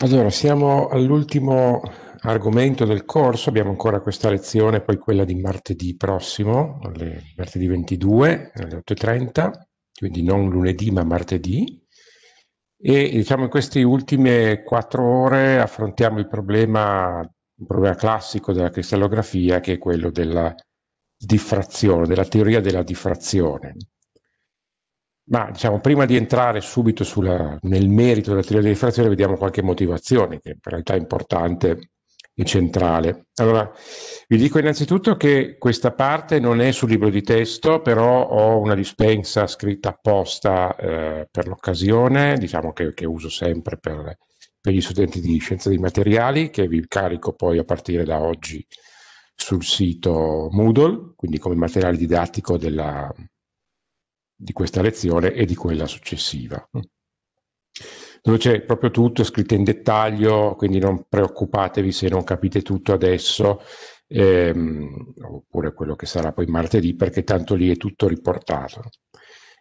Allora, siamo all'ultimo argomento del corso, abbiamo ancora questa lezione, poi quella di martedì prossimo, alle, martedì 22 alle 8.30, quindi non lunedì ma martedì. E diciamo in queste ultime quattro ore affrontiamo il problema, il problema classico della cristallografia che è quello della diffrazione, della teoria della diffrazione. Ma diciamo, prima di entrare subito sulla, nel merito della teoria della vediamo qualche motivazione che in realtà è importante e centrale. Allora, vi dico innanzitutto che questa parte non è sul libro di testo, però ho una dispensa scritta apposta eh, per l'occasione, diciamo che, che uso sempre per, per, gli studenti di scienza dei materiali, che vi carico poi a partire da oggi sul sito Moodle, quindi come materiale didattico della, di questa lezione e di quella successiva. Dove c'è proprio tutto scritto in dettaglio, quindi non preoccupatevi se non capite tutto adesso, ehm, oppure quello che sarà poi martedì, perché tanto lì è tutto riportato.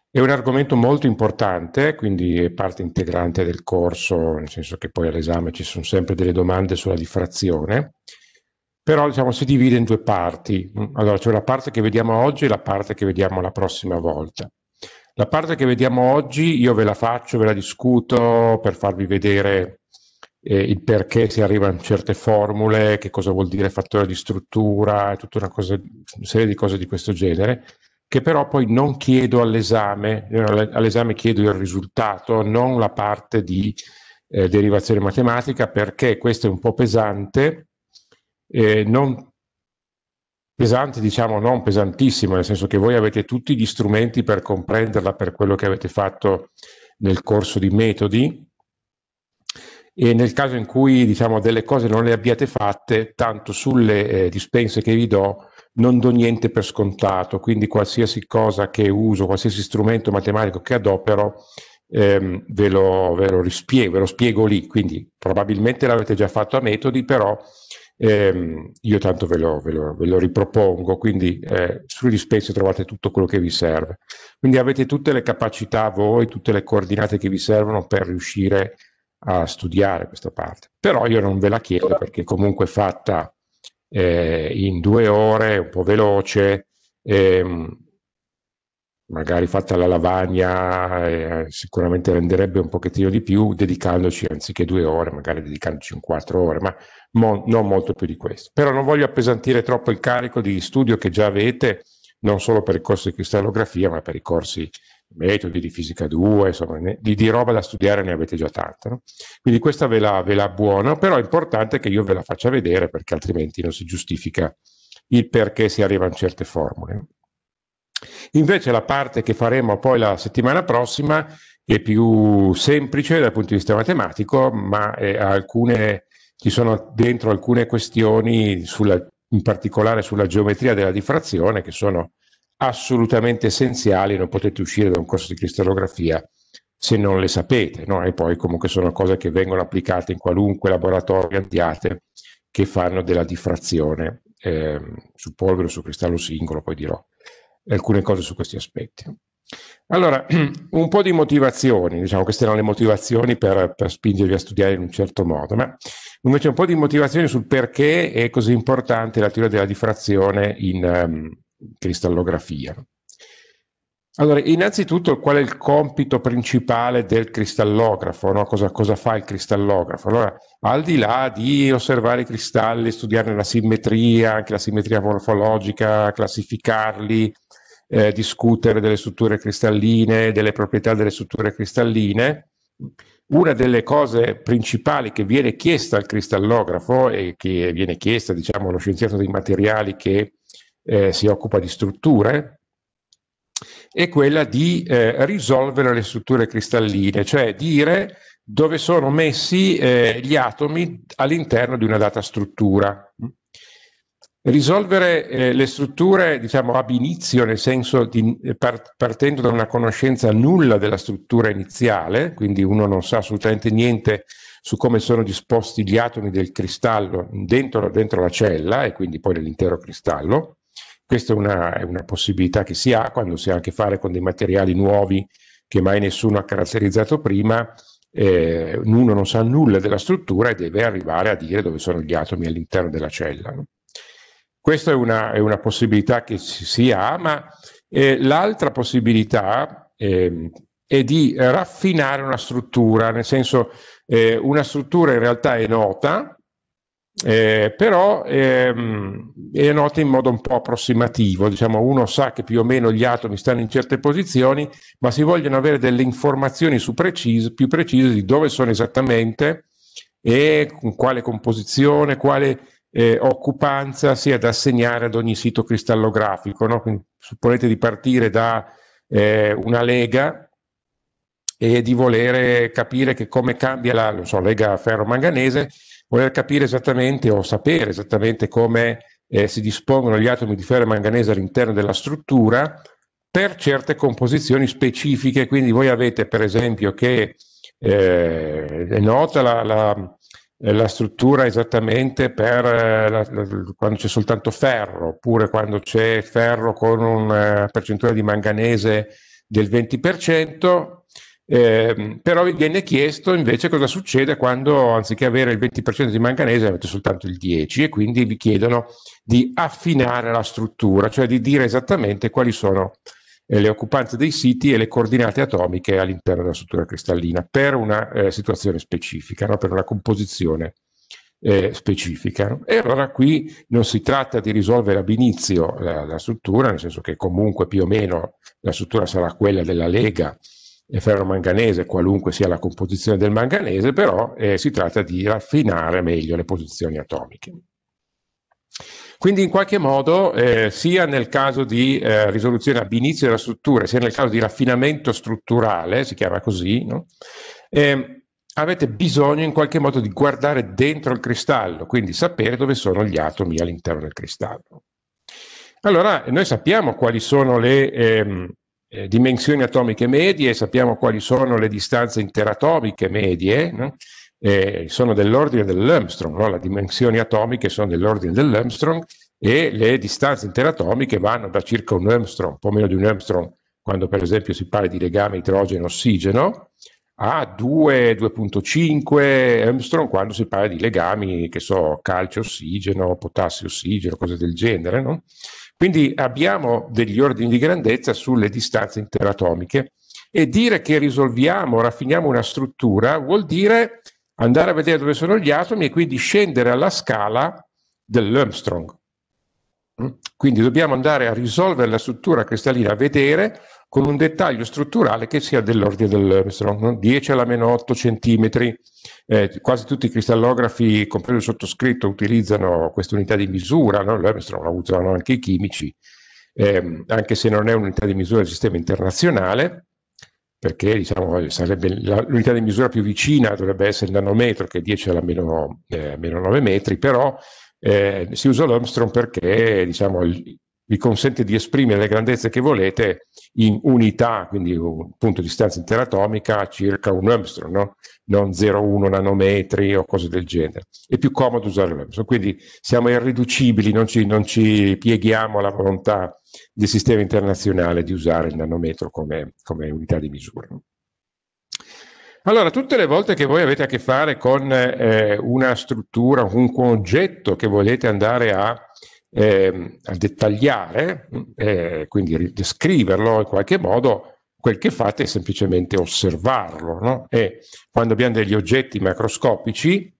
È un argomento molto importante, quindi è parte integrante del corso, nel senso che poi all'esame ci sono sempre delle domande sulla diffrazione, però diciamo, si divide in due parti. Allora c'è cioè la parte che vediamo oggi e la parte che vediamo la prossima volta. La parte che vediamo oggi io ve la faccio, ve la discuto per farvi vedere eh, il perché si arrivano a certe formule, che cosa vuol dire fattore di struttura, e tutta una, cosa, una serie di cose di questo genere, che però poi non chiedo all'esame, eh, all'esame chiedo il risultato, non la parte di eh, derivazione matematica, perché questo è un po' pesante, eh, non pesante, diciamo non pesantissimo, nel senso che voi avete tutti gli strumenti per comprenderla per quello che avete fatto nel corso di metodi e nel caso in cui diciamo delle cose non le abbiate fatte, tanto sulle eh, dispense che vi do non do niente per scontato, quindi qualsiasi cosa che uso, qualsiasi strumento matematico che adopero, ehm, ve, lo, ve, lo rispiego, ve lo spiego lì, quindi probabilmente l'avete già fatto a metodi, però eh, io tanto ve lo, ve lo, ve lo ripropongo, quindi eh, su Dispense trovate tutto quello che vi serve. Quindi avete tutte le capacità voi, tutte le coordinate che vi servono per riuscire a studiare questa parte. Però io non ve la chiedo perché comunque fatta eh, in due ore, un po' veloce, eh, magari fatta alla lavagna, eh, sicuramente renderebbe un pochettino di più dedicandoci anziché due ore, magari dedicandoci un quattro ore, ma mo- non molto più di questo. Però non voglio appesantire troppo il carico di studio che già avete, non solo per i corsi di cristallografia, ma per i corsi di metodi di fisica 2, insomma, ne- di, di, roba da studiare ne avete già tanta. No? Quindi questa ve la, ve la buona, però è importante che io ve la faccia vedere perché altrimenti non si giustifica il perché si arriva a certe formule. Invece la parte che faremo poi la settimana prossima è più semplice dal punto di vista matematico, ma eh, alcune, ci sono dentro alcune questioni, sulla, in particolare sulla geometria della diffrazione, che sono assolutamente essenziali, non potete uscire da un corso di cristallografia se non le sapete, no? e poi comunque sono cose che vengono applicate in qualunque laboratorio andiate che fanno della diffrazione eh, su polvere o su cristallo singolo, poi dirò alcune cose su questi aspetti. Allora, un po' di motivazioni, diciamo queste erano le motivazioni per, per spingervi a studiare in un certo modo, ma invece un po' di motivazioni sul perché è così importante la teoria della diffrazione in um, cristallografia. Allora, innanzitutto qual è il compito principale del cristallografo? No? Cosa, cosa, fa il cristallografo? Allora, al di là di osservare i cristalli, studiarne la simmetria, anche la simmetria morfologica, classificarli, eh, discutere delle strutture cristalline, delle proprietà delle strutture cristalline. Una delle cose principali che viene chiesta al cristallografo e che viene chiesta diciamo, allo scienziato dei materiali che eh, si occupa di strutture è quella di eh, risolvere le strutture cristalline, cioè dire dove sono messi eh, gli atomi all'interno di una data struttura. Risolvere eh, le strutture, diciamo, ab inizio, nel senso di eh, part- partendo da una conoscenza nulla della struttura iniziale, quindi uno non sa assolutamente niente su come sono disposti gli atomi del cristallo dentro, dentro la cella e quindi poi nell'intero cristallo. Questa è una, è una possibilità che si ha quando si ha a che fare con dei materiali nuovi che mai nessuno ha caratterizzato prima, eh, uno non sa nulla della struttura e deve arrivare a dire dove sono gli atomi all'interno della cella. No? Questa è una, è una possibilità che si, ha, ma eh, l'altra possibilità eh, è di raffinare una struttura, nel senso eh, una struttura in realtà è nota, eh, però ehm, è nota in modo un po' approssimativo, diciamo uno sa che più o meno gli atomi stanno in certe posizioni, ma si vogliono avere delle informazioni precis- più precise di dove sono esattamente e con quale composizione, quale eh, occupanza sia da assegnare ad ogni sito cristallografico. No? Quindi, supponete di partire da eh, una lega e di volere capire che come cambia la so, lega ferro-manganese, voler capire esattamente o sapere esattamente come eh, si dispongono gli atomi di ferro e manganese all'interno della struttura per certe composizioni specifiche. Quindi voi avete per esempio che eh, è nota la, la, eh, la struttura esattamente per eh, la, la, quando c'è soltanto ferro, oppure quando c'è ferro con una eh, percentuale di manganese del 20%, eh, però vi viene chiesto invece cosa succede quando anziché avere il 20% di manganese avete soltanto il 10% e quindi vi chiedono di affinare la struttura, cioè di dire esattamente quali sono eh, le occupanze dei siti e le coordinate atomiche all'interno della struttura cristallina per una eh, situazione specifica, no? per una composizione eh, specifica. No? E allora qui non si tratta di risolvere ab inizio la, la, struttura, nel senso che comunque più o meno la struttura sarà quella della lega ferro-manganese, qualunque sia la composizione del manganese, però eh, si tratta di raffinare meglio le posizioni atomiche. Quindi in qualche modo, eh, sia nel caso di eh, risoluzione ab inizio della struttura, sia nel caso di raffinamento strutturale, si chiama così, no? eh, avete bisogno in qualche modo di guardare dentro il cristallo, quindi sapere dove sono gli atomi all'interno del cristallo. Allora, noi sappiamo quali sono le ehm, eh, dimensioni atomiche medie, sappiamo quali sono le distanze interatomiche medie, no? eh, sono dell'ordine dell'Armstrong, no? le dimensioni atomiche sono dell'ordine dell'Armstrong e le distanze interatomiche vanno da circa un Armstrong, un po' meno di un Armstrong, quando per esempio si parla di legame idrogeno-ossigeno, a 2,5 Armstrong quando si parla di legami, che so, calcio-ossigeno, potassio-ossigeno, cose del genere. No? Quindi abbiamo degli ordini di grandezza sulle distanze interatomiche e dire che risolviamo, raffiniamo una struttura vuol dire andare a vedere dove sono gli atomi e quindi scendere alla scala dell'Armstrong. Mm? Quindi dobbiamo andare a risolvere la struttura cristallina, a vedere con un dettaglio strutturale che sia dell'ordine dell'Armstrong, no? 10 alla meno 8 centimetri. Eh, quasi tutti i cristallografi, compreso il sottoscritto, utilizzano questa unità di misura, no? l'Armstrong la usano anche i chimici, ehm, anche se non è un'unità di misura del sistema internazionale perché diciamo, sarebbe la, l'unità di misura più vicina dovrebbe essere il nanometro, che è 10 alla meno, eh, meno 9 metri, però eh, si usa l'Armstrong perché diciamo, il, vi consente di esprimere le grandezze che volete in unità, quindi un punto di distanza interatomica circa un Armstrong, no? non 0,1 nanometri o cose del genere. È più comodo usare l'Armstrong, quindi siamo irriducibili, non ci, non ci pieghiamo alla volontà del sistema internazionale di usare il nanometro come, come unità di misura. Allora, tutte le volte che voi avete a che fare con eh, una struttura, un, un oggetto che volete andare a, eh, a dettagliare, eh, quindi descriverlo in qualche modo, quel che fate è semplicemente osservarlo. No? E quando abbiamo degli oggetti macroscopici,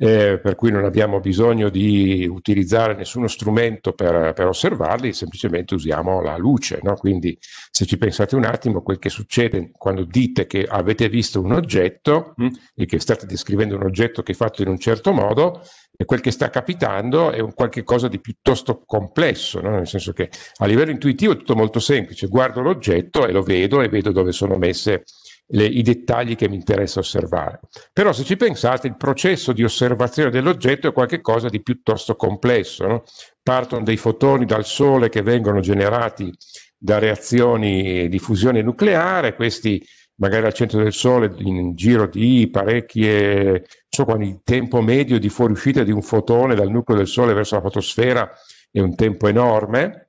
eh, per cui non abbiamo bisogno di utilizzare nessuno strumento per, per osservarli, semplicemente usiamo la luce. No? Quindi se ci pensate un attimo, quel che succede quando dite che avete visto un oggetto mh, mm. e che state descrivendo un oggetto che è fatto in un certo modo, e quel che sta capitando è un qualche cosa di piuttosto complesso, no? nel senso che a livello intuitivo è tutto molto semplice, guardo l'oggetto e lo vedo e vedo dove sono messe le, i dettagli che mi interessa osservare. Però se ci pensate, il processo di osservazione dell'oggetto è qualcosa di piuttosto complesso. No? Partono dei fotoni dal Sole che vengono generati da reazioni di fusione nucleare, questi magari al centro del Sole in giro di parecchie, so il tempo medio di fuoriuscita di un fotone dal nucleo del Sole verso la fotosfera è un tempo enorme,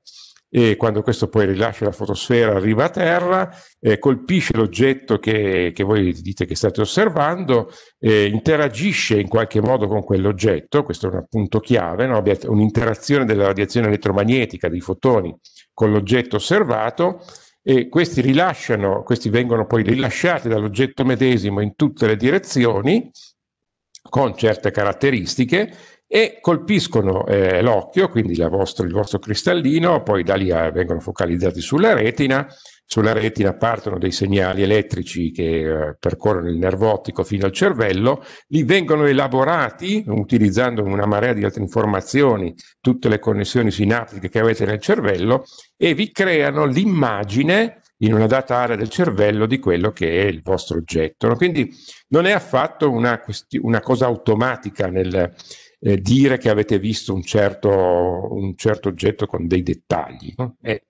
e quando questo poi rilascia la fotosfera arriva a terra, eh, colpisce l'oggetto che, che, voi dite che state osservando, eh, interagisce in qualche modo con quell'oggetto, questo è un punto chiave, no? un'interazione della radiazione elettromagnetica dei fotoni con l'oggetto osservato e questi, questi vengono poi rilasciati dall'oggetto medesimo in tutte le direzioni con certe caratteristiche e colpiscono eh, l'occhio, quindi vostro, il vostro cristallino, poi da lì a, eh, vengono focalizzati sulla retina, sulla retina partono dei segnali elettrici che eh, percorrono il nervo ottico fino al cervello, li vengono elaborati utilizzando una marea di altre informazioni, tutte le connessioni sinaptiche che avete nel cervello e vi creano l'immagine in una data area del cervello di quello che è il vostro oggetto. Quindi non è affatto una, una cosa automatica nel, eh, dire che avete visto un certo, un certo oggetto con dei dettagli. No? E eh,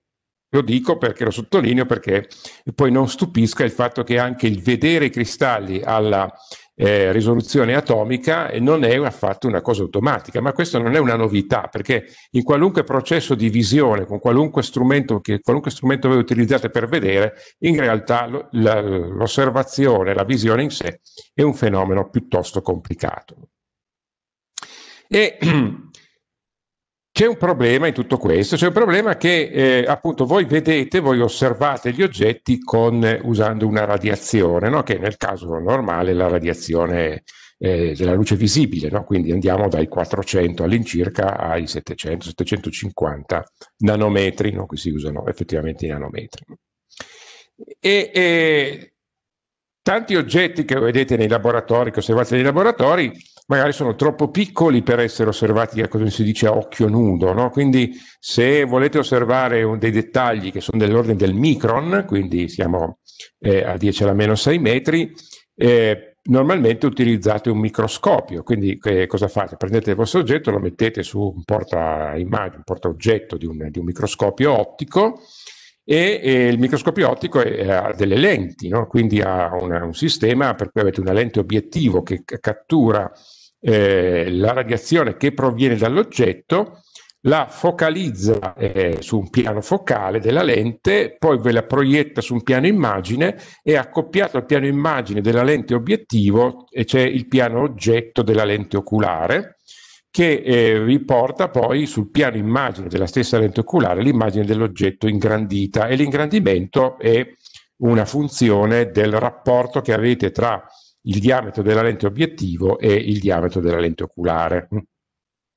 lo dico perché lo sottolineo perché poi non stupisca il fatto che anche il vedere i cristalli alla eh, risoluzione atomica non è affatto una cosa automatica, ma questo non è una novità perché in qualunque processo di visione, con qualunque strumento che qualunque strumento voi utilizzate per vedere, in realtà lo, la, l'osservazione, la visione in sé è un fenomeno piuttosto complicato. E c'è un problema in tutto questo, c'è un problema che eh, appunto voi vedete, voi osservate gli oggetti con, eh, usando una radiazione, no? che nel caso normale è la radiazione eh, della luce visibile, no? quindi andiamo dai 400 all'incirca ai 700-750 nanometri, no? qui si usano effettivamente i nanometri. E, e eh, Tanti oggetti che vedete nei laboratori, che osservate nei laboratori, magari sono troppo piccoli per essere osservati, ecco, come si dice, a occhio nudo. No? Quindi se volete osservare un, dei dettagli che sono dell'ordine del micron, quindi siamo eh, a 10 alla meno 6 metri, eh, normalmente utilizzate un microscopio. Quindi eh, cosa fate? Prendete il vostro oggetto, lo mettete su un porta immagine, un porta oggetto di un, di un microscopio ottico e, e il microscopio ottico ha delle lenti, no? quindi ha una, un sistema per cui avete una lente obiettivo che cattura eh, la radiazione che proviene dall'oggetto, la focalizza eh, su un piano focale della lente, poi ve la proietta su un piano immagine e accoppiato al piano immagine della lente obiettivo eh, c'è il piano oggetto della lente oculare che eh, riporta poi sul piano immagine della stessa lente oculare l'immagine dell'oggetto ingrandita e l'ingrandimento è una funzione del rapporto che avete tra il diametro della lente obiettivo e il diametro della lente oculare.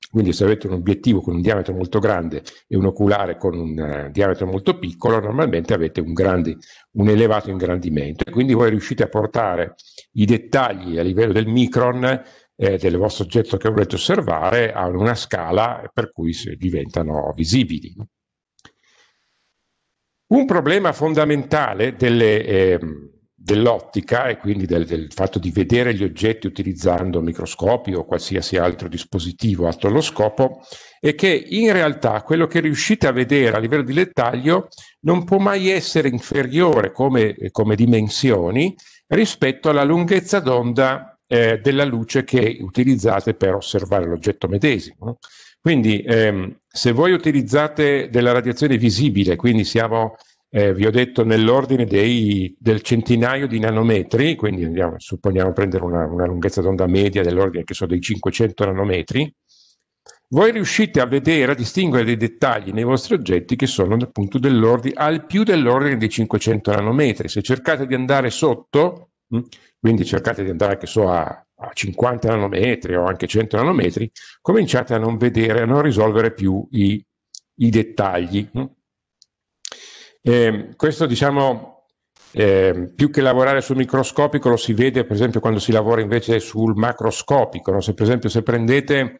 Quindi se avete un obiettivo con un diametro molto grande e un oculare con un uh, diametro molto piccolo, normalmente avete un, grande, un elevato ingrandimento. E quindi voi riuscite a portare i dettagli a livello del micron eh, del vostro oggetto che volete osservare a una scala per cui diventano visibili. Un problema fondamentale eh, dell'ottica e quindi del, del, fatto di vedere gli oggetti utilizzando microscopi o qualsiasi altro dispositivo atto allo scopo è che in realtà quello che riuscite a vedere a livello di dettaglio non può mai essere inferiore come, come dimensioni rispetto alla lunghezza d'onda eh, della luce che utilizzate per osservare l'oggetto medesimo. Quindi ehm, se voi utilizzate della radiazione visibile, quindi siamo, eh, vi ho detto, nell'ordine dei, del centinaio di nanometri, quindi andiamo, supponiamo prendere una, una lunghezza d'onda media dell'ordine che sono dei 500 nanometri, voi riuscite a vedere, a distinguere dei dettagli nei vostri oggetti che sono appunto dell'ordine, al più dell'ordine dei 500 nanometri. Se cercate di andare sotto, Mm. Quindi cercate di andare, che so, a, a 50 nanometri o anche 100 nanometri, cominciate a non vedere, a non risolvere più i, i dettagli. Eh, questo, diciamo, eh, più che lavorare sul microscopico, lo si vede, per esempio, quando si lavora invece sul macroscopico. No? Se, per esempio, se prendete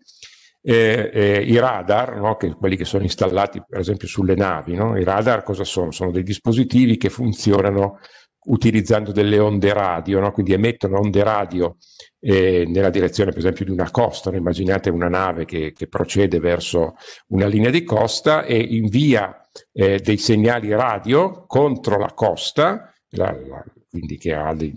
eh, eh i radar, no? che, quelli che sono installati, per esempio, sulle navi, no? i radar cosa sono? Sono dei dispositivi che funzionano utilizzando delle onde radio, no? quindi emettono onde radio eh, nella direzione per esempio di una costa, no? immaginate una nave che, che, procede verso una linea di costa e invia eh, dei segnali radio contro la costa, la, la, quindi che ha dei,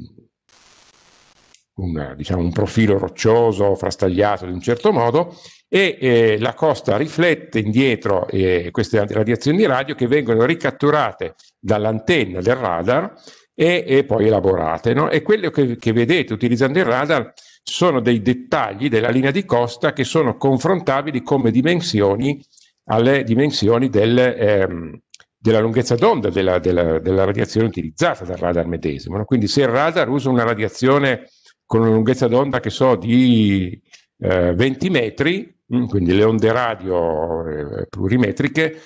una, diciamo, un profilo roccioso, frastagliato in un certo modo, e eh, la costa riflette indietro eh, queste radiazioni radio che vengono ricatturate dall'antenna del radar e, e poi elaborate. No? E quello che, che vedete utilizzando il radar sono dei dettagli della linea di costa che sono confrontabili come dimensioni alle dimensioni del, ehm, della lunghezza d'onda della, della, della, radiazione utilizzata dal radar medesimo. No? Quindi se il radar usa una radiazione con una lunghezza d'onda che so di eh, 20 metri, mm, quindi le onde radio eh, plurimetriche,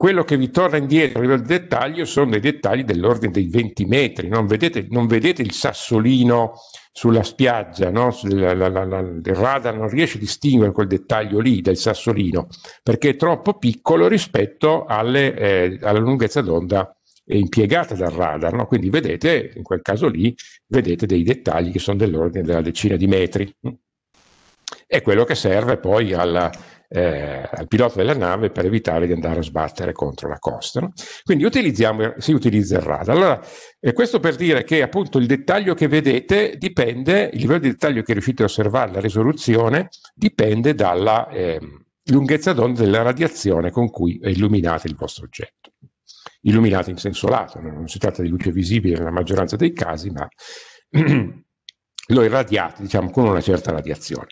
quello che vi torna indietro a livello di dettaglio sono dei dettagli dell'ordine dei 20 metri. Non vedete, non vedete il sassolino sulla spiaggia, no? la, la, la, il radar non riesce a distinguere quel dettaglio lì dal sassolino perché è troppo piccolo rispetto alle, eh, alla lunghezza d'onda eh, impiegata dal radar. No? Quindi vedete, in quel caso lì, vedete dei dettagli che sono dell'ordine della decina di metri. È quello che serve poi alla, eh, al pilota della nave per evitare di andare a sbattere contro la costa. No? Quindi si utilizza il radar. Allora, eh, questo per dire che appunto il dettaglio che vedete dipende, il livello di dettaglio che riuscite a osservare, la risoluzione, dipende dalla eh, lunghezza d'onda della radiazione con cui illuminate il vostro oggetto. Illuminate in senso lato, non, non si tratta di luce visibile nella maggioranza dei casi, ma lo irradiate diciamo, con una certa radiazione.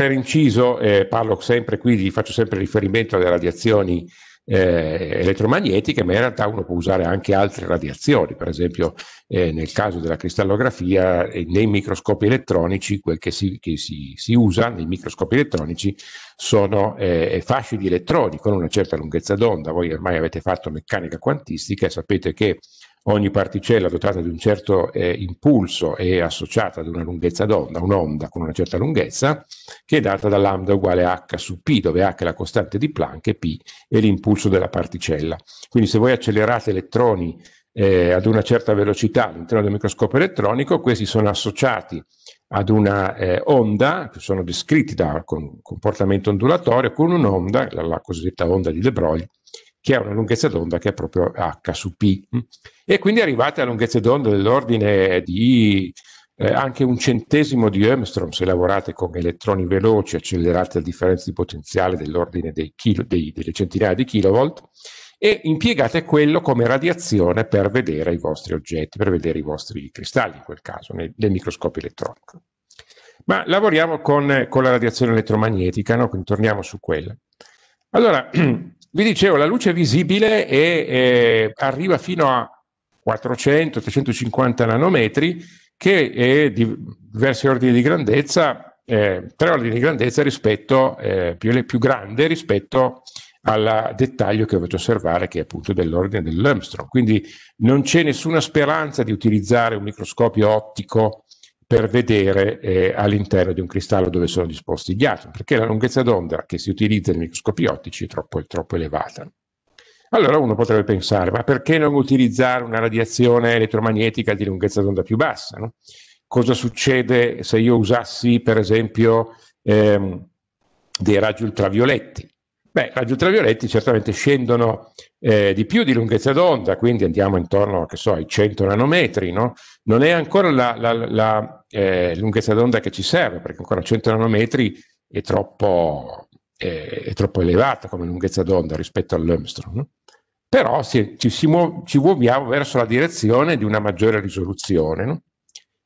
Per inciso, eh, parlo sempre qui, faccio sempre riferimento alle radiazioni eh, elettromagnetiche, ma in realtà uno può usare anche altre radiazioni, per esempio eh, nel caso della cristallografia, eh, nei microscopi elettronici, quel che si, che si, si usa nei microscopi elettronici sono eh, fasci di elettroni con una certa lunghezza d'onda, voi ormai avete fatto meccanica quantistica e sapete che ogni particella dotata di un certo eh, impulso è associata ad una lunghezza d'onda, un'onda con una certa lunghezza, che è data da lambda uguale a h su p, dove h è la costante di Planck e p è l'impulso della particella. Quindi se voi accelerate elettroni eh, ad una certa velocità all'interno del microscopio elettronico, questi sono associati ad una eh, onda, che sono descritti da con comportamento ondulatorio, con un'onda, la, la cosiddetta onda di De Broglie, che ha una lunghezza d'onda che è proprio h su p. E quindi arrivate a lunghezze d'onda dell'ordine di eh, anche un centesimo di Armstrong se lavorate con elettroni veloci accelerate a differenza di potenziale dell'ordine dei chilo, dei, delle centinaia di kilovolt e impiegate quello come radiazione per vedere i vostri oggetti, per vedere i vostri cristalli in quel caso, nel, nel microscopio elettronico. Ma lavoriamo con, con la radiazione elettromagnetica, no? quindi torniamo su quella. Allora, vi dicevo, la luce visibile è, eh, arriva fino a 400-350 nanometri, che è di diversi ordini di grandezza, eh, tre ordini di grandezza rispetto, eh, più, più, grande rispetto al dettaglio che avete osservare, che è appunto dell'ordine dell'Armstrong. Quindi non c'è nessuna speranza di utilizzare un microscopio ottico per vedere eh, all'interno di un cristallo dove sono disposti gli atomi, perché la lunghezza d'onda che si utilizza nei microscopi ottici è troppo, è troppo elevata. Allora uno potrebbe pensare, ma perché non utilizzare una radiazione elettromagnetica di lunghezza d'onda più bassa? No? Cosa succede se io usassi, per esempio, ehm, dei raggi ultravioletti? Beh, raggi ultravioletti certamente scendono eh, di più di lunghezza d'onda, quindi andiamo intorno so, ai 100 nanometri, no? Non è ancora la, la, la eh, lunghezza d'onda che ci serve, perché ancora 100 nanometri è troppo, eh, è troppo elevata come lunghezza d'onda rispetto all'Armstrong. No? Però si, ci, si muo- ci, muoviamo verso la direzione di una maggiore risoluzione, no?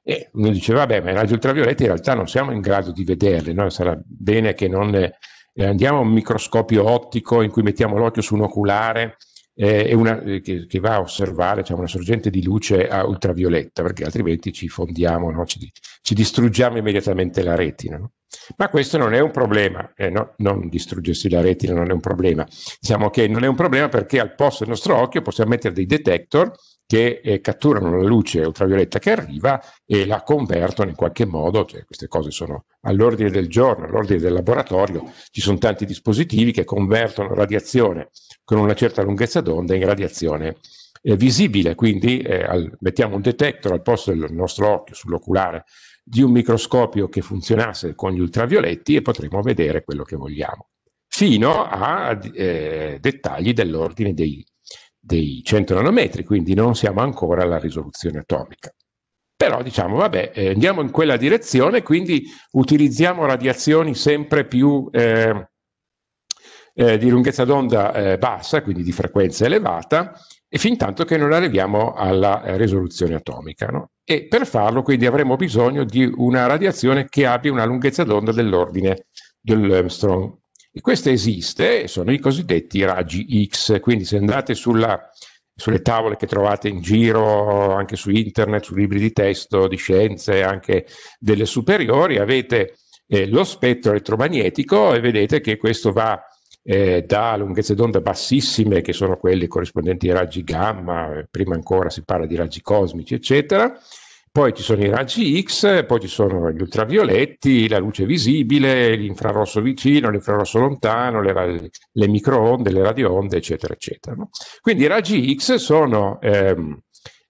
E uno dice, vabbè, ma i raggi ultravioletti in realtà non siamo in grado di vederli, no? sarà bene che non... Le, eh, andiamo a un microscopio ottico in cui mettiamo l'occhio su un oculare eh, una, eh, che, che, va a osservare cioè una sorgente di luce a ultravioletta, perché altrimenti ci fondiamo, no? ci, ci, distruggiamo immediatamente la retina. No? Ma questo non è un problema, eh, no, non distruggersi la retina non è un problema, diciamo che non è un problema perché al posto del nostro occhio possiamo mettere dei detector che eh, catturano la luce ultravioletta che arriva e la convertono in qualche modo, cioè queste cose sono all'ordine del giorno, all'ordine del laboratorio, ci sono tanti dispositivi che convertono radiazione con una certa lunghezza d'onda in radiazione eh, visibile, quindi eh, al, mettiamo un detector al posto del nostro occhio sull'oculare di un microscopio che funzionasse con gli ultravioletti e potremo vedere quello che vogliamo, fino a eh, dettagli dell'ordine dei dei 100 nanometri, quindi non siamo ancora alla risoluzione atomica. Però diciamo, vabbè, eh, andiamo in quella direzione, quindi utilizziamo radiazioni sempre più eh, eh, di lunghezza d'onda eh, bassa, quindi di frequenza elevata, e fin tanto che non arriviamo alla eh, risoluzione atomica. No? E per farlo quindi avremo bisogno di una radiazione che abbia una lunghezza d'onda dell'ordine dell'Armstrong eh, e questo esiste, sono i cosiddetti raggi X, quindi se andate sulla, sulle tavole che trovate in giro, anche su internet, su libri di testo, di scienze, anche delle superiori, avete eh, lo spettro elettromagnetico e vedete che questo va eh, da lunghezze d'onda bassissime, che sono quelle corrispondenti ai raggi gamma, prima ancora si parla di raggi cosmici, eccetera, poi ci sono i raggi X, poi ci sono gli ultravioletti, la luce visibile, l'infrarosso vicino, l'infrarosso lontano, le, le microonde, le radioonde, eccetera, eccetera. No? Quindi i raggi X sono ehm,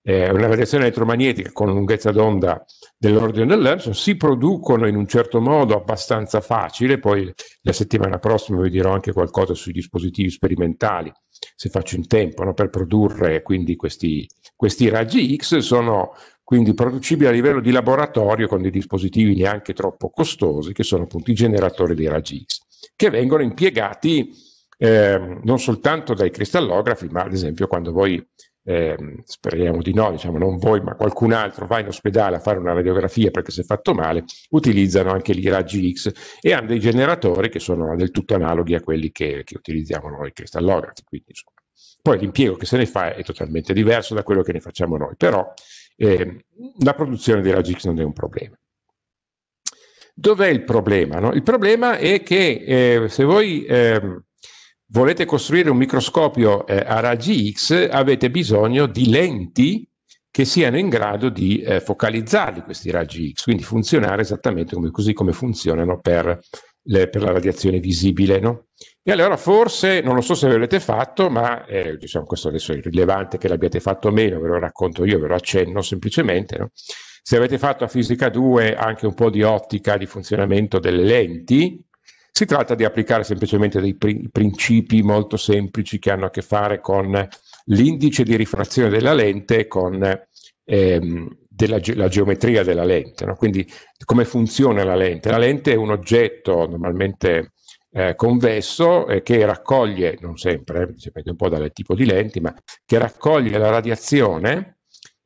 eh, una radiazione elettromagnetica con lunghezza d'onda dell'ordine dell'Epson, si producono in un certo modo abbastanza facile, poi la settimana prossima vi dirò anche qualcosa sui dispositivi sperimentali, se faccio in tempo, no? per produrre quindi questi, questi raggi X, sono quindi producibili a livello di laboratorio con dei dispositivi neanche troppo costosi, che sono appunto i generatori dei raggi X, che vengono impiegati eh, non soltanto dai cristallografi, ma ad esempio quando voi, eh, speriamo di no, diciamo non voi, ma qualcun altro va in ospedale a fare una radiografia perché si è fatto male, utilizzano anche lì i raggi X e hanno dei generatori che sono del tutto analoghi a quelli che, che utilizziamo noi cristallografi. Quindi, Poi l'impiego che se ne fa è totalmente diverso da quello che ne facciamo noi, però eh, la produzione dei raggi X non è un problema. Dov'è il problema? No? Il problema è che eh, se voi eh, volete costruire un microscopio eh, a raggi X avete bisogno di lenti che siano in grado di eh, focalizzarli questi raggi X, quindi funzionare esattamente come, così come funzionano per, le, per la radiazione visibile. No? E allora forse, non lo so se l'avete fatto, ma eh, diciamo, questo adesso è irrilevante che l'abbiate fatto o meno, ve lo racconto io, ve lo accenno semplicemente, no? se avete fatto a Fisica 2 anche un po' di ottica di funzionamento delle lenti, si tratta di applicare semplicemente dei pr- principi molto semplici che hanno a che fare con l'indice di rifrazione della lente e con ehm, della ge- la geometria della lente. No? Quindi come funziona la lente? La lente è un oggetto normalmente eh, convesso eh, che raccoglie, non sempre, eh, dipende un po' dal tipo di lenti, ma che raccoglie la radiazione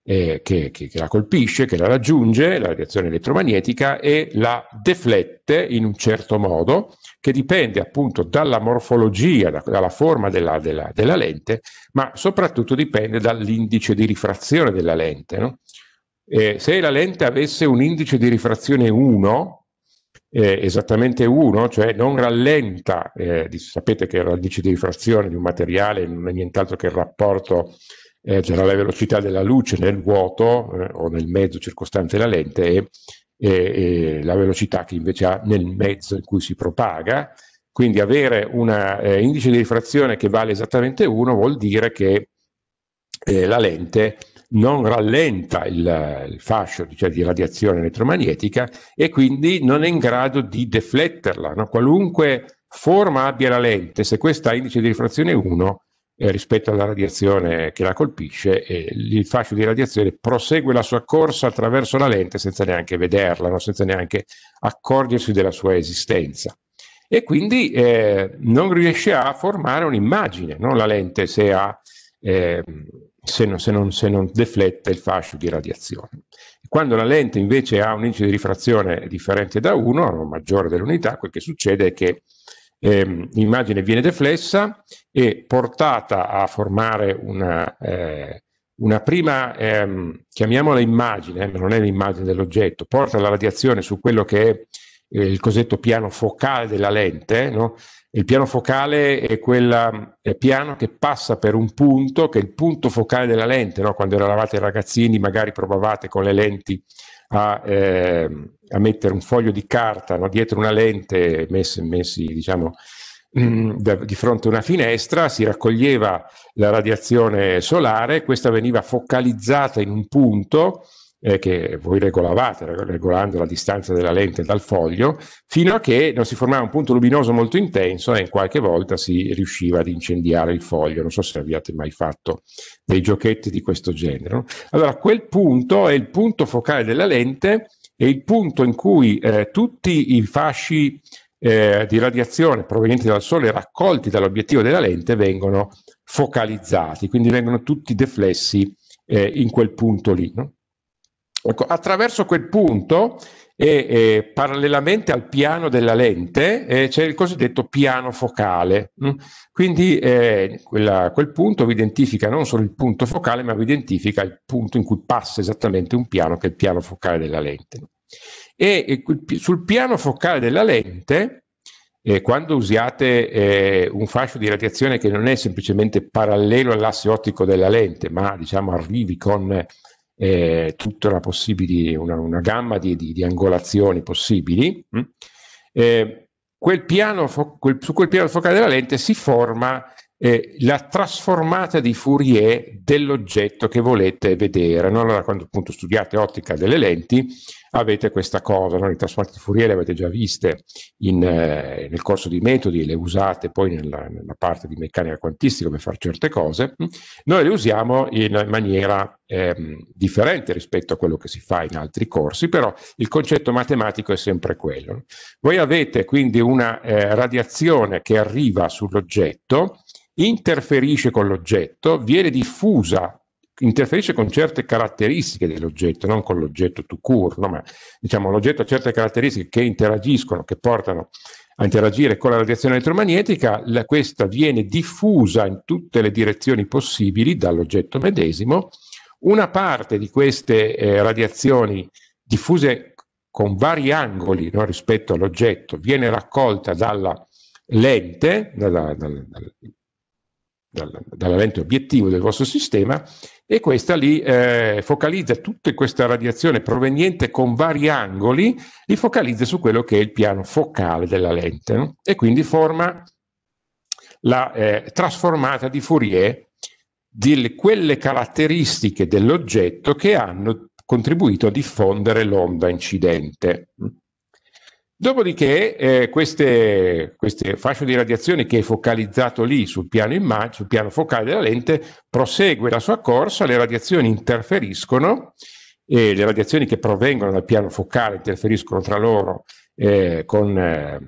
eh, che, che, che, la colpisce, che la raggiunge, la radiazione elettromagnetica, e la deflette in un certo modo, che dipende appunto dalla morfologia, da, dalla forma della, della, della, lente, ma soprattutto dipende dall'indice di rifrazione della lente. No? Eh, se la lente avesse un indice di rifrazione 1, eh, esattamente uno, cioè non rallenta, eh, sapete che la radice di rifrazione di un materiale non è nient'altro che il rapporto eh, tra la velocità della luce nel vuoto eh, o nel mezzo circostante la lente e, e, e, la velocità che invece ha nel mezzo in cui si propaga. Quindi avere un eh, indice di rifrazione che vale esattamente 1 vuol dire che eh, la lente non rallenta il, il fascio cioè, di radiazione elettromagnetica e quindi non è in grado di defletterla. No? Qualunque forma abbia la lente, se questa ha indice di rifrazione 1 eh, rispetto alla radiazione che la colpisce, eh, il fascio di radiazione prosegue la sua corsa attraverso la lente senza neanche vederla, no? senza neanche accorgersi della sua esistenza e quindi eh, non riesce a formare un'immagine, no? la lente se ha eh, se non, se, non, se non, deflette il fascio di radiazione. Quando la lente invece ha un indice di rifrazione differente da 1, o maggiore dell'unità, quel che succede è che ehm, l'immagine viene deflessa e portata a formare una, eh, una prima, ehm, chiamiamola immagine, eh, ma non è l'immagine dell'oggetto, porta la radiazione su quello che è eh, il cosiddetto piano focale della lente, no? Il piano focale è quel piano che passa per un punto, che è il punto focale della lente. No? Quando eravate ragazzini magari provavate con le lenti a, eh, a mettere un foglio di carta no? dietro una lente messi, messi diciamo, mh, mm, da, di fronte a una finestra, si raccoglieva la radiazione solare, questa veniva focalizzata in un punto eh, che voi regolavate regolando la distanza della lente dal foglio, fino a che non si formava un punto luminoso molto intenso e qualche volta si riusciva ad incendiare il foglio. Non so se abbiate mai fatto dei giochetti di questo genere. No? Allora, quel punto è il punto focale della lente, è il punto in cui eh, tutti i fasci eh, di radiazione provenienti dal Sole raccolti dall'obiettivo della lente vengono focalizzati, quindi vengono tutti deflessi eh, in quel punto lì. No? Ecco, attraverso quel punto e, e parallelamente al piano della lente eh, c'è il cosiddetto piano focale. Mh? Mm? Quindi eh, quella, quel punto vi identifica non solo il punto focale, ma vi identifica il punto in cui passa esattamente un piano, che è il piano focale della lente. E, e sul piano focale della lente, eh, quando usiate eh, un fascio di radiazione che non è semplicemente parallelo all'asse ottico della lente, ma diciamo arrivi con eh, tutta una, una, una gamma di, di, di, angolazioni possibili. Mm? Eh, quel piano, quel, su quel piano focale della lente si forma eh, la trasformata di Fourier dell'oggetto che volete vedere. No? Allora, quando appunto studiate ottica delle lenti, avete questa cosa, no? le trasformate di Fourier le avete già viste in, eh, nel corso di metodi, le usate poi nella, nella, parte di meccanica quantistica per fare certe cose, noi le usiamo in maniera ehm, differente rispetto a quello che si fa in altri corsi, però il concetto matematico è sempre quello. Voi avete quindi una eh, radiazione che arriva sull'oggetto, interferisce con l'oggetto, viene diffusa, interferisce con certe caratteristiche dell'oggetto, non con l'oggetto to cure, no? ma diciamo l'oggetto ha certe caratteristiche che interagiscono, che portano a interagire con la radiazione elettromagnetica, la, questa viene diffusa in tutte le direzioni possibili dall'oggetto medesimo. Una parte di queste eh, radiazioni diffuse con vari angoli no, rispetto all'oggetto viene raccolta dalla lente, dalla, dalla, dalla dalla lente obiettivo del vostro sistema e questa lì eh, focalizza tutta questa radiazione proveniente con vari angoli, li focalizza su quello che è il piano focale della lente no? e quindi forma la eh, trasformata di Fourier di quelle caratteristiche dell'oggetto che hanno contribuito a diffondere l'onda incidente. Dopodiché eh, queste, queste, fasce di radiazione che è focalizzato lì sul piano, immag- sul piano focale della lente prosegue la sua corsa, le radiazioni interferiscono e le radiazioni che provengono dal piano focale interferiscono tra loro eh, con, eh,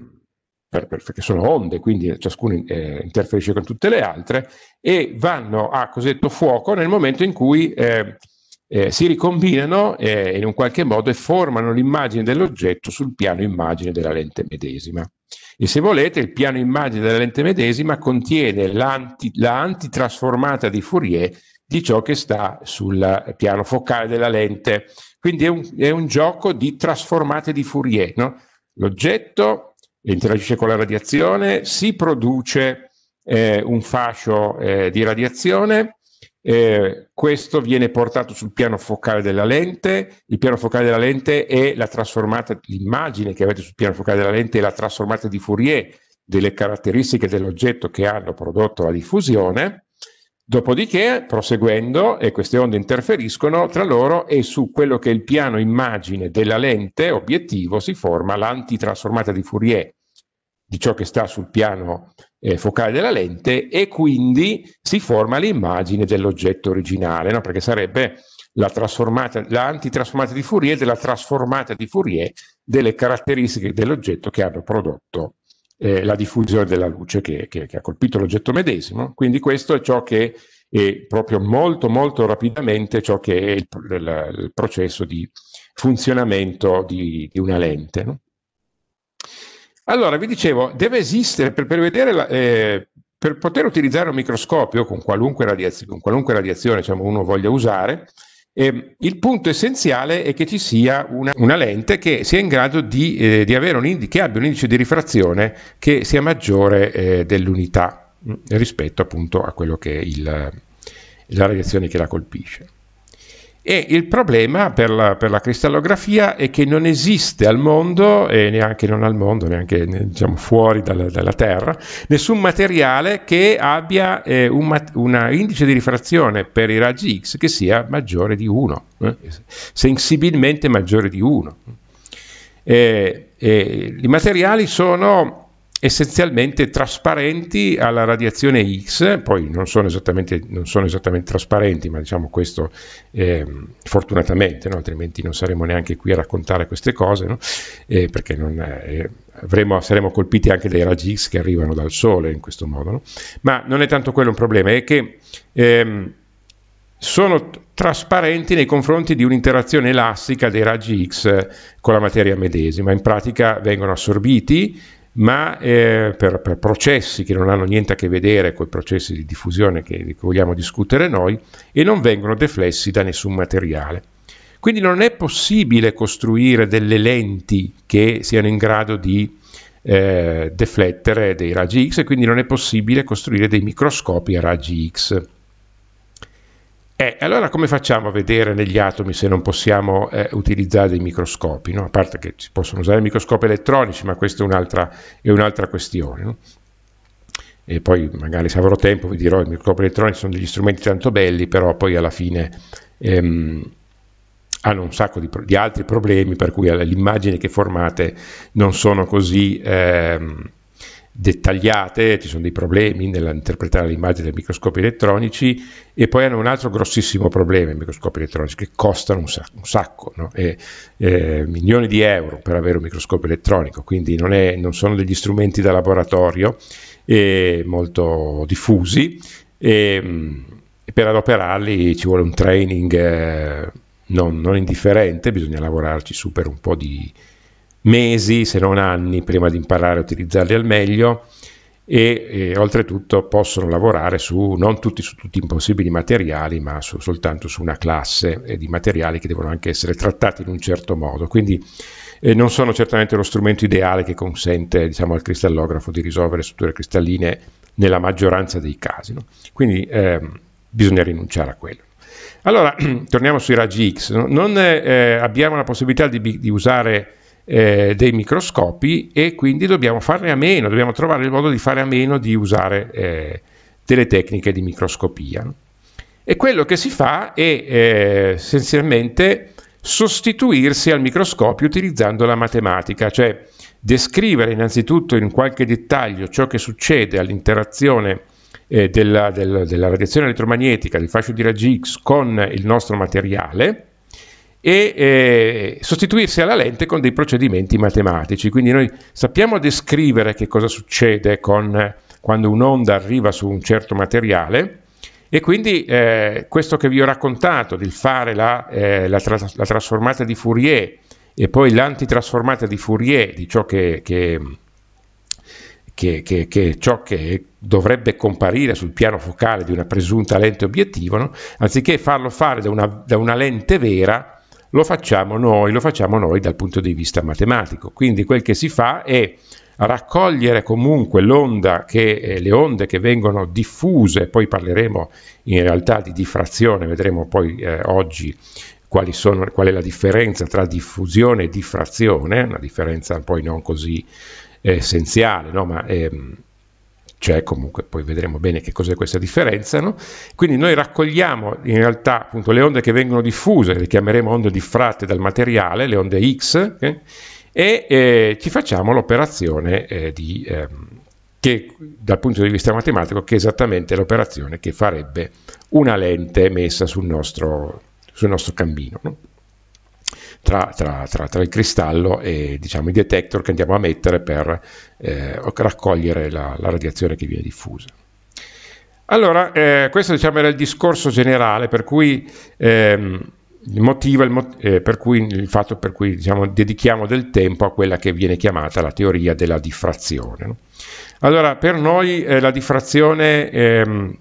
per, per, perché sono onde, quindi ciascuna eh, interferisce con tutte le altre e vanno a cosiddetto fuoco nel momento in cui eh, eh, si ricombinano eh, in un qualche modo e formano l'immagine dell'oggetto sul piano immagine della lente medesima. E se volete, il piano immagine della lente medesima contiene l'anti, la antitrasformata di Fourier di ciò che sta sul piano focale della lente. Quindi è un, è un gioco di trasformate di Fourier. No? L'oggetto interagisce con la radiazione, si produce eh, un fascio eh, di radiazione eh, questo viene portato sul piano focale della lente, il piano focale della lente è la trasformata, l'immagine che avete sul piano focale della lente è la trasformata di Fourier delle caratteristiche dell'oggetto che hanno prodotto la diffusione, dopodiché proseguendo e queste onde interferiscono tra loro e su quello che è il piano immagine della lente obiettivo si forma l'antitrasformata di Fourier di ciò che sta sul piano eh, focale della lente e quindi si forma l'immagine dell'oggetto originale, no? perché sarebbe la trasformata, l'antitrasformata di Fourier della trasformata di Fourier delle caratteristiche dell'oggetto che hanno prodotto eh, la diffusione della luce che, che, che, ha colpito l'oggetto medesimo. Quindi questo è ciò che è proprio molto molto rapidamente ciò che è il, il, il processo di funzionamento di, di una lente. No? Allora, vi dicevo, deve esistere per, per, la, eh, per poter utilizzare un microscopio con qualunque, radiaz- con qualunque radiazione diciamo, uno voglia usare, eh, il punto essenziale è che ci sia una, una lente che sia in grado di, eh, di avere un indi- che abbia un indice di rifrazione che sia maggiore eh, dell'unità mm, rispetto appunto a quello che è il, la radiazione che la colpisce. E il problema per la, per la, cristallografia è che non esiste al mondo, e neanche non al mondo, neanche diciamo, fuori dalla, dalla, Terra, nessun materiale che abbia eh, un una indice di rifrazione per i raggi X che sia maggiore di 1, eh, sensibilmente maggiore di 1. Eh, eh, I materiali sono essenzialmente trasparenti alla radiazione X, poi non sono esattamente, non sono esattamente trasparenti, ma diciamo questo eh, fortunatamente, no? altrimenti non saremmo neanche qui a raccontare queste cose, no? eh, perché non, eh, avremo, saremo colpiti anche dai raggi X che arrivano dal Sole in questo modo. No? Ma non è tanto quello un problema, è che ehm, sono trasparenti nei confronti di un'interazione elastica dei raggi X con la materia medesima. In pratica vengono assorbiti ma eh, per, per, processi che non hanno niente a che vedere con i processi di diffusione che, che vogliamo discutere noi e non vengono deflessi da nessun materiale. Quindi non è possibile costruire delle lenti che siano in grado di eh, deflettere dei raggi X e quindi non è possibile costruire dei microscopi a raggi X. Eh, allora come facciamo a vedere negli atomi se non possiamo eh, utilizzare dei microscopi? No? A parte che si possono usare microscopi elettronici, ma questa è un'altra, è un'altra questione. No? E poi magari se avrò tempo vi dirò che i microscopi elettronici sono degli strumenti tanto belli, però poi alla fine ehm, hanno un sacco di, di, altri problemi, per cui eh, l'immagine che formate non sono così... Ehm, dettagliate, ci sono dei problemi nell'interpretare l'immagine dei microscopi elettronici e poi hanno un altro grossissimo problema i microscopi elettronici che costano un sacco, un sacco no? e, eh, milioni di euro per avere un microscopio elettronico, quindi non, è, non sono degli strumenti da laboratorio eh, molto diffusi e, mh, per adoperarli ci vuole un training eh, non, non indifferente, bisogna lavorarci su per un po' di mesi se non anni prima di imparare a utilizzarli al meglio e, e oltretutto possono lavorare su non tutti su tutti i possibili materiali ma su, soltanto su una classe eh, di materiali che devono anche essere trattati in un certo modo quindi eh, non sono certamente lo strumento ideale che consente diciamo, al cristallografo di risolvere strutture cristalline nella maggioranza dei casi no? quindi eh, bisogna rinunciare a quello allora torniamo sui raggi X no? non eh, eh abbiamo la possibilità di, di usare eh, dei microscopi e quindi dobbiamo farne a meno, dobbiamo trovare il modo di fare a meno di usare eh, delle tecniche di microscopia. E quello che si fa è eh, essenzialmente sostituirsi al microscopio utilizzando la matematica, cioè descrivere innanzitutto in qualche dettaglio ciò che succede all'interazione eh, della, del, della radiazione elettromagnetica, del fascio di raggi X con il nostro materiale e eh, sostituirsi alla lente con dei procedimenti matematici. Quindi noi sappiamo descrivere che cosa succede con, quando un'onda arriva su un certo materiale e quindi eh, questo che vi ho raccontato di fare la, eh, la, tra la, trasformata di Fourier e poi l'antitrasformata di Fourier di ciò che, che, che, che, ciò che dovrebbe comparire sul piano focale di una presunta lente obiettivo, no? anziché farlo fare da una, da una lente vera, lo facciamo noi, lo facciamo noi dal punto di vista matematico. Quindi quel che si fa è raccogliere comunque che, eh, le onde che vengono diffuse, poi parleremo in realtà di diffrazione, vedremo poi eh, oggi sono, qual è la differenza tra diffusione e diffrazione, una differenza poi non così eh, essenziale, no? ma ehm, cioè comunque, poi vedremo bene che cos'è questa differenza. No? Quindi noi raccogliamo in realtà appunto, le onde che vengono diffuse, le chiameremo onde diffratte dal materiale, le onde X, okay? e eh, ci facciamo l'operazione eh, di, eh, che dal punto di vista matematico che è esattamente l'operazione che farebbe una lente messa sul nostro, sul nostro cammino. No? tra, tra, tra, tra, il cristallo e diciamo, i detector che andiamo a mettere per eh, raccogliere la, la, radiazione che viene diffusa. Allora, eh, questo diciamo, era il discorso generale per cui, ehm, il, motivo, il, mot- eh, per cui il fatto per cui diciamo, dedichiamo del tempo a quella che viene chiamata la teoria della diffrazione. No? Allora, per noi eh, la diffrazione ehm,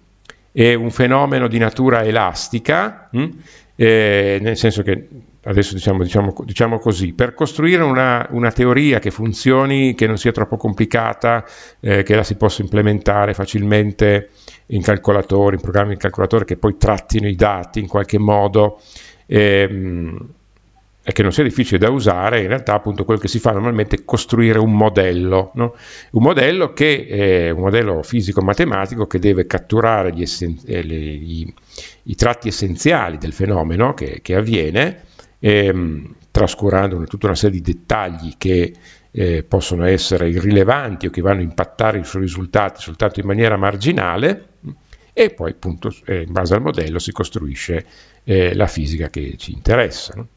è un fenomeno di natura elastica, mh? Hm? Eh, nel senso che adesso diciamo, diciamo, diciamo, così, per costruire una, una, teoria che funzioni, che non sia troppo complicata, eh, che la si possa implementare facilmente in calcolatori, in programmi di calcolatore che poi trattino i dati in qualche modo ehm, e che non sia difficile da usare, in realtà appunto quello che si fa normalmente è costruire un modello, no? un modello che è eh, un modello fisico-matematico che deve catturare essen- eh, le, i, i, tratti essenziali del fenomeno che, che avviene, ehm, trascurando tutta una serie di dettagli che eh, possono essere irrilevanti o che vanno a impattare sui risultati soltanto in maniera marginale e poi appunto eh, in base al modello si costruisce eh, la fisica che ci interessa. No?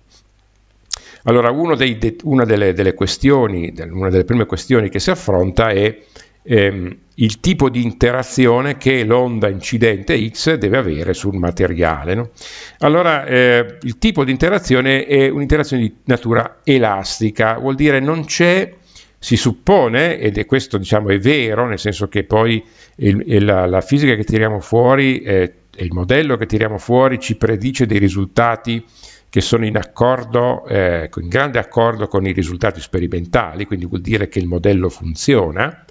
Allora de una, delle, delle una delle prime questioni che si affronta è ehm, il tipo di interazione che l'onda incidente X deve avere sul materiale. No? Allora, eh, il tipo di interazione è un'interazione di natura elastica, vuol dire non c'è si suppone, ed è questo diciamo è vero, nel senso che poi il, la, la, fisica che tiriamo fuori eh, e il modello che tiriamo fuori ci predice dei risultati che sono in accordo, eh, in grande accordo con i risultati sperimentali, quindi vuol dire che il modello funziona,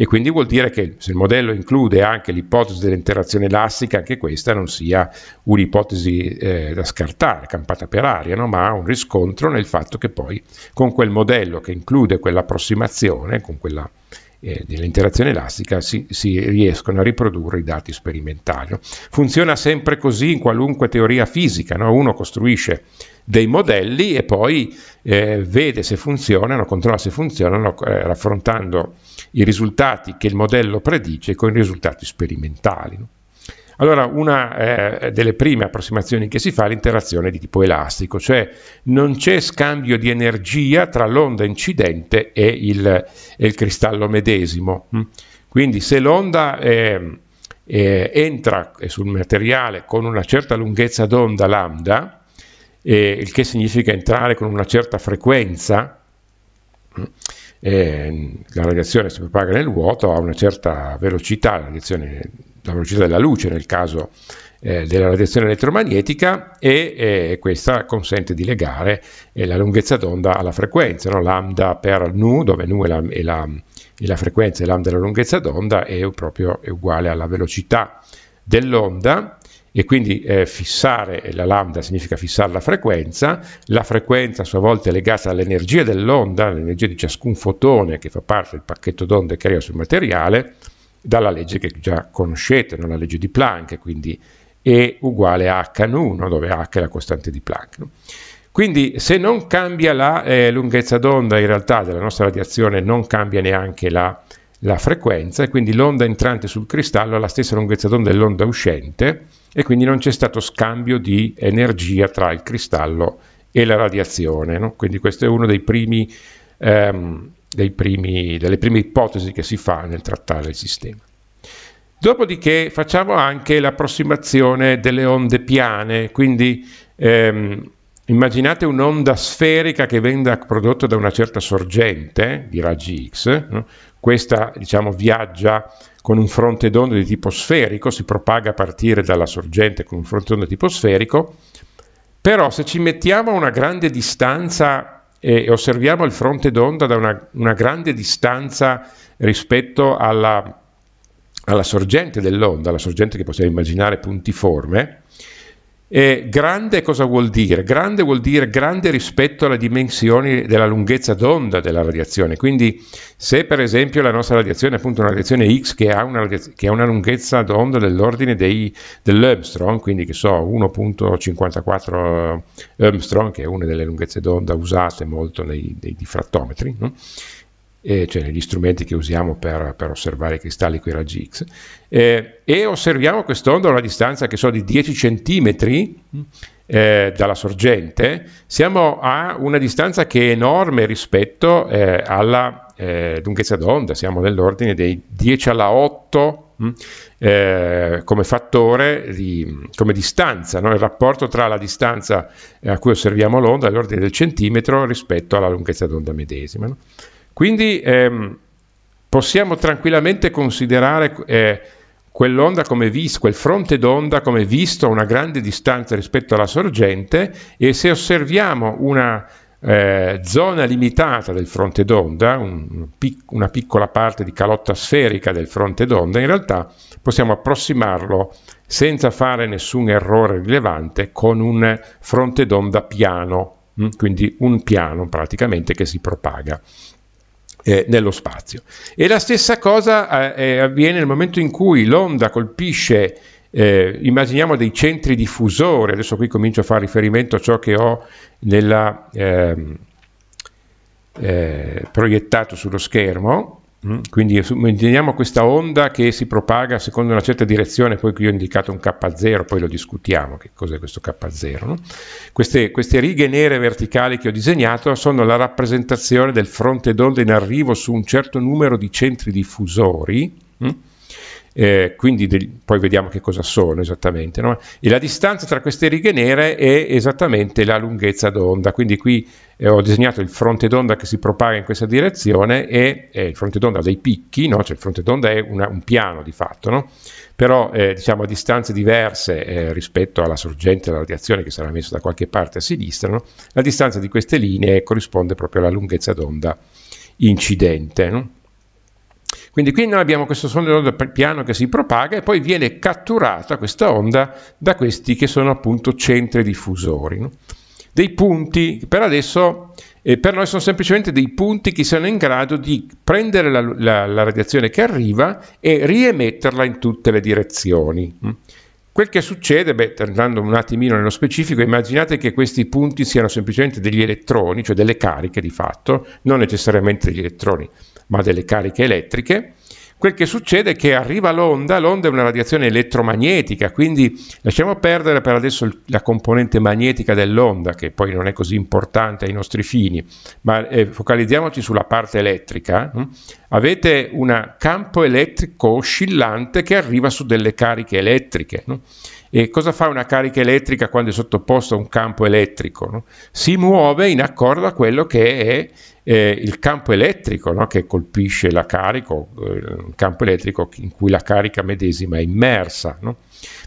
e quindi vuol dire che se il modello include anche l'ipotesi dell'interazione elastica, anche questa non sia un'ipotesi eh, da scartare, campata per aria, no? ma ha un riscontro nel fatto che poi con quel modello che include quell'approssimazione, con quella eh, dell'interazione elastica si, si, riescono a riprodurre i dati sperimentali. Funziona sempre così in qualunque teoria fisica, no? uno costruisce dei modelli e poi eh, vede se funzionano, controlla se funzionano, eh, raffrontando i risultati che il modello predice con i risultati sperimentali. No? Allora, una eh, delle prime approssimazioni che si fa è l'interazione di tipo elastico, cioè non c'è scambio di energia tra l'onda incidente e il, e il cristallo medesimo. Hm? Quindi se l'onda eh, eh, entra sul materiale con una certa lunghezza d'onda lambda, eh, il che significa entrare con una certa frequenza, eh, la radiazione si propaga nel vuoto a una certa velocità, la, la velocità della luce nel caso eh, della radiazione elettromagnetica e eh, questa consente di legare eh, la lunghezza d'onda alla frequenza, no? lambda per nu, dove nu è la, è la, è la frequenza e lambda è la lunghezza d'onda, è proprio è uguale alla velocità dell'onda e quindi eh, fissare la lambda significa fissare la frequenza, la frequenza a sua volta è legata all'energia dell'onda, all'energia di ciascun fotone che fa parte del pacchetto d'onde che arriva sul materiale, dalla legge che già conoscete, no? la legge di Planck, quindi E uguale a H1, no? dove H è la costante di Planck. No? Quindi se non cambia la eh, lunghezza d'onda, in realtà della nostra radiazione non cambia neanche la, la frequenza, e quindi l'onda entrante sul cristallo ha la stessa lunghezza d'onda dell'onda uscente, e quindi non c'è stato scambio di energia tra il cristallo e la radiazione. No? Quindi questo è uno una ehm, delle prime ipotesi che si fa nel trattare il sistema. Dopodiché facciamo anche l'approssimazione delle onde piane, quindi ehm, immaginate un'onda sferica che venga prodotta da una certa sorgente di raggi X, no? questa diciamo, viaggia con un fronte d'onda di tipo sferico, si propaga a partire dalla sorgente con un fronte d'onda di tipo sferico, però se ci mettiamo a una grande distanza eh, e osserviamo il fronte d'onda da una, una grande distanza rispetto alla, alla sorgente dell'onda, la sorgente che possiamo immaginare puntiforme, e grande cosa vuol dire? Grande vuol dire grande rispetto alle dimensioni della lunghezza d'onda della radiazione. Quindi se per esempio la nostra radiazione è appunto una radiazione X che ha una, che ha una lunghezza d'onda dell'ordine dei, dell'Armstrong, quindi che so 1.54 eh, Armstrong, che è una delle lunghezze d'onda usate molto nei, nei diffrattometri, no? eh, cioè negli strumenti che usiamo per, per osservare i cristalli con i raggi X, eh, e osserviamo quest'onda a una distanza che so di 10 cm mm. eh, dalla sorgente, siamo a una distanza che è enorme rispetto eh, alla eh, lunghezza d'onda, siamo nell'ordine dei 10 alla 8 mm, eh, come fattore, di, come distanza, no? il rapporto tra la distanza eh, a cui osserviamo l'onda, l'ordine del centimetro, rispetto alla lunghezza d'onda medesima. No? Quindi ehm, possiamo tranquillamente considerare eh, quell'onda come visto, quel fronte d'onda come visto a una grande distanza rispetto alla sorgente e se osserviamo una eh, zona limitata del fronte d'onda, un, pic una piccola parte di calotta sferica del fronte d'onda, in realtà possiamo approssimarlo senza fare nessun errore rilevante con un fronte d'onda piano, mm, quindi un piano praticamente che si propaga eh, nello spazio. E la stessa cosa eh, eh, avviene nel momento in cui l'onda colpisce, eh, immaginiamo dei centri diffusori, adesso qui comincio a fare riferimento a ciò che ho nella, ehm, eh, proiettato sullo schermo, Mm? Quindi teniamo questa onda che si propaga secondo una certa direzione, poi qui ho indicato un K0, poi lo discutiamo, che cos'è questo K0. No? Queste, queste, righe nere verticali che ho disegnato sono la rappresentazione del fronte d'onda in arrivo su un certo numero di centri diffusori, mh? Mm? eh, quindi degli, poi vediamo che cosa sono esattamente. No? E la distanza tra queste righe nere è esattamente la lunghezza d'onda, quindi qui eh, ho disegnato il fronte d'onda che si propaga in questa direzione e eh, il fronte d'onda ha dei picchi, no? cioè il fronte d'onda è una, un piano di fatto, no? però eh, diciamo a distanze diverse eh, rispetto alla sorgente della radiazione che sarà messa da qualche parte a sinistra, la distanza di queste linee corrisponde proprio alla lunghezza d'onda incidente. Quindi qui noi abbiamo questo sonda d'onda piano che si propaga e poi viene catturata questa onda da questi che sono appunto centri diffusori. No? Dei punti, per adesso, eh, per noi sono semplicemente dei punti che sono in grado di prendere la, la, la radiazione che arriva e riemetterla in tutte le direzioni. Mm. Quel che succede, beh, tornando un attimino nello specifico, immaginate che questi punti siano semplicemente degli elettroni, cioè delle cariche di fatto, non necessariamente degli elettroni ma delle cariche elettriche, quel che succede è che arriva l'onda, l'onda è una radiazione elettromagnetica, quindi lasciamo perdere per adesso la componente magnetica dell'onda, che poi non è così importante ai nostri fini, ma eh, focalizziamoci sulla parte elettrica. Hm? Avete un campo elettrico oscillante che arriva su delle cariche elettriche. No? Hm? E cosa fa una carica elettrica quando è sottoposta a un campo elettrico? No? Hm? Si muove in accordo a quello che è eh, il campo elettrico no, che colpisce la carica, il eh, campo elettrico in cui la carica medesima è immersa. No?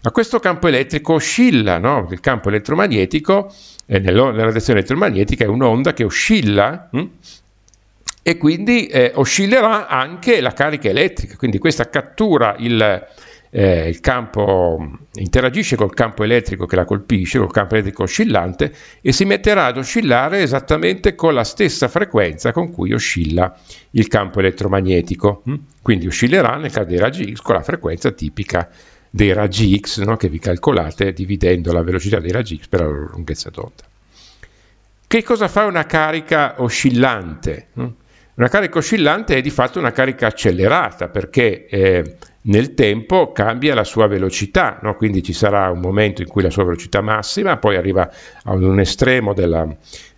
Ma questo campo elettrico oscilla, no? il campo elettromagnetico, eh, nella radiazione elettromagnetica è un'onda che oscilla hm? e quindi eh, oscillerà anche la carica elettrica, quindi questa cattura il eh, il campo interagisce col campo elettrico che la colpisce, col campo elettrico oscillante e si metterà ad oscillare esattamente con la stessa frequenza con cui oscilla il campo elettromagnetico. Mm? Quindi oscillerà nel caso dei raggi X con la frequenza tipica dei raggi X no? che vi calcolate dividendo la velocità dei raggi X per la loro lunghezza d'onda. Che cosa fa una carica oscillante? Mm? Una carica oscillante è di fatto una carica accelerata perché eh, nel tempo cambia la sua velocità, no? quindi ci sarà un momento in cui la sua velocità massima, poi arriva ad un estremo della,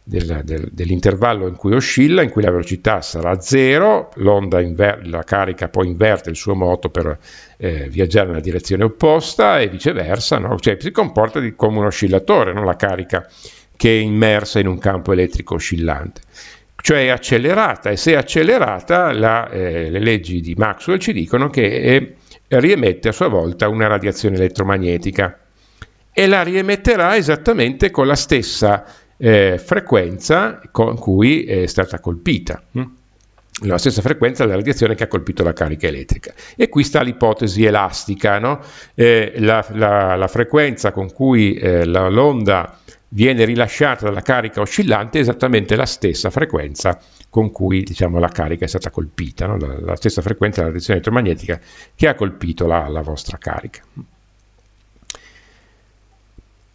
della, del, dell'intervallo in cui oscilla, in cui la velocità sarà zero, l'onda inver- la carica poi inverte il suo moto per eh, viaggiare nella direzione opposta e viceversa, no? cioè, si comporta di, come un oscillatore, no? la carica che è immersa in un campo elettrico oscillante cioè è accelerata e se è accelerata la, eh, le leggi di Maxwell ci dicono che eh, riemette a sua volta una radiazione elettromagnetica e la riemetterà esattamente con la stessa eh, frequenza con cui è stata colpita, hm? la stessa frequenza della radiazione che ha colpito la carica elettrica. E qui sta l'ipotesi elastica, no? eh, la, la, la, frequenza con cui eh, l'onda viene rilasciata dalla carica oscillante esattamente la stessa frequenza con cui diciamo, la carica è stata colpita, no? la, la, stessa frequenza della radiazione elettromagnetica che ha colpito la, la vostra carica.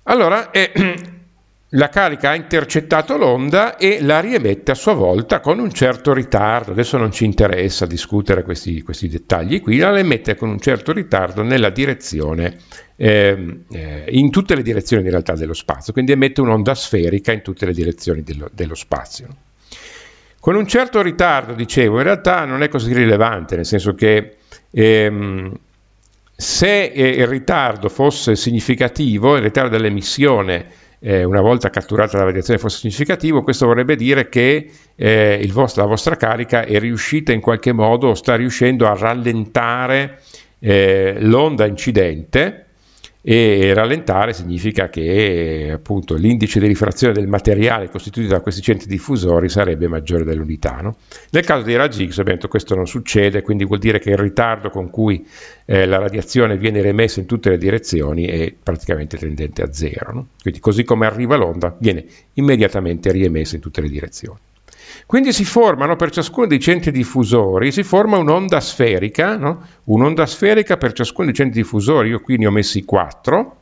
Allora, eh, la carica ha intercettato l'onda e la riemette a sua volta con un certo ritardo, adesso non ci interessa discutere questi, questi dettagli qui, la riemette con un certo ritardo nella direzione Ehm, eh, in tutte le direzioni in realtà dello spazio, quindi emette un'onda sferica in tutte le direzioni dello, dello spazio. Con un certo ritardo, dicevo, in realtà non è così rilevante, nel senso che ehm, se eh, il ritardo fosse significativo, il ritardo dell'emissione eh, una volta catturata la radiazione fosse significativo, questo vorrebbe dire che eh, vostro, la vostra carica è riuscita in qualche modo o sta riuscendo a rallentare eh, l'onda incidente e rallentare significa che appunto, l'indice di rifrazione del materiale costituito da questi centri diffusori sarebbe maggiore dell'unità. No? Nel caso dei raggi X ovviamente questo non succede, quindi vuol dire che il ritardo con cui eh, la radiazione viene remessa in tutte le direzioni è praticamente tendente a zero, no? quindi così come arriva l'onda viene immediatamente riemessa in tutte le direzioni. Quindi si formano per ciascuno dei centri diffusori, si forma un'onda sferica, no? un'onda sferica per ciascuno dei centri diffusori, io qui ne ho messi quattro,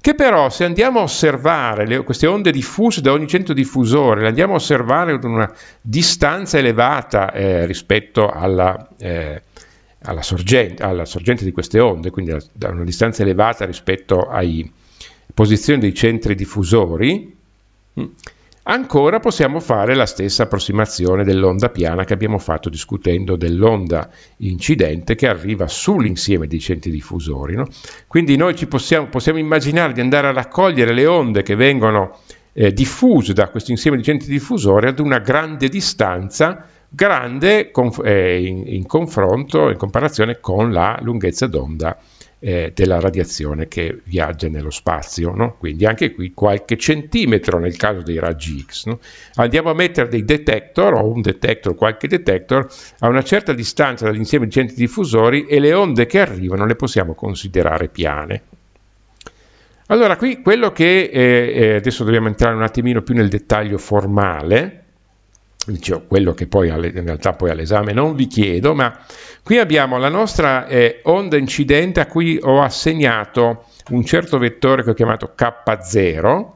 che però se andiamo a osservare le, queste onde diffuse da ogni centro diffusore, le andiamo a osservare ad una distanza elevata eh, rispetto alla, eh, alla, sorgente, alla, sorgente, di queste onde, quindi da una distanza elevata rispetto alle posizioni dei centri diffusori, mh, mm, Ancora possiamo fare la stessa approssimazione dell'onda piana che abbiamo fatto discutendo dell'onda incidente che arriva sull'insieme dei centri diffusori. No? Quindi noi possiamo, possiamo, immaginare di andare a raccogliere le onde che vengono eh, diffuse da questo insieme di centri diffusori ad una grande distanza, grande conf- eh, in, in confronto, in comparazione con la lunghezza d'onda eh, della radiazione che viaggia nello spazio, no? quindi anche qui qualche centimetro nel caso dei raggi X. No? Andiamo a mettere dei detector o un detector, qualche detector, a una certa distanza dall'insieme di centri diffusori e le onde che arrivano le possiamo considerare piane. Allora qui quello che eh, eh adesso dobbiamo entrare un attimino più nel dettaglio formale, dicevo, quello che poi in realtà poi all'esame non vi chiedo, ma qui abbiamo la nostra eh, onda incidente a cui ho assegnato un certo vettore che ho chiamato K0,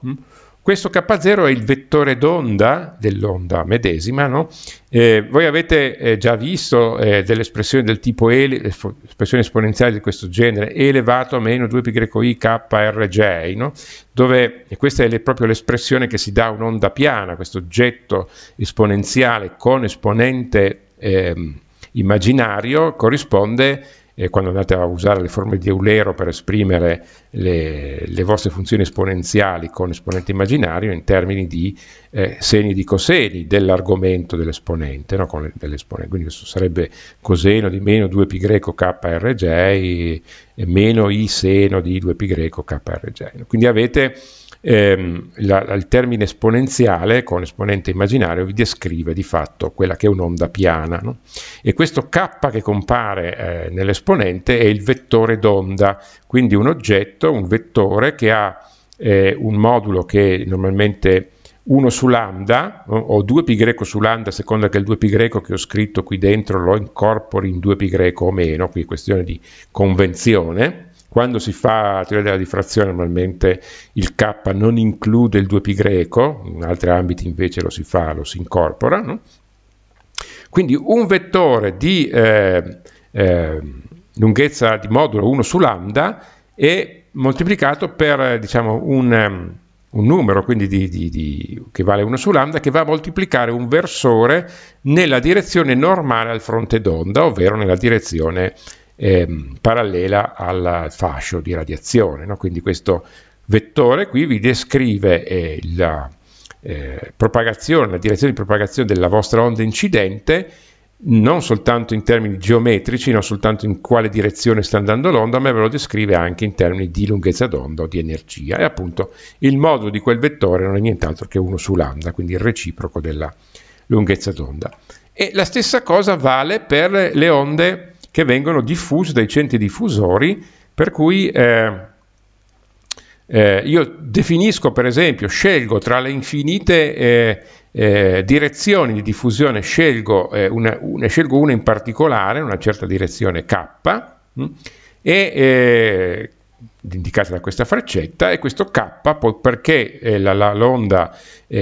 questo K0 è il vettore d'onda dell'onda medesima. No? Eh, voi avete eh, già visto eh, delle espressioni del tipo ele, eh, espressioni esponenziali di questo genere, e elevato a meno 2πi krj, no? dove questa è le, proprio l'espressione che si dà a un'onda piana, questo oggetto esponenziale con esponente ehm, immaginario corrisponde eh, quando andate a usare le forme di Eulero per esprimere le, le vostre funzioni esponenziali con esponente immaginario in termini di eh, segni di coseni dell'argomento dell'esponente, no? le, dell'esponente. quindi questo sarebbe coseno di meno 2π krj e meno i seno di 2π krj. Quindi avete ehm, la, il termine esponenziale con esponente immaginario vi descrive di fatto quella che è un'onda piana no? e questo k che compare eh, nell'esponente è il vettore d'onda, quindi un oggetto, un vettore che ha eh, un modulo che normalmente 1 su lambda o 2π greco su lambda, a seconda che il 2π greco che ho scritto qui dentro lo incorpori in 2π greco o meno, qui è questione di convenzione, quando si fa la teoria della diffrazione normalmente il K non include il 2π, in altri ambiti invece lo si fa, lo si incorpora. No? Quindi un vettore di eh, eh, lunghezza di modulo 1 su lambda è moltiplicato per eh, diciamo, un, eh, un, numero di, di, di, che vale 1 su lambda che va a moltiplicare un versore nella direzione normale al fronte d'onda, ovvero nella direzione ehm, parallela al fascio di radiazione. No? Quindi questo vettore qui vi descrive eh, la, eh, propagazione, la direzione di propagazione della vostra onda incidente non soltanto in termini geometrici, non soltanto in quale direzione sta andando l'onda, ma ve lo descrive anche in termini di lunghezza d'onda o di energia. E appunto il modulo di quel vettore non è nient'altro che 1 su lambda, quindi il reciproco della lunghezza d'onda. E la stessa cosa vale per le onde che vengono diffuse dai centri diffusori, per cui eh, eh, io definisco, per esempio, scelgo tra le infinite eh, eh, direzioni di diffusione, scelgo, eh, una, una, scelgo, una, in particolare, una certa direzione K, mh, mm, e, eh, indicata da questa freccetta, e questo K, poi perché eh, la, la, l'onda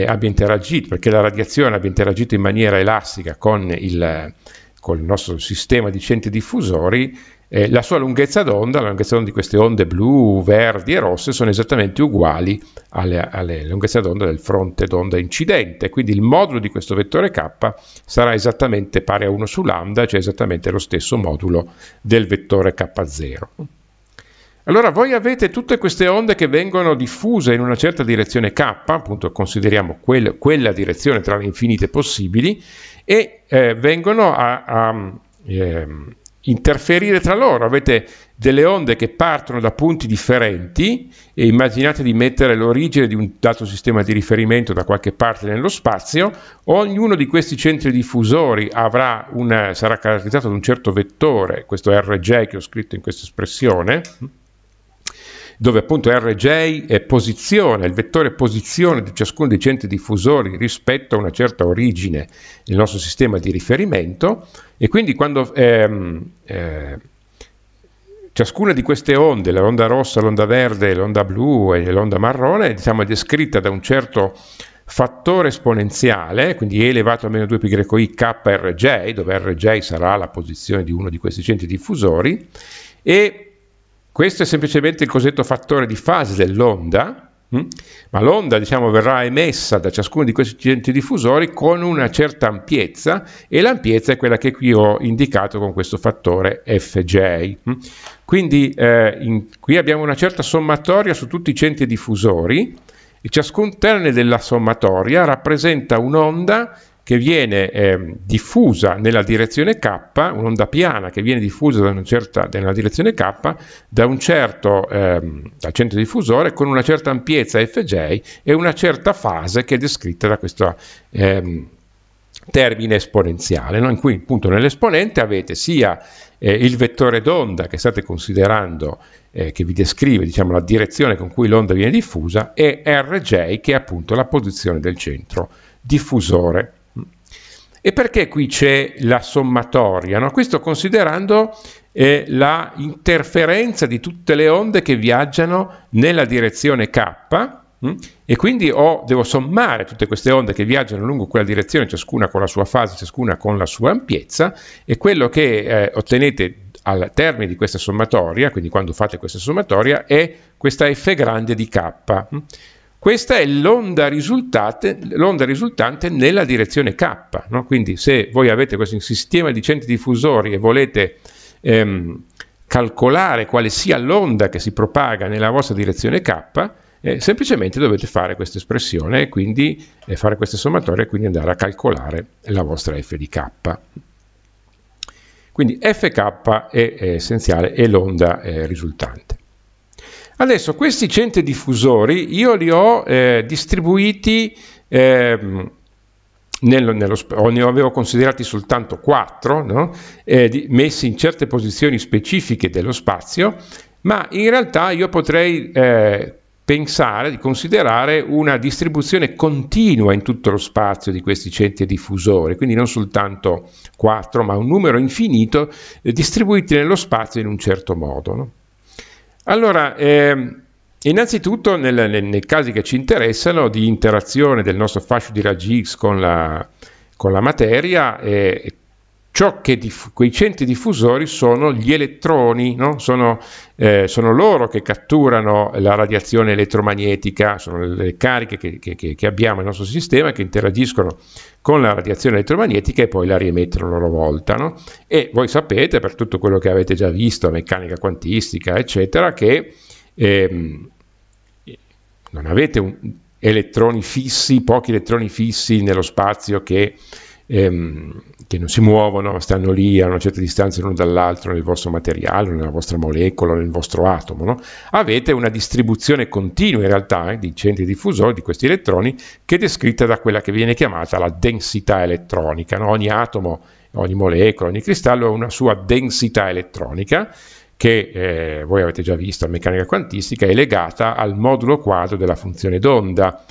abbia interagito, perché la radiazione abbia interagito in maniera elastica con il con il nostro sistema di centri diffusori, eh, la sua lunghezza d'onda, la lunghezza d'onda di queste onde blu, verdi e rosse sono esattamente uguali alle, alle lunghezze d'onda del fronte d'onda incidente, quindi il modulo di questo vettore K sarà esattamente pari a 1 su lambda, cioè esattamente lo stesso modulo del vettore K0. Allora voi avete tutte queste onde che vengono diffuse in una certa direzione k, appunto consideriamo quel, quella direzione tra le infinite possibili, e eh, vengono a, a eh, interferire tra loro. Avete delle onde che partono da punti differenti e immaginate di mettere l'origine di un dato sistema di riferimento da qualche parte nello spazio, ognuno di questi centri diffusori una, sarà caratterizzato da un certo vettore, questo Rj che ho scritto in questa espressione, dove appunto RJ è posizione, il vettore posizione di ciascuno dei centri diffusori rispetto a una certa origine del nostro sistema di riferimento e quindi quando ehm, eh, ciascuna di queste onde, l'onda rossa, l'onda verde, l'onda blu e l'onda marrone, diciamo, è descritta da un certo fattore esponenziale, quindi e elevato a meno 2 πi krj, dove rj sarà la posizione di uno di questi centri diffusori, e questo è semplicemente il cosiddetto fattore di fase dell'onda, mm? ma l'onda diciamo, verrà emessa da ciascuno di questi centri diffusori con una certa ampiezza e l'ampiezza è quella che qui ho indicato con questo fattore fj. Mm? Quindi eh, in, qui abbiamo una certa sommatoria su tutti i centri diffusori e ciascun termine della sommatoria rappresenta un'onda che viene eh, diffusa nella direzione K, un'onda piana che viene diffusa certa, nella direzione K da un certo eh, dal centro diffusore con una certa ampiezza Fj e una certa fase che è descritta da questo eh, termine esponenziale, no? in cui appunto nell'esponente avete sia eh, il vettore d'onda che state considerando eh, che vi descrive diciamo, la direzione con cui l'onda viene diffusa e Rj che è appunto la posizione del centro diffusore e perché qui c'è la sommatoria? No? Questo considerando eh, la interferenza di tutte le onde che viaggiano nella direzione K mh? Mm? e quindi ho, devo sommare tutte queste onde che viaggiano lungo quella direzione, ciascuna con la sua fase, ciascuna con la sua ampiezza e quello che eh, ottenete al termine di questa sommatoria, quindi quando fate questa sommatoria, è questa f grande di K. Mh? Mm? Questa è l'onda, l'onda risultante nella direzione K. No? Quindi se voi avete questo sistema di centri diffusori e volete ehm, calcolare quale sia l'onda che si propaga nella vostra direzione K, eh, semplicemente dovete fare questa espressione e quindi eh, fare queste sommatorie e quindi andare a calcolare la vostra f di k. Quindi fk è, è essenziale, è l'onda eh, risultante. Adesso questi centri diffusori io li ho eh, distribuiti, eh, nello, nello, o ne avevo considerati soltanto 4, no? eh, di, messi in certe posizioni specifiche dello spazio, ma in realtà io potrei eh, pensare di considerare una distribuzione continua in tutto lo spazio di questi centri diffusori, quindi non soltanto 4, ma un numero infinito eh, distribuiti nello spazio in un certo modo. No? Allora, eh, innanzitutto nel, nel, nei casi che ci interessano di interazione del nostro fascio di raggi X con la, con la materia, eh, ciò che diff- quei centri diffusori sono gli elettroni, no? sono, eh, sono, loro che catturano la radiazione elettromagnetica, sono le cariche che, che, che, abbiamo nel nostro sistema che interagiscono con la radiazione elettromagnetica e poi la riemettono a loro volta. No? E voi sapete, per tutto quello che avete già visto, meccanica quantistica, eccetera, che ehm, non avete un, elettroni fissi, pochi elettroni fissi nello spazio che ehm, che non si muovono, stanno lì a una certa distanza l'uno dall'altro nel vostro materiale, nella vostra molecola, nel vostro atomo, no? avete una distribuzione continua in realtà eh, di centri diffusori di questi elettroni che è descritta da quella che viene chiamata la densità elettronica. No? Ogni atomo, ogni molecola, ogni cristallo ha una sua densità elettronica che eh, voi avete già visto, la meccanica quantistica, è legata al modulo quadro della funzione d'onda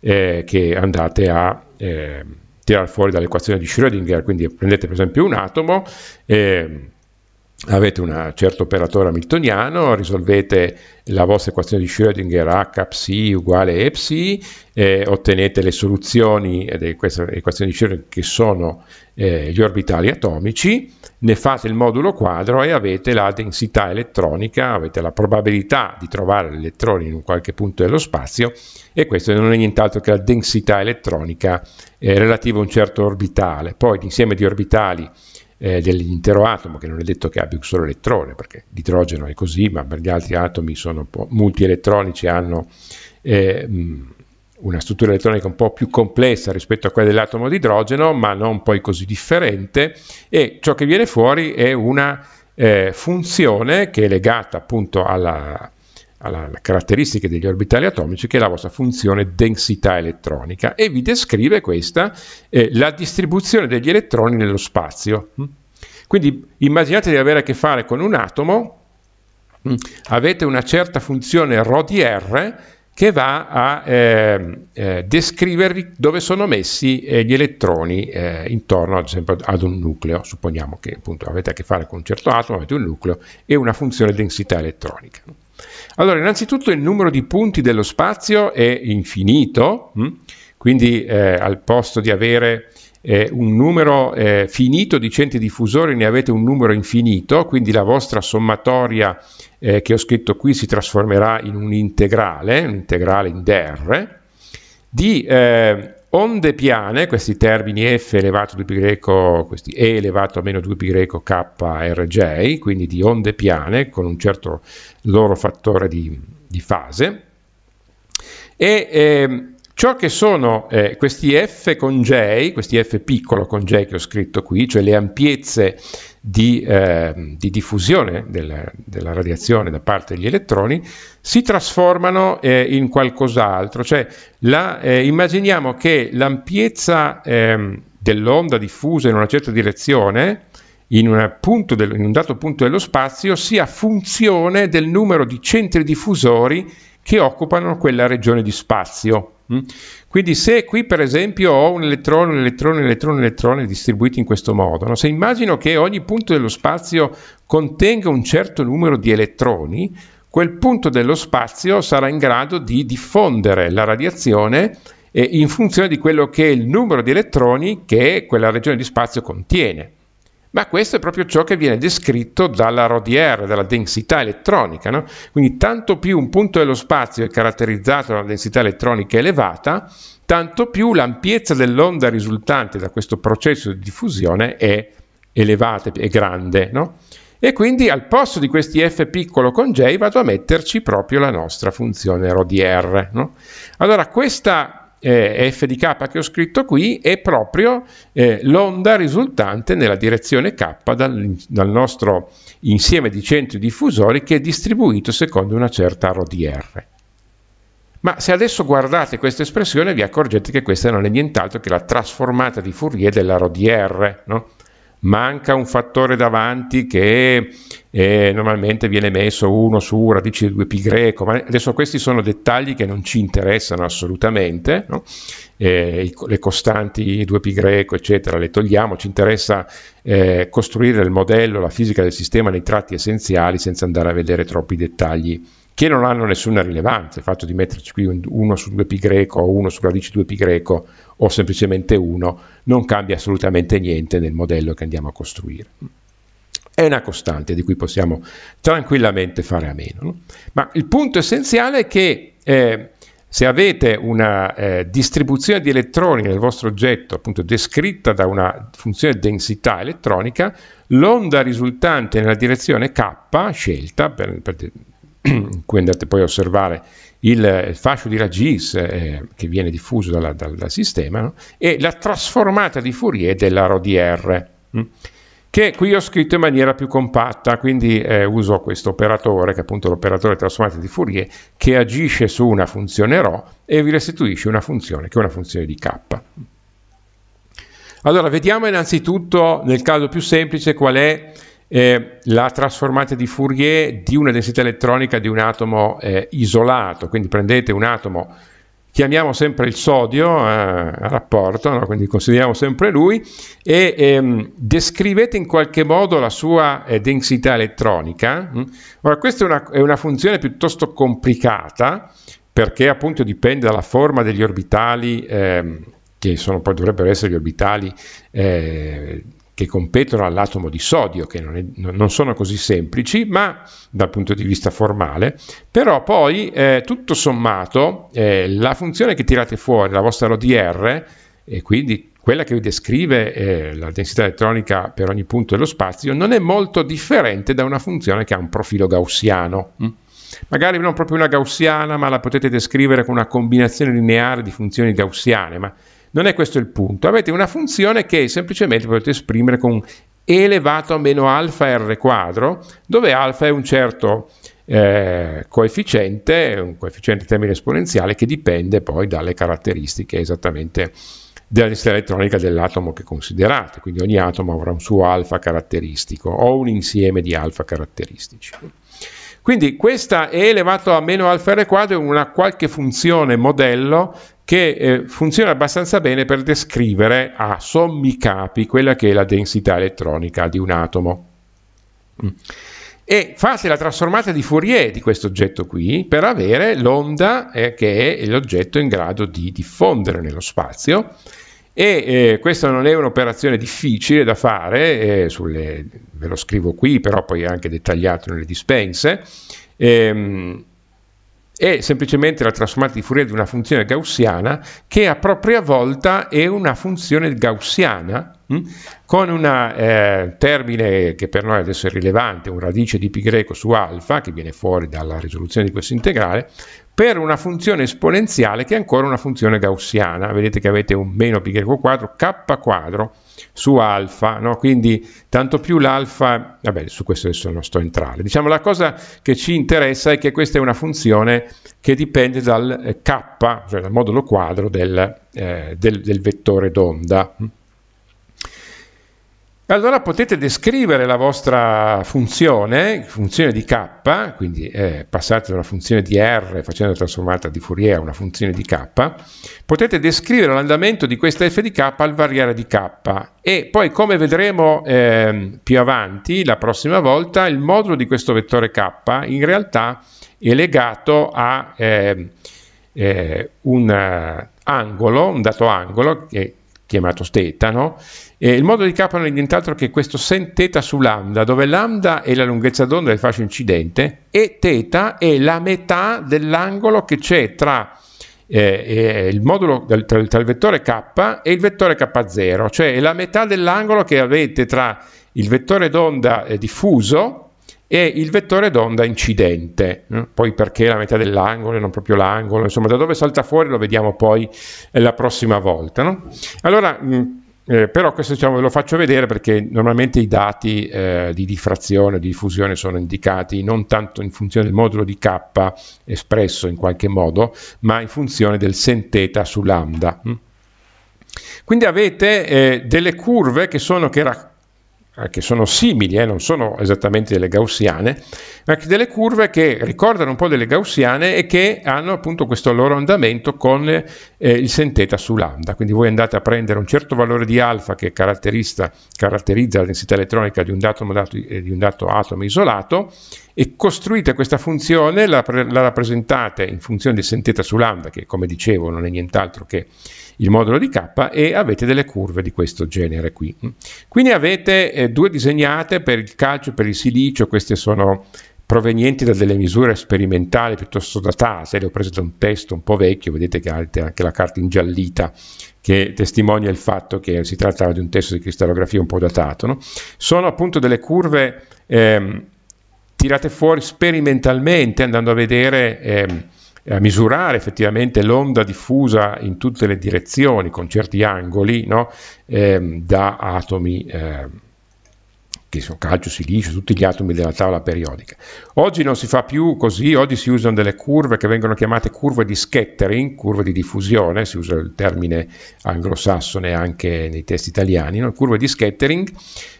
eh, che andate a eh, tirare fuori dall'equazione di Schrödinger, quindi prendete per esempio un atomo, e avete un certo operatore hamiltoniano, risolvete la vostra equazione di Schrödinger h psi uguale e psi, eh, ottenete le soluzioni di questa equazione di Schrödinger che sono eh, gli orbitali atomici, ne fate il modulo quadro e avete la densità elettronica, avete la probabilità di trovare l'elettrone in un qualche punto dello spazio e questo non è nient'altro che la densità elettronica eh, relativa a un certo orbitale. Poi l'insieme di orbitali eh, dell'intero atomo, che non è detto che abbia un solo elettrone, perché l'idrogeno è così, ma per gli altri atomi sono multielettronici, hanno eh, mm, una struttura elettronica un po' più complessa rispetto a quella dell'atomo di idrogeno, ma non poi così differente, e ciò che viene fuori è una eh, funzione che è legata appunto alla alla, alle caratteristiche degli orbitali atomici, che è la vostra funzione densità elettronica, e vi descrive questa eh, la distribuzione degli elettroni nello spazio. Mm? Quindi immaginate di avere a che fare con un atomo, mm, avete una certa funzione ρ di R che va a eh, eh, descrivervi dove sono messi eh, gli elettroni eh, intorno ad, esempio, ad un nucleo. Supponiamo che appunto, avete a che fare con un certo atomo, avete un nucleo e una funzione densità elettronica. Allora, innanzitutto il numero di punti dello spazio è infinito, mm? quindi eh, al posto di avere eh, un numero eh, finito di centri diffusori ne avete un numero infinito, quindi la vostra sommatoria eh, che ho scritto qui si trasformerà in un integrale, un integrale in dr, di eh, Onde piane, questi termini f elevato 2π greco, questi e elevato a meno 2π greco krj, quindi di onde piane con un certo loro fattore di, di fase, e eh, Ciò che sono eh, questi f con j, questi f piccolo con j che ho scritto qui, cioè le ampiezze di, eh, di diffusione del, della radiazione da parte degli elettroni, si trasformano eh, in qualcos'altro. Cioè, la, eh, immaginiamo che l'ampiezza ehm, dell'onda diffusa in una certa direzione, in, del, in un dato punto dello spazio, sia funzione del numero di centri diffusori che occupano quella regione di spazio. Mm? Quindi se qui per esempio ho un elettrone, un elettrone, un elettrone, un elettrone distribuito in questo modo, no? se immagino che ogni punto dello spazio contenga un certo numero di elettroni, quel punto dello spazio sarà in grado di diffondere la radiazione eh, in funzione di quello che è il numero di elettroni che quella regione di spazio contiene. Ma questo è proprio ciò che viene descritto dalla RODR, dalla densità elettronica. No? Quindi tanto più un punto dello spazio è caratterizzato da una densità elettronica elevata, tanto più l'ampiezza dell'onda risultante da questo processo di diffusione è elevata, è grande. No? E quindi al posto di questi f piccolo con j vado a metterci proprio la nostra funzione RODR. No? Allora questa eh, K che ho scritto qui è proprio eh, l'onda risultante nella direzione K dal, dal nostro insieme di centri diffusori che è distribuito secondo una certa di R. Ma se adesso guardate questa espressione vi accorgete che questa non è nient'altro che la trasformata di Fourier della RODR, no? manca un fattore davanti che eh, normalmente viene messo 1 su radice di 2π greco, ma adesso questi sono dettagli che non ci interessano assolutamente, no? eh, le costanti 2π greco eccetera le togliamo, ci interessa eh, costruire il modello, la fisica del sistema nei tratti essenziali senza andare a vedere troppi dettagli che non hanno nessuna rilevanza, il fatto di metterci qui uno su 2π greco o uno su radice 2π greco o semplicemente uno non cambia assolutamente niente nel modello che andiamo a costruire. È una costante di cui possiamo tranquillamente fare a meno. No? Ma il punto essenziale è che eh, se avete una eh, distribuzione di elettroni nel vostro oggetto, appunto descritta da una funzione densità elettronica, l'onda risultante nella direzione k, scelta per, per in cui andate poi a osservare eh, il fascio di Ragis eh, che viene diffuso dalla, dal, dal, sistema, no? e la trasformata di Fourier dell'RODR, mh? Mm? che qui ho scritto in maniera più compatta, quindi eh, uso questo operatore, che è appunto l'operatore trasformata di Fourier, che agisce su una funzione RO e vi restituisce una funzione, che è una funzione di k. Allora, vediamo innanzitutto, nel caso più semplice, qual è eh, la trasformate di Fourier di una densità elettronica di un atomo eh, isolato, quindi prendete un atomo, chiamiamo sempre il sodio eh, a rapporto, no? quindi consideriamo sempre lui, e ehm, descrivete in qualche modo la sua eh, densità elettronica. Hm? Ora questa è una, è una funzione piuttosto complicata, perché appunto dipende dalla forma degli orbitali, ehm, che sono, poi dovrebbero essere gli orbitali eh, che competono all'atomo di sodio, che non, è, non, sono così semplici, ma dal punto di vista formale, però poi eh, tutto sommato eh, la funzione che tirate fuori, la vostra ODR, e quindi quella che vi descrive eh, la densità elettronica per ogni punto dello spazio, non è molto differente da una funzione che ha un profilo gaussiano. Mm? magari non proprio una gaussiana, ma la potete descrivere con una combinazione lineare di funzioni gaussiane, ma non è questo il punto. Avete una funzione che semplicemente potete esprimere con elevato a meno alfa r quadro, dove alfa è un certo eh, coefficiente, un coefficiente termine esponenziale che dipende poi dalle caratteristiche esattamente della lista elettronica dell'atomo che considerate, quindi ogni atomo avrà un suo alfa caratteristico o un insieme di alfa caratteristici. Quindi questa e elevato a meno alfa r quadro è una qualche funzione modello che eh, funziona abbastanza bene per descrivere a sommi capi quella che è la densità elettronica di un atomo. Mm. E fate la trasformata di Fourier di questo oggetto qui per avere l'onda eh, che è l'oggetto in grado di diffondere nello spazio e eh, questa non è un'operazione difficile da fare, eh, sulle, ve lo scrivo qui però poi è anche dettagliato nelle dispense, ehm, è semplicemente la trasformata di Fourier di una funzione gaussiana che a propria volta è una funzione gaussiana Mm? con un eh, termine che per noi adesso è rilevante, un radice di π greco su alfa, che viene fuori dalla risoluzione di questo integrale, per una funzione esponenziale che è ancora una funzione gaussiana. Vedete che avete un meno π greco quadro, k quadro su alfa, no? quindi tanto più l'alfa, vabbè su questo adesso non sto a entrare, diciamo la cosa che ci interessa è che questa è una funzione che dipende dal eh, k, cioè dal modulo quadro del, eh, del, del vettore d'onda. Mm? Allora potete descrivere la vostra funzione, funzione di k, quindi eh, passate da una funzione di r facendo la trasformata di Fourier a una funzione di k, potete descrivere l'andamento di questa f di k al variare di k e poi come vedremo eh, più avanti, la prossima volta, il modulo di questo vettore k in realtà è legato a ehm, eh, un eh, angolo, un dato angolo che è chiamato steta, no? Eh, il modo di non è nient'altro che questo sen θ su lambda, dove lambda è la lunghezza d'onda del fascio incidente e θ è la metà dell'angolo che c'è tra, eh, eh il, modulo, tra, tra il vettore k e il vettore k0, cioè è la metà dell'angolo che avete tra il vettore d'onda eh, diffuso e il vettore d'onda incidente. Eh, poi perché la metà dell'angolo e non proprio l'angolo, insomma, da dove salta fuori lo vediamo poi eh, la prossima volta. No? Allora, mh, eh, però questo diciamo, ve lo faccio vedere perché normalmente i dati eh, di diffrazione, di diffusione sono indicati non tanto in funzione del modulo di K espresso in qualche modo, ma in funzione del senteta su lambda. Mm. Quindi avete eh, delle curve che sono che raccontano Ah, che sono simili, eh, non sono esattamente delle gaussiane, ma delle curve che ricordano un po' delle gaussiane e che hanno appunto questo loro andamento con eh, il senteta su lambda. Quindi voi andate a prendere un certo valore di alfa che caratterizza, la densità elettronica di un dato, eh, di un dato atomo isolato e costruite questa funzione, la, la rappresentate in funzione di sentita su lambda, che come dicevo non è nient'altro che il modulo di k, e avete delle curve di questo genere qui. Quindi avete eh, due disegnate per il calcio e per il silicio, queste sono provenienti da delle misure sperimentali piuttosto datate, le ho prese da un testo un po' vecchio, vedete che avete anche la carta ingiallita che testimonia il fatto che si trattava di un testo di cristallografia un po' datato. No? Sono appunto delle curve... Ehm, tirate fuori sperimentalmente andando a vedere, eh, a misurare effettivamente l'onda diffusa in tutte le direzioni con certi angoli no? eh, da atomi. Ehm, che calcio, silicio, tutti gli atomi della tavola periodica. Oggi non si fa più così, oggi si usano delle curve che vengono chiamate curve di scattering, curve di diffusione, si usa il termine anglosassone anche nei testi italiani, no? curve di scattering,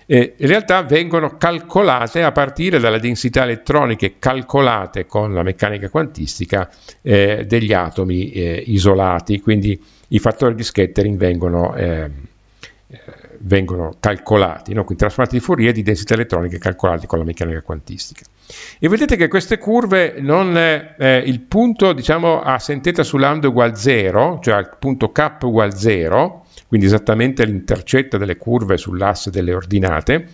eh, in realtà vengono calcolate a partire dalle densità elettroniche calcolate con la meccanica quantistica eh, degli atomi eh, isolati, quindi i fattori di scattering vengono ehm, eh, vengono calcolati, no? quindi trasformati in Fourier di densità elettroniche calcolate con la meccanica quantistica. E vedete che queste curve, non, eh, il punto diciamo, a sentenza su lambda uguale 0, cioè al punto k uguale 0, quindi esattamente l'intercetta delle curve sull'asse delle ordinate,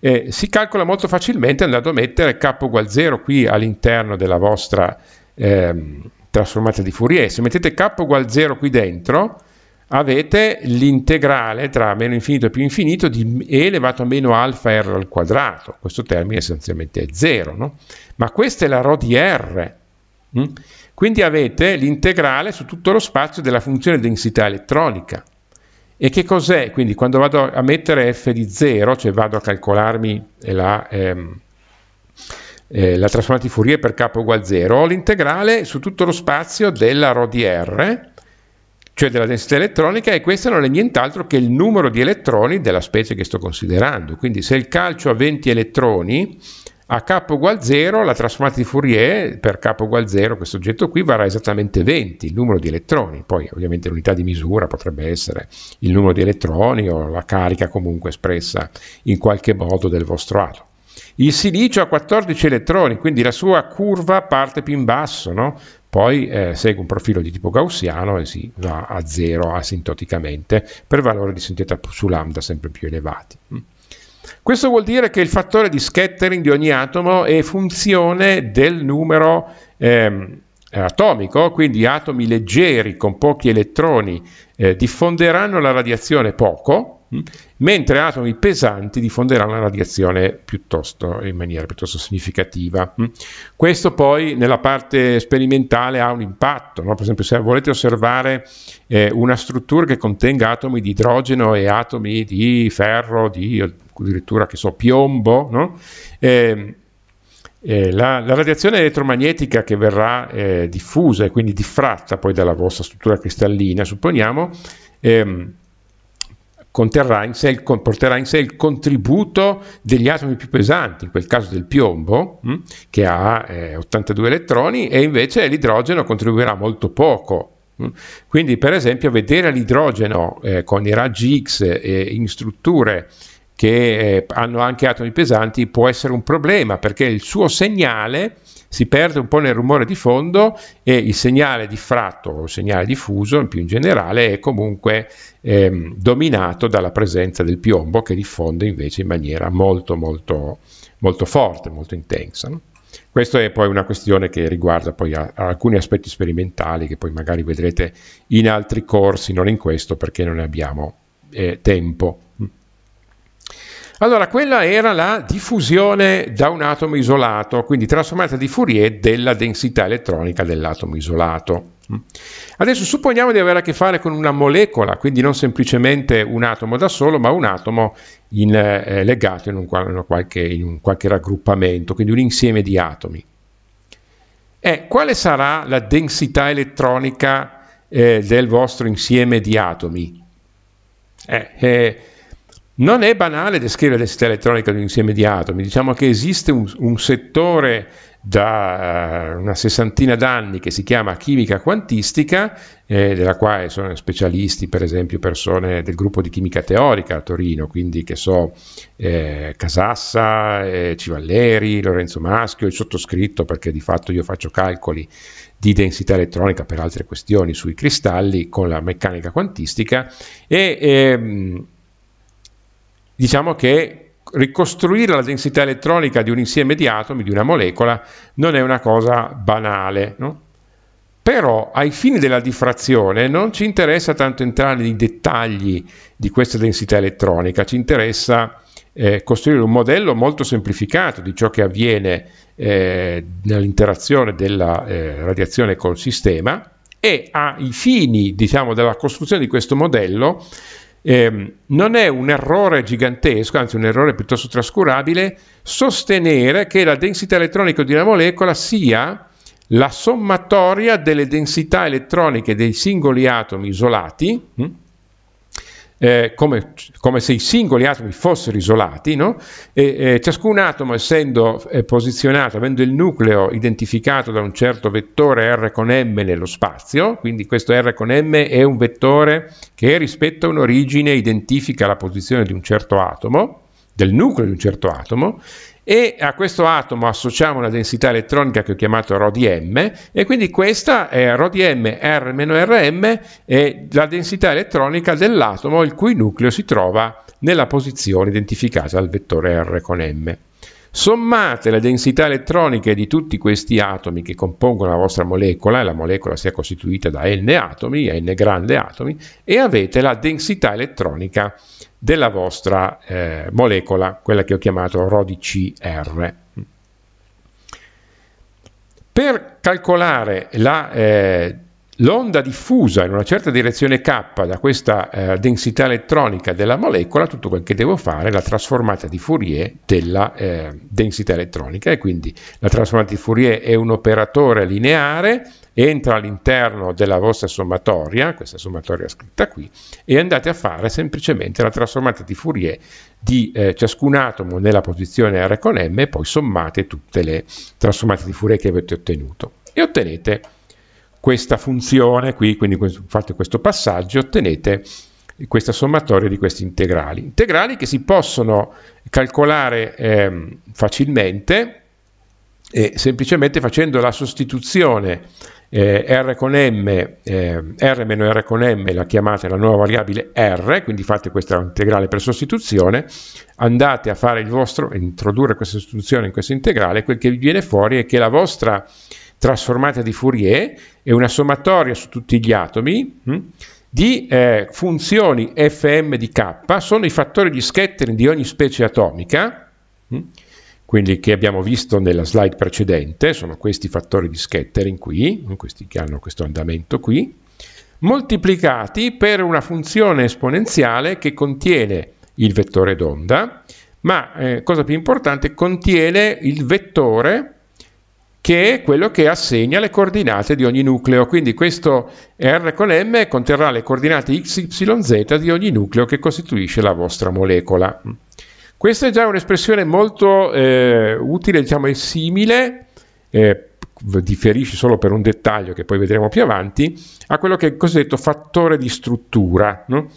eh, si calcola molto facilmente andando a mettere k uguale 0 qui all'interno della vostra eh, trasformata di Fourier. Se mettete k uguale 0 qui dentro, avete l'integrale tra meno infinito e più infinito di e elevato a meno alfa r al quadrato, questo termine essenzialmente è 0, no? ma questa è la rho di r, mm? quindi avete l'integrale su tutto lo spazio della funzione densità elettronica. E che cos'è? Quindi quando vado a mettere f di 0, cioè vado a calcolarmi la, ehm, eh, la trasformata di Fourier per k uguale a 0, ho l'integrale su tutto lo spazio della rho di r, cioè della densità elettronica, e questo non è nient'altro che il numero di elettroni della specie che sto considerando. Quindi se il calcio ha 20 elettroni, a k ugual 0 la trasformata di Fourier per k ugual 0 questo oggetto qui varrà esattamente 20 il numero di elettroni poi ovviamente l'unità di misura potrebbe essere il numero di elettroni o la carica comunque espressa in qualche modo del vostro atomo il silicio ha 14 elettroni quindi la sua curva parte più in basso no? Poi eh, segue un profilo di tipo gaussiano e si va a zero asintoticamente per valori di sintetica su lambda sempre più elevati. Mm. Questo vuol dire che il fattore di scattering di ogni atomo è funzione del numero ehm, atomico, quindi atomi leggeri con pochi elettroni eh, diffonderanno la radiazione poco, mentre atomi pesanti diffonderanno la radiazione in maniera piuttosto significativa. Mm. Questo poi nella parte sperimentale ha un impatto, no? per esempio se volete osservare eh, una struttura che contenga atomi di idrogeno e atomi di ferro, di addirittura che so, piombo, no? eh, eh, la, la, radiazione elettromagnetica che verrà eh, diffusa e quindi diffratta poi dalla vostra struttura cristallina, supponiamo, ehm, conterrà in sé il, porterà in sé il contributo degli atomi più pesanti, in quel caso del piombo, mh, hm, che ha eh, 82 elettroni, e invece l'idrogeno contribuirà molto poco. Hm. Quindi, per esempio, vedere l'idrogeno eh, con i raggi X eh, in strutture che eh, hanno anche atomi pesanti può essere un problema perché il suo segnale si perde un po' nel rumore di fondo e il segnale diffratto o segnale diffuso in più in generale è comunque ehm, dominato dalla presenza del piombo che diffonde invece in maniera molto molto, molto forte, molto intensa. No? Questa è poi una questione che riguarda poi a, a alcuni aspetti sperimentali che poi magari vedrete in altri corsi, non in questo perché non ne abbiamo eh, tempo. Mm. Allora, quella era la diffusione da un atomo isolato, quindi trasformata di Fourier della densità elettronica dell'atomo isolato. Mm. Adesso supponiamo di avere a che fare con una molecola, quindi non semplicemente un atomo da solo, ma un atomo in, eh, legato in un, qualche, in un qualche raggruppamento, quindi un insieme di atomi. Eh, quale sarà la densità elettronica eh, del vostro insieme di atomi? Eh, eh non è banale descrivere la l'entità elettronica di un insieme di atomi, diciamo che esiste un, un settore da eh, una sessantina d'anni che si chiama chimica quantistica, eh, della quale sono specialisti per esempio persone del gruppo di chimica teorica a Torino, quindi che so eh, Casassa, eh, Civalleri, Lorenzo Maschio, il sottoscritto perché di fatto io faccio calcoli di densità elettronica per altre questioni sui cristalli con la meccanica quantistica e ehm, diciamo che ricostruire la densità elettronica di un insieme di atomi, di una molecola, non è una cosa banale. No? Però ai fini della diffrazione non ci interessa tanto entrare nei dettagli di questa densità elettronica, ci interessa eh, costruire un modello molto semplificato di ciò che avviene eh, nell'interazione della eh, radiazione col sistema e ai fini diciamo, della costruzione di questo modello eh, non è un errore gigantesco, anzi un errore piuttosto trascurabile, sostenere che la densità elettronica di una molecola sia la sommatoria delle densità elettroniche dei singoli atomi isolati, mh? Hm, eh, come, come, se i singoli atomi fossero isolati, no? e, eh, ciascun atomo essendo eh, posizionato, avendo il nucleo identificato da un certo vettore R con M nello spazio, quindi questo R con M è un vettore che rispetto a un'origine identifica la posizione di un certo atomo, del nucleo di un certo atomo, e a questo atomo associamo una densità elettronica che ho chiamato ρ di m e quindi questa è ρ di m r-rm è la densità elettronica dell'atomo il cui nucleo si trova nella posizione identificata dal vettore r con m. Sommate le densità elettroniche di tutti questi atomi che compongono la vostra molecola, e la molecola sia costituita da n atomi, n grande atomi, e avete la densità elettronica della vostra eh, molecola, quella che ho chiamato di Cr. Per calcolare la eh, l'onda diffusa in una certa direzione K da questa eh, densità elettronica della molecola, tutto quel che devo fare è la trasformata di Fourier della eh, densità elettronica e quindi la trasformata di Fourier è un operatore lineare, entra all'interno della vostra sommatoria, questa sommatoria scritta qui, e andate a fare semplicemente la trasformata di Fourier di eh, ciascun atomo nella posizione R con M e poi sommate tutte le trasformate di Fourier che avete ottenuto e ottenete questa funzione qui, quindi fate questo passaggio, ottenete questa sommatoria di questi integrali. Integrali che si possono calcolare eh, facilmente eh, semplicemente facendo la sostituzione eh, r con m, eh, r meno r con m, la chiamate la nuova variabile r, quindi fate questa integrale per sostituzione, andate a fare il vostro, introdurre questa sostituzione in questo integrale, quel che vi viene fuori è che la vostra trasformata di Fourier è una sommatoria su tutti gli atomi mh, hm, di eh, funzioni fm di k, sono i fattori di scattering di ogni specie atomica, mh, hm, quindi che abbiamo visto nella slide precedente, sono questi fattori di scattering qui, hm, questi che hanno questo andamento qui, moltiplicati per una funzione esponenziale che contiene il vettore d'onda, ma eh, cosa più importante, contiene il vettore che è quello che assegna le coordinate di ogni nucleo. Quindi questo R con M conterrà le coordinate x, y, z di ogni nucleo che costituisce la vostra molecola. Questa è già un'espressione molto eh, utile, diciamo, e simile, eh, differisce solo per un dettaglio che poi vedremo più avanti, a quello che è il cosiddetto fattore di struttura. No?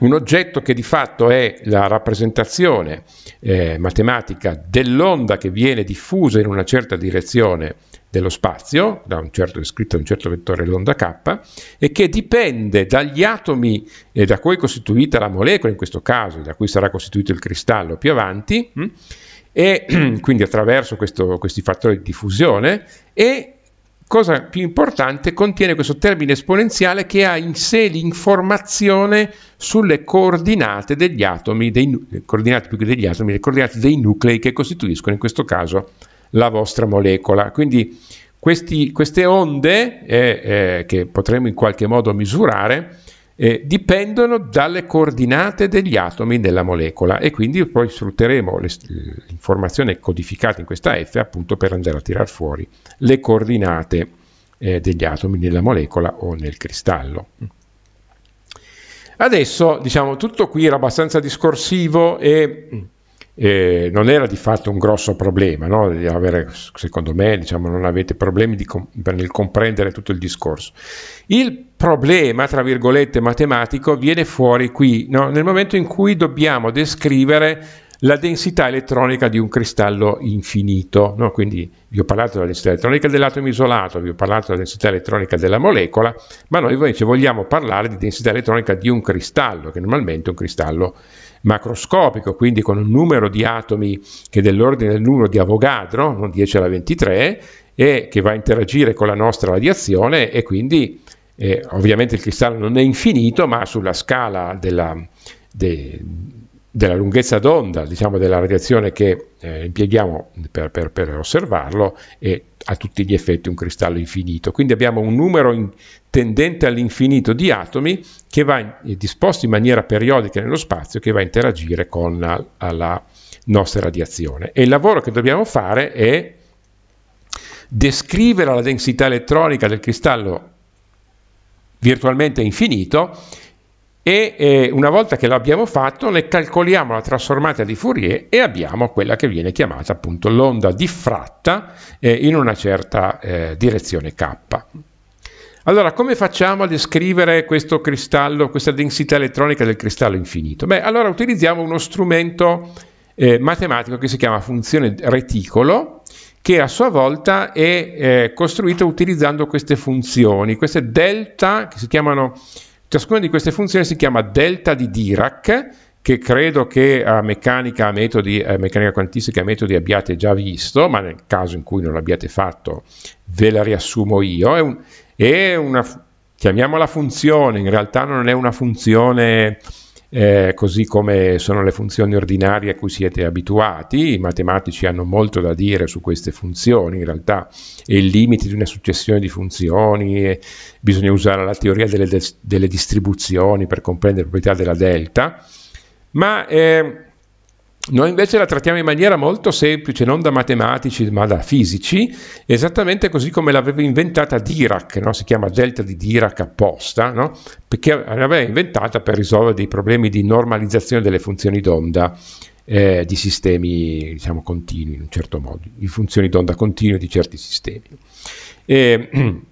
un oggetto che di fatto è la rappresentazione eh, matematica dell'onda che viene diffusa in una certa direzione dello spazio, da un certo, descritta da un certo vettore l'onda k, e che dipende dagli atomi eh, da cui è costituita la molecola, in questo caso, da cui sarà costituito il cristallo più avanti, mh, mm. e quindi attraverso questo, questi fattori di diffusione, e cosa più importante, contiene questo termine esponenziale che ha in sé l'informazione sulle coordinate degli atomi, dei, eh, coordinate più che degli atomi, le coordinate dei nuclei che costituiscono in questo caso la vostra molecola. Quindi questi, queste onde eh, eh, che potremmo in qualche modo misurare eh, dipendono dalle coordinate degli atomi della molecola e quindi poi sfrutteremo l'informazione codificata in questa F appunto per andare a tirar fuori le coordinate eh, degli atomi nella molecola o nel cristallo. Adesso diciamo tutto qui era abbastanza discorsivo e eh, non era di fatto un grosso problema, no? avere, secondo me diciamo, non avete problemi com- nel comprendere tutto il discorso. Il problema, tra virgolette, matematico viene fuori qui, no? nel momento in cui dobbiamo descrivere la densità elettronica di un cristallo infinito. No? Quindi vi ho parlato della densità elettronica dell'atomo isolato, vi ho parlato della densità elettronica della molecola, ma noi invece vogliamo parlare di densità elettronica di un cristallo, che normalmente è un cristallo infinito macroscopico, quindi con un numero di atomi che è dell'ordine del numero di Avogadro, non 10 alla 23, e che va a interagire con la nostra radiazione e quindi eh, ovviamente il cristallo non è infinito, ma sulla scala della, de, della lunghezza d'onda, diciamo della radiazione che eh, impieghiamo per, per, per, osservarlo, è a tutti gli effetti un cristallo infinito. Quindi abbiamo un numero in, tendente all'infinito di atomi che va in, eh, disposto in maniera periodica nello spazio che va a interagire con la, la nostra radiazione. E il lavoro che dobbiamo fare è descrivere la densità elettronica del cristallo virtualmente infinito e eh, una volta che l'abbiamo fatto ne calcoliamo la trasformata di Fourier e abbiamo quella che viene chiamata appunto l'onda diffratta eh, in una certa eh, direzione k. Allora, come facciamo a descrivere questo cristallo, questa densità elettronica del cristallo infinito? Beh, allora utilizziamo uno strumento eh, matematico che si chiama funzione reticolo, che a sua volta è eh, costruito utilizzando queste funzioni, queste delta che si chiamano Ciascuna di queste funzioni si chiama delta di Dirac, che credo che a meccanica, a metodi, a eh, meccanica quantistica e metodi abbiate già visto, ma nel caso in cui non l'abbiate fatto ve la riassumo io. È, un, è una, chiamiamola funzione, in realtà non è una funzione eh, così come sono le funzioni ordinarie a cui siete abituati, i matematici hanno molto da dire su queste funzioni, in realtà e i limiti di una successione di funzioni, bisogna usare la teoria delle, delle distribuzioni per comprendere le proprietà della delta, ma eh, noi invece la trattiamo in maniera molto semplice, non da matematici ma da fisici, esattamente così come l'aveva inventata Dirac, no? si chiama delta di Dirac apposta, no? perché l'aveva inventata per risolvere dei problemi di normalizzazione delle funzioni d'onda eh, di sistemi diciamo, continui in un certo modo, di funzioni d'onda continue di certi sistemi. E,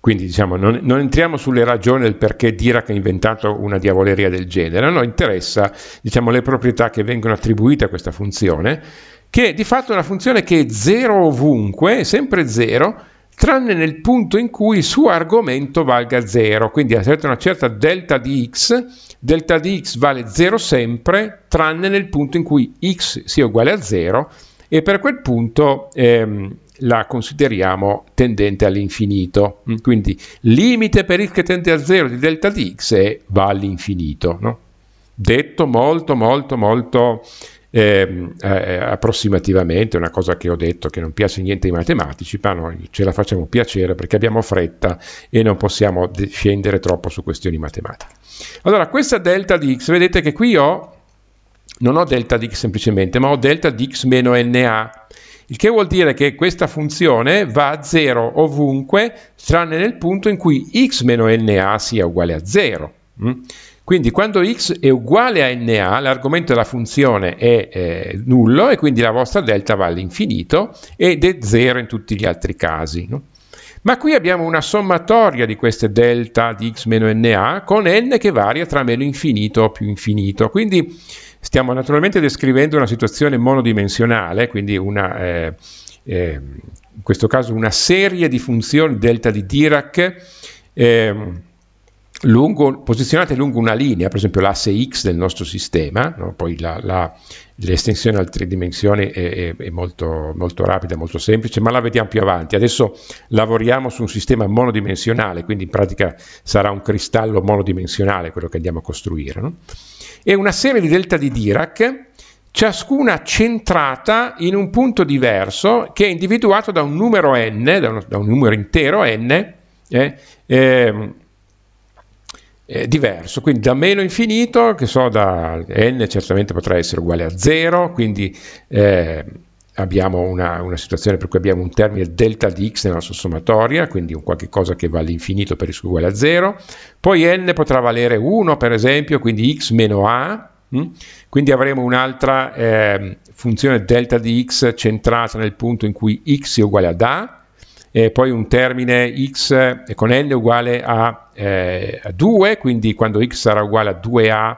Quindi diciamo, non, non, entriamo sulle ragioni del perché Dirac ha inventato una diavoleria del genere, no, interessa diciamo, le proprietà che vengono attribuite a questa funzione, che è di fatto è una funzione che è zero ovunque, è sempre zero, tranne nel punto in cui il suo argomento valga 0, quindi ha una certa delta di x, delta di x vale 0 sempre, tranne nel punto in cui x sia uguale a 0 e per quel punto ehm, la consideriamo tendente all'infinito. Mm. Quindi limite per x che tende a 0 di delta di x è va all'infinito. No? Detto molto, molto, molto eh, eh, approssimativamente, una cosa che ho detto che non piace niente ai matematici, ma noi ce la facciamo piacere perché abbiamo fretta e non possiamo scendere troppo su questioni matematiche. Allora, questa delta di x, vedete che qui ho, non ho delta di x semplicemente, ma ho delta di x meno na il che vuol dire che questa funzione va a 0 ovunque, tranne nel punto in cui x meno na sia uguale a 0. Mm? Quindi quando x è uguale a na, l'argomento della funzione è eh, nullo e quindi la vostra delta va all'infinito ed è 0 in tutti gli altri casi. No? Ma qui abbiamo una sommatoria di queste delta di x meno na con n che varia tra meno infinito più infinito. Quindi stiamo naturalmente descrivendo una situazione monodimensionale, quindi una, eh, eh, in questo caso una serie di funzioni delta di Dirac eh, lungo, posizionate lungo una linea, per esempio l'asse X del nostro sistema, no? poi la, la, l'estensione al tre dimensioni è, è, è molto, molto, rapida, molto semplice, ma la vediamo più avanti. Adesso lavoriamo su un sistema monodimensionale, quindi in pratica sarà un cristallo monodimensionale quello che andiamo a costruire. No? E una serie di delta di Dirac, ciascuna centrata in un punto diverso che è individuato da un numero n, da, uno, da un numero intero n, eh, eh, eh, diverso, quindi da meno infinito, che so, da n certamente potrà essere uguale a 0, quindi eh, abbiamo una, una, situazione per cui abbiamo un termine delta di x nella sua sommatoria, quindi un qualche cosa che vale infinito per x uguale a 0, poi n potrà valere 1 per esempio, quindi x meno a, hm? quindi avremo un'altra eh, funzione delta di x centrata nel punto in cui x è uguale ad a, e poi un termine x con n uguale a, eh, a 2, quindi quando x sarà uguale a 2a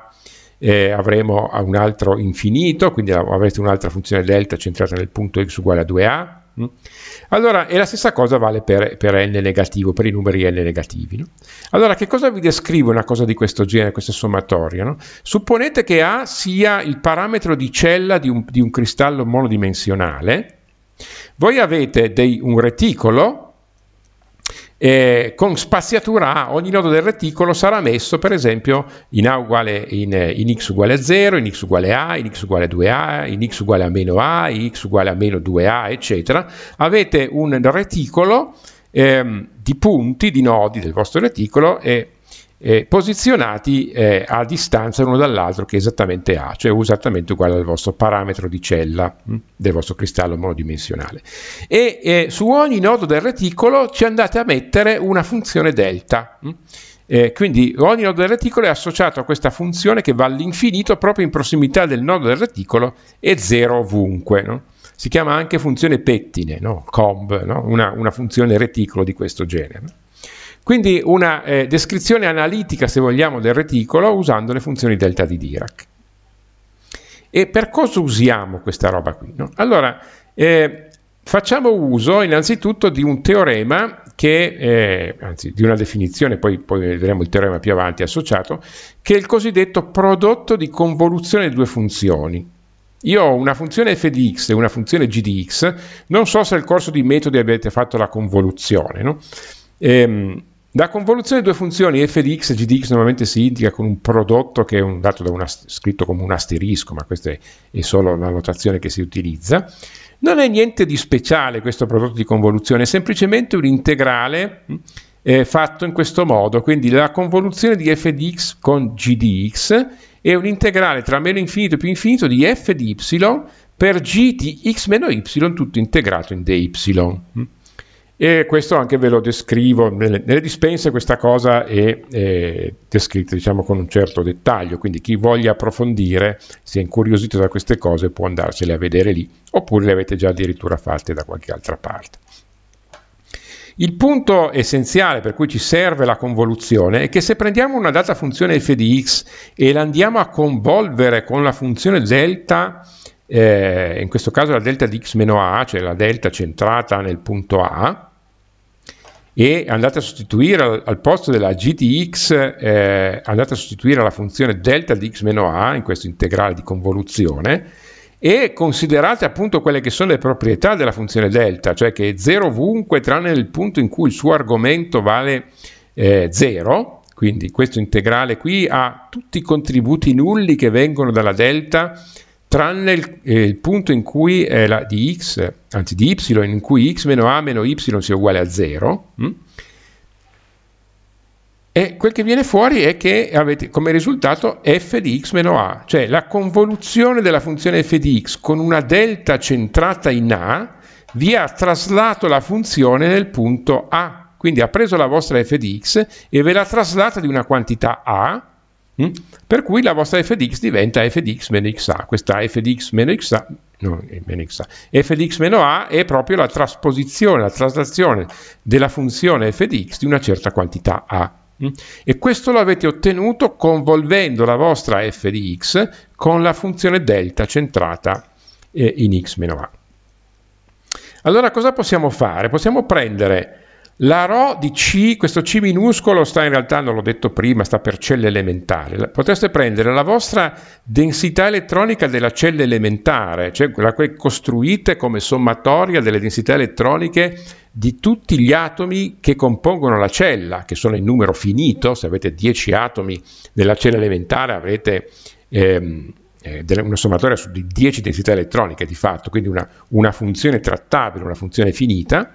eh, avremo un altro infinito, quindi avrete un'altra funzione delta centrata nel punto x uguale a 2a. Mm. Allora, e la stessa cosa vale per, per n negativo, per i numeri n negativi. No? Allora, che cosa vi descrive una cosa di questo genere, questa sommatoria? No? Supponete che A sia il parametro di cella di un, di un cristallo monodimensionale, voi avete dei, un reticolo eh, con spaziatura A, ogni nodo del reticolo sarà messo per esempio in A uguale in, in, x uguale a 0, in x uguale a, in x uguale a 2a, in x uguale a meno a, in x uguale a meno 2a, eccetera. Avete un reticolo ehm, di punti, di nodi del vostro reticolo e eh, posizionati eh, a distanza l'uno dall'altro che è esattamente A, cioè esattamente uguale al vostro parametro di cella mh, mm, del vostro cristallo monodimensionale. E eh, su ogni nodo del reticolo ci andate a mettere una funzione delta. Mh, mm. eh, quindi ogni nodo del reticolo è associato a questa funzione che va all'infinito proprio in prossimità del nodo del reticolo e 0 ovunque. No? Si chiama anche funzione pettine, no? comb, no? Una, una, funzione reticolo di questo genere. Quindi una eh, descrizione analitica, se vogliamo, del reticolo usando le funzioni delta di Dirac. E per cosa usiamo questa roba qui? No? Allora, eh, facciamo uso innanzitutto di un teorema che, eh, anzi di una definizione, poi, poi, vedremo il teorema più avanti associato, che è il cosiddetto prodotto di convoluzione di due funzioni. Io ho una funzione f di x e una funzione g di x, non so se nel corso di metodi avete fatto la convoluzione, no? ehm, la convoluzione di due funzioni f di x e g di x normalmente si indica con un prodotto che è un dato da un scritto come un asterisco, ma questa è, è solo la notazione che si utilizza. Non è niente di speciale questo prodotto di convoluzione, è semplicemente un integrale mm, eh, fatto in questo modo, quindi la convoluzione di f di x con g di x è un integrale tra meno infinito e più infinito di f di y per g di x meno y tutto integrato in dy. Mm. E questo anche ve lo descrivo, nelle, nelle dispense questa cosa è, è descritta diciamo, con un certo dettaglio, quindi chi voglia approfondire, se è incuriosito da queste cose, può andarsele a vedere lì, oppure le avete già addirittura fatte da qualche altra parte. Il punto essenziale per cui ci serve la convoluzione è che se prendiamo una data funzione f di x e la andiamo a convolvere con la funzione delta, eh, in questo caso la delta di x meno a, cioè la delta centrata nel punto a, e andate a sostituire al, al posto della gtx, eh, andate a sostituire la funzione delta di x-a meno in questo integrale di convoluzione e considerate appunto quelle che sono le proprietà della funzione delta, cioè che è 0 ovunque tranne il punto in cui il suo argomento vale 0, eh, quindi questo integrale qui ha tutti i contributi nulli che vengono dalla delta tranne il, eh, il punto la, di x, anzi di y, in cui x meno a meno y sia uguale a 0, mm? e quel che viene fuori è che avete come risultato f di x meno a, cioè la convoluzione della funzione f di x con una delta centrata in a vi ha traslato la funzione nel punto a, quindi ha preso la vostra f di x e ve l'ha traslata di una quantità a Mm? Per cui la vostra fdx diventa fdx meno xa, questa fdx meno xa, no, meno xa, fdx meno a è proprio la trasposizione, la traslazione della funzione f di una certa quantità a. Mm? E questo lo avete ottenuto convolvendo la vostra f di x con la funzione delta centrata eh, in x meno a. Allora cosa possiamo fare? Possiamo prendere la Rho di C, questo C minuscolo sta in realtà, non l'ho detto prima, sta per cella elementare. Potreste prendere la vostra densità elettronica della cella elementare, cioè quella che costruite come sommatoria delle densità elettroniche di tutti gli atomi che compongono la cella, che sono in numero finito, se avete 10 atomi nella cella elementare avrete ehm, eh, una sommatoria di 10 densità elettroniche di fatto, quindi una, una funzione trattabile, una funzione finita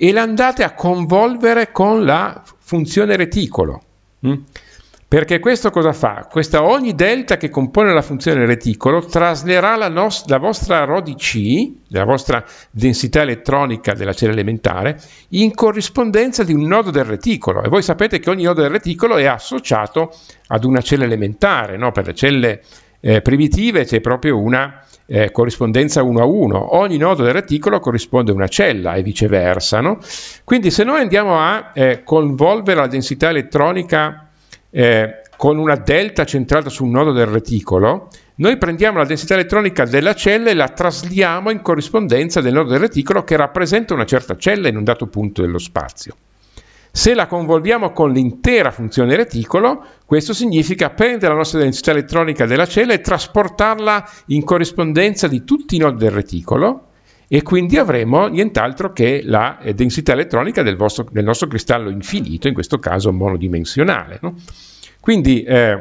e l'andate a convolvere con la funzione reticolo. Mm? Perché questo cosa fa? Questa ogni delta che compone la funzione reticolo traslerà la, la vostra ρ di C, la vostra densità elettronica della cella elementare, in corrispondenza di un nodo del reticolo. E voi sapete che ogni nodo del reticolo è associato ad una cella elementare, no? per le celle eh, primitive c'è proprio una eh, corrispondenza 1 a 1, ogni nodo del reticolo corrisponde a una cella e viceversa. No? Quindi se noi andiamo a eh, convolvere la densità elettronica eh, con una delta centrata su un nodo del reticolo, noi prendiamo la densità elettronica della cella e la trasliamo in corrispondenza del nodo del reticolo che rappresenta una certa cella in un dato punto dello spazio. Se la convolviamo con l'intera funzione reticolo, questo significa prendere la nostra densità elettronica della cella e trasportarla in corrispondenza di tutti i nodi del reticolo e quindi avremo nient'altro che la densità elettronica del, vostro, del nostro cristallo infinito, in questo caso monodimensionale. No? Quindi eh,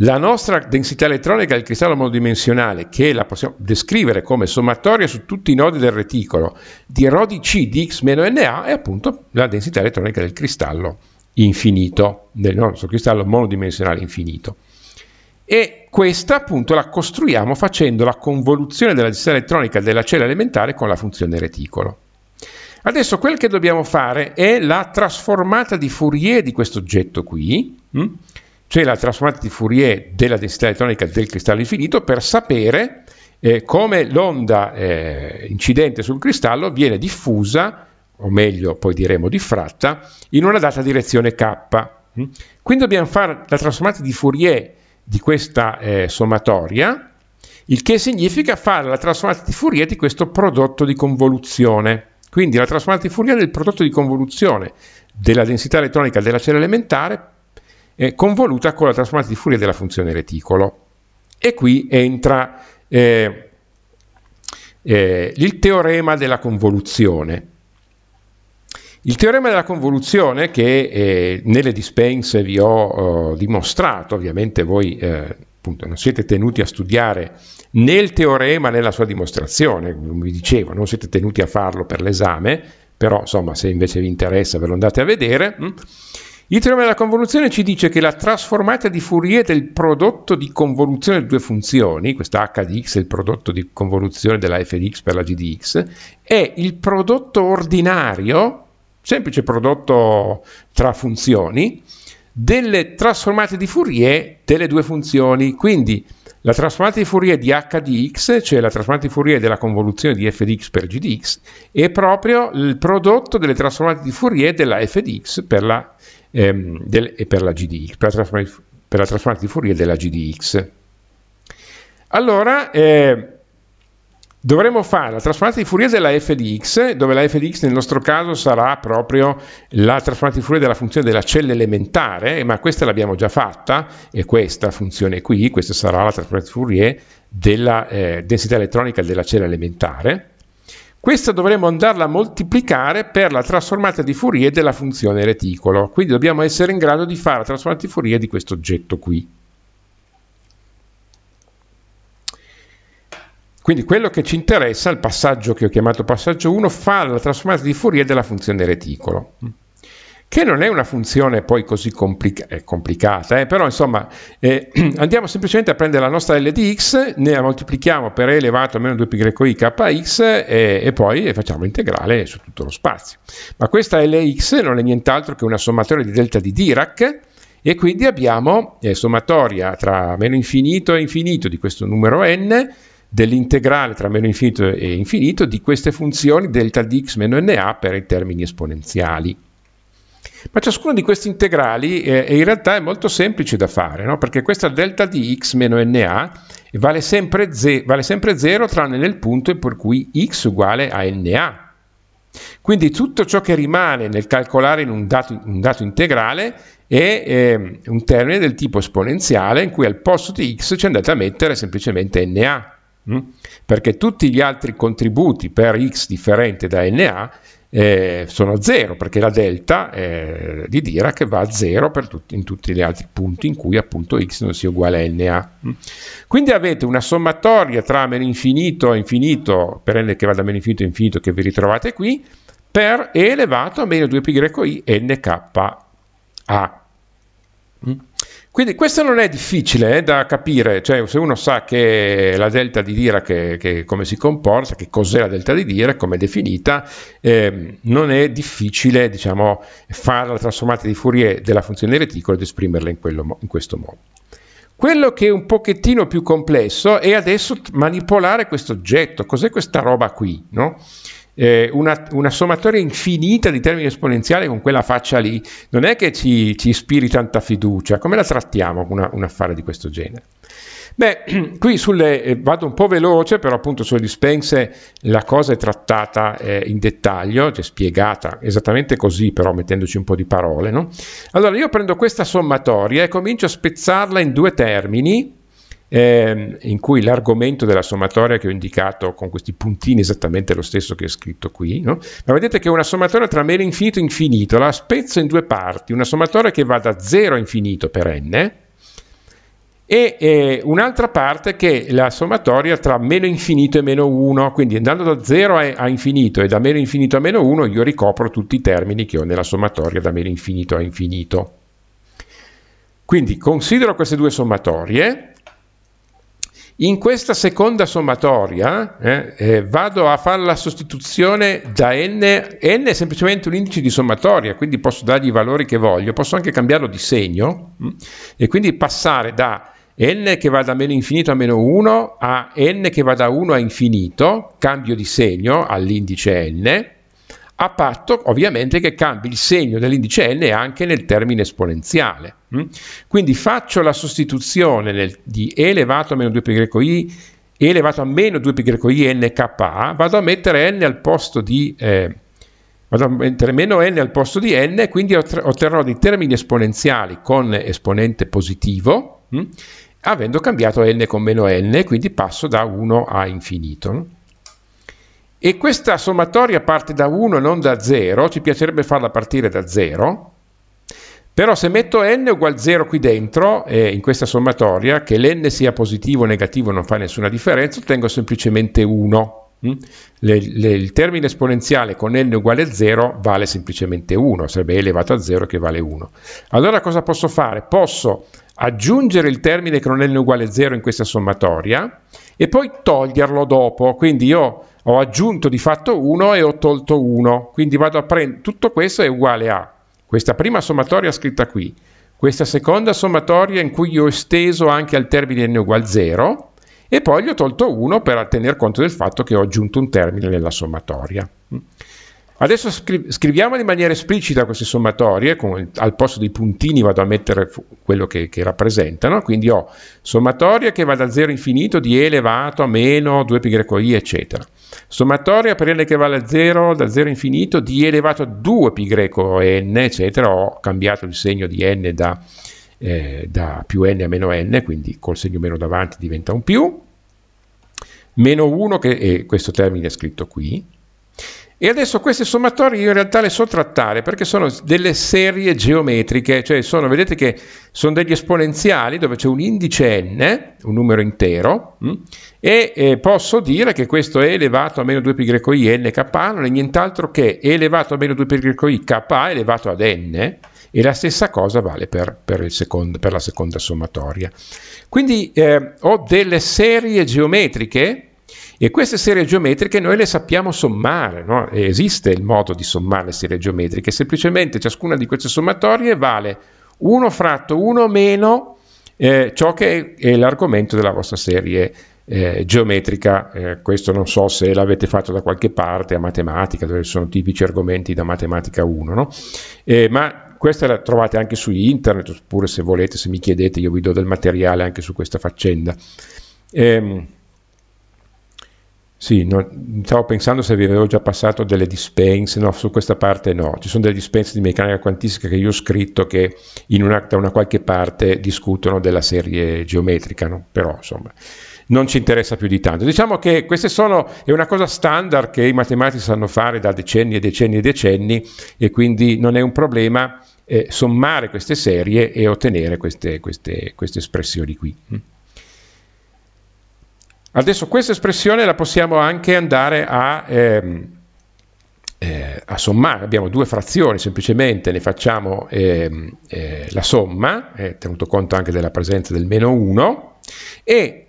la nostra densità elettronica del cristallo monodimensionale, che la possiamo descrivere come sommatoria su tutti i nodi del reticolo di rodi C di X-NA, è appunto la densità elettronica del cristallo infinito, del nostro cristallo monodimensionale infinito. E questa appunto la costruiamo facendo la convoluzione della densità elettronica della cella elementare con la funzione reticolo. Adesso quel che dobbiamo fare è la trasformata di Fourier di questo oggetto qui, mh? Mm, cioè la trasformata di Fourier della densità elettronica del cristallo infinito per sapere eh, come l'onda eh, incidente sul cristallo viene diffusa, o meglio poi diremo diffratta, in una data direzione k. Mm? Quindi dobbiamo fare la trasformata di Fourier di questa eh, sommatoria, il che significa fare la trasformata di Fourier di questo prodotto di convoluzione. Quindi la trasformata di Fourier del prodotto di convoluzione della densità elettronica della cella elementare eh, convoluta con la trasformata di Fourier della funzione reticolo. E qui entra eh, eh, il teorema della convoluzione. Il teorema della convoluzione che eh, nelle dispense vi ho eh, dimostrato, ovviamente voi eh, appunto, non siete tenuti a studiare né il teorema né la sua dimostrazione, come vi dicevo, non siete tenuti a farlo per l'esame, però insomma se invece vi interessa ve lo andate a vedere. Mh? Hm? Il teorema della convoluzione ci dice che la trasformata di Fourier del prodotto di convoluzione di due funzioni, questa h di x è il prodotto di convoluzione della f di x per la g di x, è il prodotto ordinario, semplice prodotto tra funzioni, delle trasformate di Fourier delle due funzioni. Quindi la trasformata di Fourier di h di x, cioè la trasformata di Fourier della convoluzione di f di x per g di x, è proprio il prodotto delle trasformate di Fourier della f di x per la g di x ehm, del, e per la GDX, per la, per la trasformata di Fourier della GDX. Allora, eh, dovremo fare la trasformata di Fourier della f di x, dove la f di x nel nostro caso sarà proprio la trasformata di Fourier della funzione della cella elementare, ma questa l'abbiamo già fatta, e questa funzione qui, questa sarà la trasformata di Fourier della eh, densità elettronica della cella elementare. Questa dovremmo andarla a moltiplicare per la trasformata di Fourier della funzione reticolo, quindi dobbiamo essere in grado di fare la trasformata di Fourier di questo oggetto qui. Quindi quello che ci interessa, il passaggio che ho chiamato passaggio 1, fa la trasformata di Fourier della funzione reticolo che non è una funzione poi così complica- eh, complicata, eh? però insomma eh, andiamo semplicemente a prendere la nostra L di x, ne la moltiplichiamo per e elevato a meno 2 i kx e, e poi facciamo integrale su tutto lo spazio. Ma questa Lx non è nient'altro che una sommatoria di delta di Dirac, e quindi abbiamo eh, sommatoria tra meno infinito e infinito di questo numero n dell'integrale tra meno infinito e infinito di queste funzioni delta di x meno na per i termini esponenziali. Ma ciascuno di questi integrali eh, in realtà è molto semplice da fare, no? perché questa delta di x meno na vale sempre, ze- vale sempre 0 tranne nel punto per cui x uguale a na. Quindi tutto ciò che rimane nel calcolare in un, dato, un dato integrale è eh, un termine del tipo esponenziale in cui al posto di x ci andate a mettere semplicemente na, mh? Mm? perché tutti gli altri contributi per x differente da na eh, sono a zero perché la delta eh, di Dirac va a zero tutti, in tutti gli altri punti in cui appunto x non sia uguale a na. Mm. Quindi avete una sommatoria tra meno infinito e infinito, per n che va da meno infinito a infinito che vi ritrovate qui, per e elevato a meno 2πi n k a. Quindi questo non è difficile eh, da capire, cioè se uno sa che la delta di Dirac, che, che, come si comporta, che cos'è la delta di Dirac, come è definita, eh, non è difficile diciamo, fare la trasformata di Fourier della funzione reticolo ed esprimerla in, quello, in questo modo. Quello che è un pochettino più complesso è adesso manipolare questo oggetto, cos'è questa roba qui? No? eh, una, una, sommatoria infinita di termini esponenziali con quella faccia lì, non è che ci, ci ispiri tanta fiducia. Come la trattiamo una, un affare di questo genere? Beh, qui sulle, eh, vado un po' veloce, però appunto sulle dispense la cosa è trattata eh, in dettaglio, cioè spiegata esattamente così, però mettendoci un po' di parole. No? Allora io prendo questa sommatoria e comincio a spezzarla in due termini, eh, in cui l'argomento della sommatoria che ho indicato con questi puntini è esattamente lo stesso che è scritto qui, no? ma vedete che è una sommatoria tra meno infinito e infinito, la spezzo in due parti, una sommatoria che va da 0 a infinito per n e eh, un'altra parte che è la sommatoria tra meno infinito e meno 1, quindi andando da 0 a, a infinito e da meno infinito a meno 1 io ricopro tutti i termini che ho nella sommatoria da meno infinito a infinito. Quindi considero queste due sommatorie, in questa seconda sommatoria eh, eh, vado a fare la sostituzione da n, n è semplicemente un indice di sommatoria, quindi posso dargli i valori che voglio, posso anche cambiarlo di segno mh? Mm, e quindi passare da n che va da meno infinito a meno 1 a n che va da 1 a infinito, cambio di segno all'indice n a patto ovviamente che cambi il segno dell'indice n anche nel termine esponenziale. Mm? Quindi faccio la sostituzione nel, di e elevato a meno 2 greco i e elevato a meno 2πi nk, vado a mettere n al posto di... Eh, vado a mettere meno n al posto di n, quindi otterrò dei termini esponenziali con esponente positivo, mh, mm? avendo cambiato n con meno n, quindi passo da 1 a infinito. E questa sommatoria parte da 1 e non da 0, ci piacerebbe farla partire da 0, però se metto n uguale 0 qui dentro, eh, in questa sommatoria, che l'n sia positivo o negativo non fa nessuna differenza, ottengo semplicemente 1. Mm? Le, le, il termine esponenziale con n uguale 0 vale semplicemente 1, sarebbe elevato a 0 che vale 1. Allora cosa posso fare? Posso aggiungere il termine con n uguale 0 in questa sommatoria e poi toglierlo dopo, quindi io ho aggiunto di fatto 1 e ho tolto 1, quindi vado a prendere, tutto questo è uguale a questa prima sommatoria scritta qui, questa seconda sommatoria in cui io ho esteso anche al termine n uguale 0 e poi gli ho tolto 1 per tener conto del fatto che ho aggiunto un termine nella sommatoria. Adesso scri scriviamo in maniera esplicita queste sommatorie, con, al posto dei puntini vado a mettere quello che, che, rappresentano, quindi ho sommatoria che va da 0 infinito di e elevato a meno 2 π i, eccetera. Sommatoria per n che vale a 0, da 0 infinito, di elevato a 2 π greco n, eccetera, ho cambiato il segno di n da, eh, da più n a meno n, quindi col segno meno davanti diventa un più, meno 1, che è questo termine è scritto qui, e adesso queste sommatorie io in realtà le so trattare perché sono delle serie geometriche, cioè sono, vedete che sono degli esponenziali dove c'è un indice n, un numero intero, mh? Mm, e eh, posso dire che questo è elevato a meno 2 π i n nk non è nient'altro che elevato a meno 2 π i k elevato ad n e la stessa cosa vale per, per, secondo, per la seconda sommatoria. Quindi eh, ho delle serie geometriche e queste serie geometriche noi le sappiamo sommare, no? esiste il modo di sommare le serie geometriche, semplicemente ciascuna di queste sommatorie vale 1 fratto 1 meno eh, ciò che è l'argomento della vostra serie geometrica eh, geometrica, eh, questo non so se l'avete fatto da qualche parte a matematica, dove sono tipici argomenti da matematica 1, no? eh, ma questa la trovate anche su internet, oppure se volete, se mi chiedete, io vi do del materiale anche su questa faccenda. Ehm, sì, no, stavo pensando se vi avevo già passato delle dispense, no, su questa parte no, ci sono delle dispense di meccanica quantistica che io ho scritto che in una, da una qualche parte discutono della serie geometrica, no? però insomma, non ci interessa più di tanto. Diciamo che questa è una cosa standard che i matematici sanno fare da decenni e decenni e decenni e quindi non è un problema eh, sommare queste serie e ottenere queste, queste, queste espressioni qui. Adesso questa espressione la possiamo anche andare a, ehm, eh, a sommare, abbiamo due frazioni, semplicemente ne facciamo ehm, eh, la somma, eh, tenuto conto anche della presenza del meno 1, e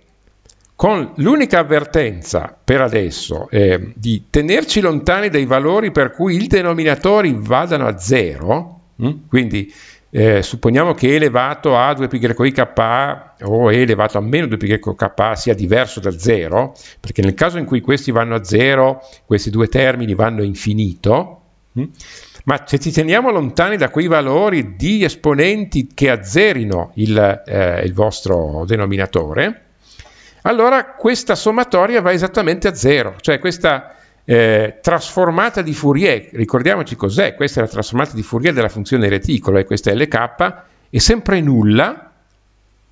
con l'unica avvertenza per adesso eh, di tenerci lontani dai valori per cui i denominatori vadano a zero, mh? Mm? quindi eh, supponiamo che elevato a 2πk o elevato a meno 2πk sia diverso da zero, perché nel caso in cui questi vanno a zero, questi due termini vanno a infinito, mh? Mm? ma se ci teniamo lontani da quei valori di esponenti che azzerino il, eh, il vostro denominatore, allora questa sommatoria va esattamente a zero, cioè questa eh, trasformata di Fourier, ricordiamoci cos'è, questa è la trasformata di Fourier della funzione reticolo e questa è LK, è sempre nulla,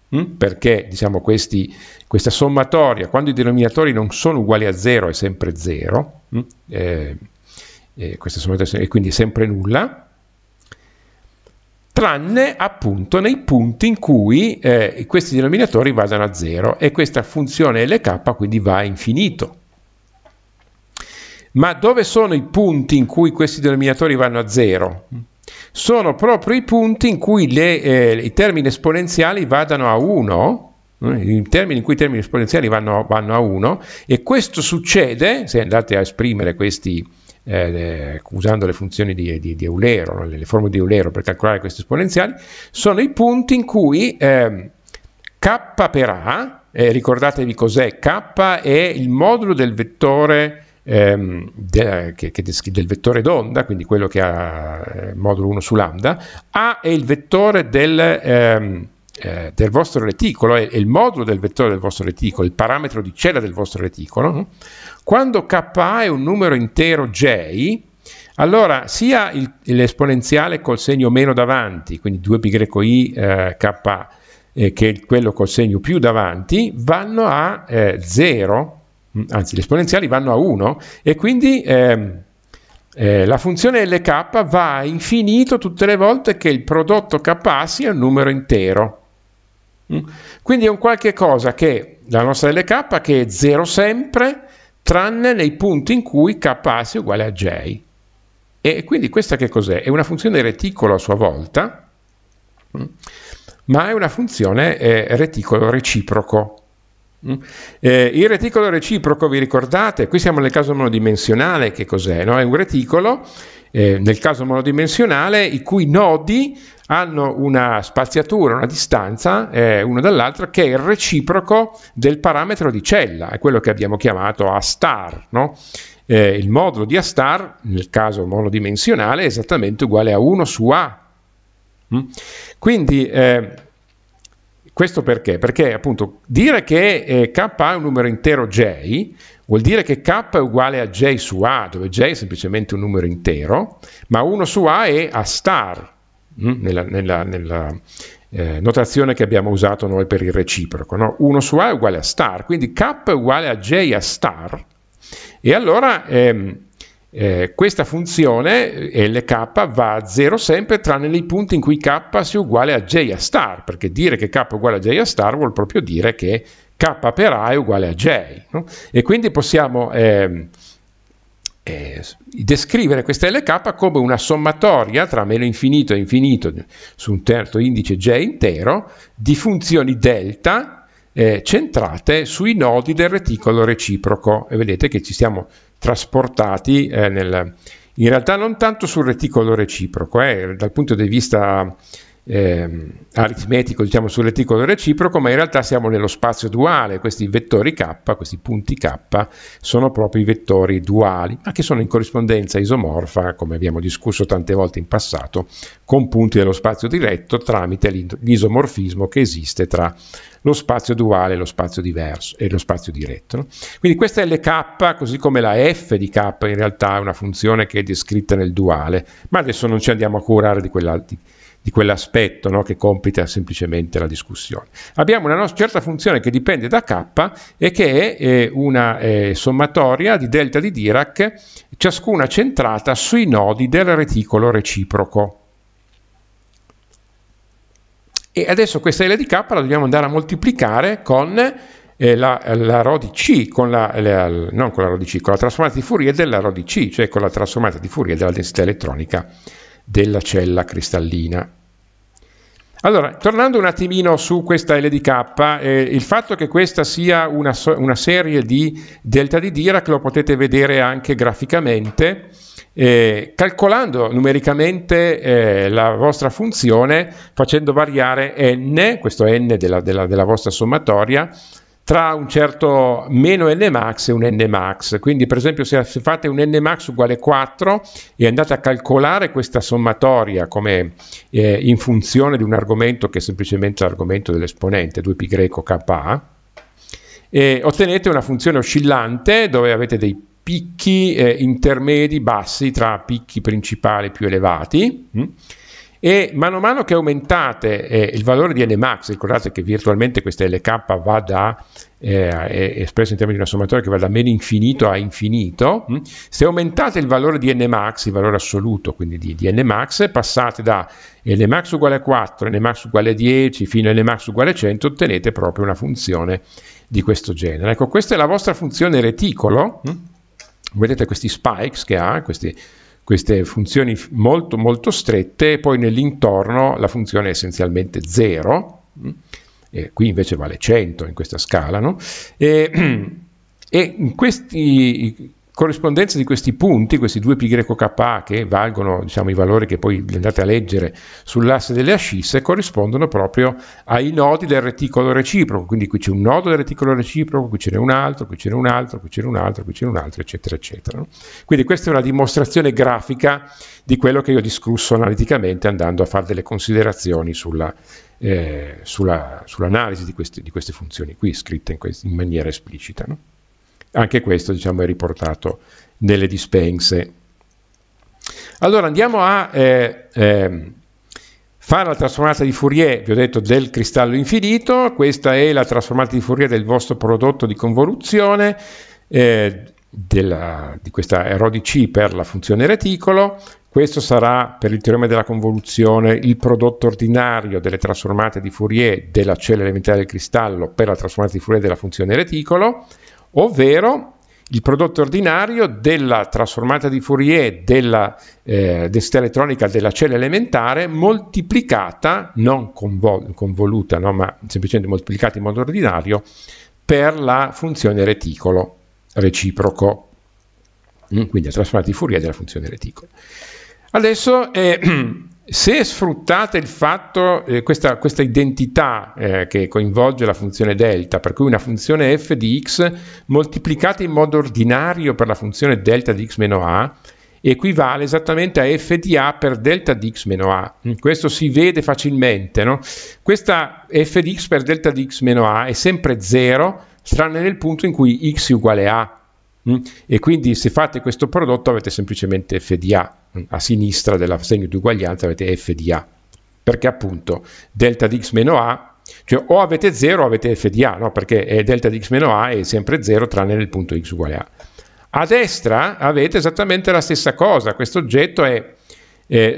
mh? Hm? perché diciamo, questi, questa sommatoria, quando i denominatori non sono uguali a zero, è sempre zero, mh? Hm? eh, eh, questa sommatoria è quindi sempre nulla, tranne appunto nei punti in cui eh, questi denominatori vadano a 0 e questa funzione LK quindi va a infinito. Ma dove sono i punti in cui questi denominatori vanno a 0? Sono proprio i punti in cui le, eh, i termini esponenziali vadano a 1 eh, in termini in cui i termini esponenziali vanno, vanno a 1 e questo succede, se andate a esprimere questi, eh, usando le funzioni di, di, di Eulero, le, le, formule di Eulero per calcolare questi esponenziali, sono i punti in cui eh, k per a, eh, ricordatevi cos'è, k è il modulo del vettore ehm, de, che, che del vettore d'onda, quindi quello che ha eh, modulo 1 su lambda, a è il vettore del... Ehm, eh, del vostro reticolo, è, il modulo del vettore del vostro reticolo, il parametro di cella del vostro reticolo, quando k è un numero intero J, allora, sia il, l'esponenziale col segno meno davanti, quindi 2πi eh, k, eh, che quello col segno più davanti, vanno a 0, eh, mm, anzi gli esponenziali vanno a 1, e quindi ehm, eh, la funzione lk va a infinito tutte le volte che il prodotto k sia un numero intero. Mm? Quindi è un qualche cosa che la nostra LK che è 0 sempre, tranne nei punti in cui K è uguale a J. E quindi questa che cos'è? È una funzione reticolo a sua volta, mm? ma è una funzione eh, reticolo reciproco. Mm? Eh, il reticolo reciproco, vi ricordate? Qui siamo nel caso monodimensionale, che cos'è? No? È un reticolo eh, nel caso monodimensionale, i cui nodi hanno una spaziatura, una distanza eh, uno dall'altro che è il reciproco del parametro di cella, è quello che abbiamo chiamato A star. No? Eh, il modulo di A star, nel caso monodimensionale, è esattamente uguale a 1 su A. Mm? Quindi eh, questo perché? Perché appunto dire che eh, K è un numero intero J vuol dire che K è uguale a J su A, dove J è semplicemente un numero intero, ma 1 su A è A star, mh? Mm, nella, nella, nella eh, notazione che abbiamo usato noi per il reciproco. No? 1 su A è uguale a star, quindi K è uguale a J a star. E allora... Ehm, eh, questa funzione eh, LK va a 0 sempre tranne nei punti in cui K sia uguale a J a star, perché dire che K è uguale a J a star vuol proprio dire che K per A è uguale a J. No? E quindi possiamo eh, eh, descrivere questa LK come una sommatoria tra meno infinito e infinito su un terzo indice J intero di funzioni delta eh, centrate sui nodi del reticolo reciproco. E vedete che ci stiamo trasportati eh, nel, in realtà non tanto sul reticolo reciproco, eh, dal punto di vista eh, aritmetico diciamo, sull'articolo reciproco, ma in realtà siamo nello spazio duale, questi vettori k, questi punti k, sono proprio i vettori duali, ma che sono in corrispondenza isomorfa, come abbiamo discusso tante volte in passato, con punti dello spazio diretto tramite l'isomorfismo che esiste tra lo spazio duale e lo spazio diverso e lo spazio diretto. No? Quindi questa è l'k, così come la f di k in realtà è una funzione che è descritta nel duale, ma adesso non ci andiamo a curare di quella di quell'aspetto no, che compita semplicemente la discussione. Abbiamo una certa funzione che dipende da k e che è eh, una eh, sommatoria di delta di Dirac, ciascuna centrata sui nodi del reticolo reciproco. E adesso questa L di K la dobbiamo andare a moltiplicare con eh, la, la rho di C, con la, la, non con la rho di C, con la trasformata di Fourier della rho di C, cioè con la trasformata di Fourier della densità elettronica della cella cristallina. Allora, tornando un attimino su questa L LDK, eh, il fatto che questa sia una, una, serie di delta di Dirac lo potete vedere anche graficamente, eh, calcolando numericamente eh, la vostra funzione, facendo variare n, questo n della, della, della vostra sommatoria, tra un certo meno n max e un n max. Quindi per esempio se fate un n max uguale 4 e andate a calcolare questa sommatoria come eh, in funzione di un argomento che è semplicemente l'argomento dell'esponente 2π kA, e ottenete una funzione oscillante dove avete dei picchi eh, intermedi bassi tra picchi principali più elevati. Mh? Mm, e mano a mano che aumentate eh, il valore di Nmax, ricordate che virtualmente questa LK va da, eh, è eh, espresso in termini di una sommatoria che va da meno infinito a infinito, mh? Mm. se aumentate il valore di Nmax, il valore assoluto quindi di, di Nmax, passate da Nmax uguale a 4, Nmax uguale a 10 fino a Nmax uguale a 100, ottenete proprio una funzione di questo genere. Ecco, questa è la vostra funzione reticolo, mh? Mm. vedete questi spikes che ha, questi queste funzioni molto molto strette e poi nell'intorno la funzione è essenzialmente 0, mm, qui invece vale 100 in questa scala, no? e, e in questi corrispondenza di questi punti, questi due πk che valgono diciamo, i valori che poi andate a leggere sull'asse delle ascisse, corrispondono proprio ai nodi del reticolo reciproco, quindi qui c'è un nodo del reticolo reciproco, qui ce n'è un altro, qui ce n'è un altro, qui ce n'è un altro, qui ce n'è un altro, eccetera, eccetera. Quindi questa è una dimostrazione grafica di quello che io ho discusso analiticamente andando a fare delle considerazioni sulla, eh, sulla, sull'analisi di queste, di queste, funzioni qui, scritte in, quest- in maniera esplicita. No? Anche questo diciamo, è riportato nelle dispense. Allora andiamo a eh, eh, fare la trasformata di Fourier, vi ho detto, del cristallo infinito, questa è la trasformata di Fourier del vostro prodotto di convoluzione, eh, della, di questa ρ di C per la funzione reticolo, questo sarà per il teorema della convoluzione il prodotto ordinario delle trasformate di Fourier della cella elementare del cristallo per la trasformata di Fourier della funzione reticolo, ovvero il prodotto ordinario della trasformata di Fourier della eh, densità elettronica della cella elementare moltiplicata, non convol- convoluta, no, ma semplicemente moltiplicata in modo ordinario, per la funzione reticolo reciproco. Mm, quindi la trasformata di Fourier della funzione reticolo. Adesso eh, se sfruttate il fatto, eh, questa, questa, identità eh, che coinvolge la funzione delta, per cui una funzione f di x moltiplicata in modo ordinario per la funzione delta di x meno a, equivale esattamente a f di a per delta di x meno a. Mm, questo si vede facilmente, no? Questa f di x per delta di x meno a è sempre 0, tranne nel punto in cui x è uguale a. Mm, e quindi se fate questo prodotto avete semplicemente f di a a sinistra della segno di uguaglianza avete f di a, perché appunto delta di x meno a, cioè o avete 0 o avete f di a, no? perché delta di x meno a è sempre 0 tranne nel punto x uguale a. A destra avete esattamente la stessa cosa, questo oggetto è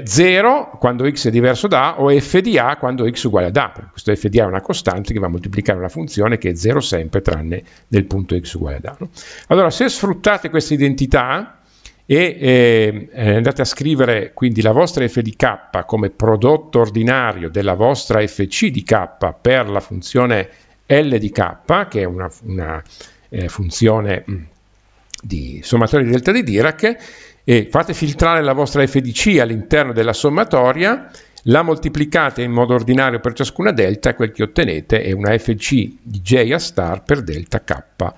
0 eh, quando x è diverso da A o f di A quando x è uguale ad A. Questo f di A è una costante che va a moltiplicare una funzione che è 0 sempre tranne nel punto x uguale ad A. No? Allora se sfruttate questa identità e ehm, eh, andate a scrivere quindi la vostra f di k come prodotto ordinario della vostra fc di k per la funzione l di k, che è una, una eh, funzione mm, di sommatoria di delta di Dirac, e fate filtrare la vostra f di c all'interno della sommatoria la moltiplicate in modo ordinario per ciascuna delta e quel che ottenete è una fc di j a star per delta k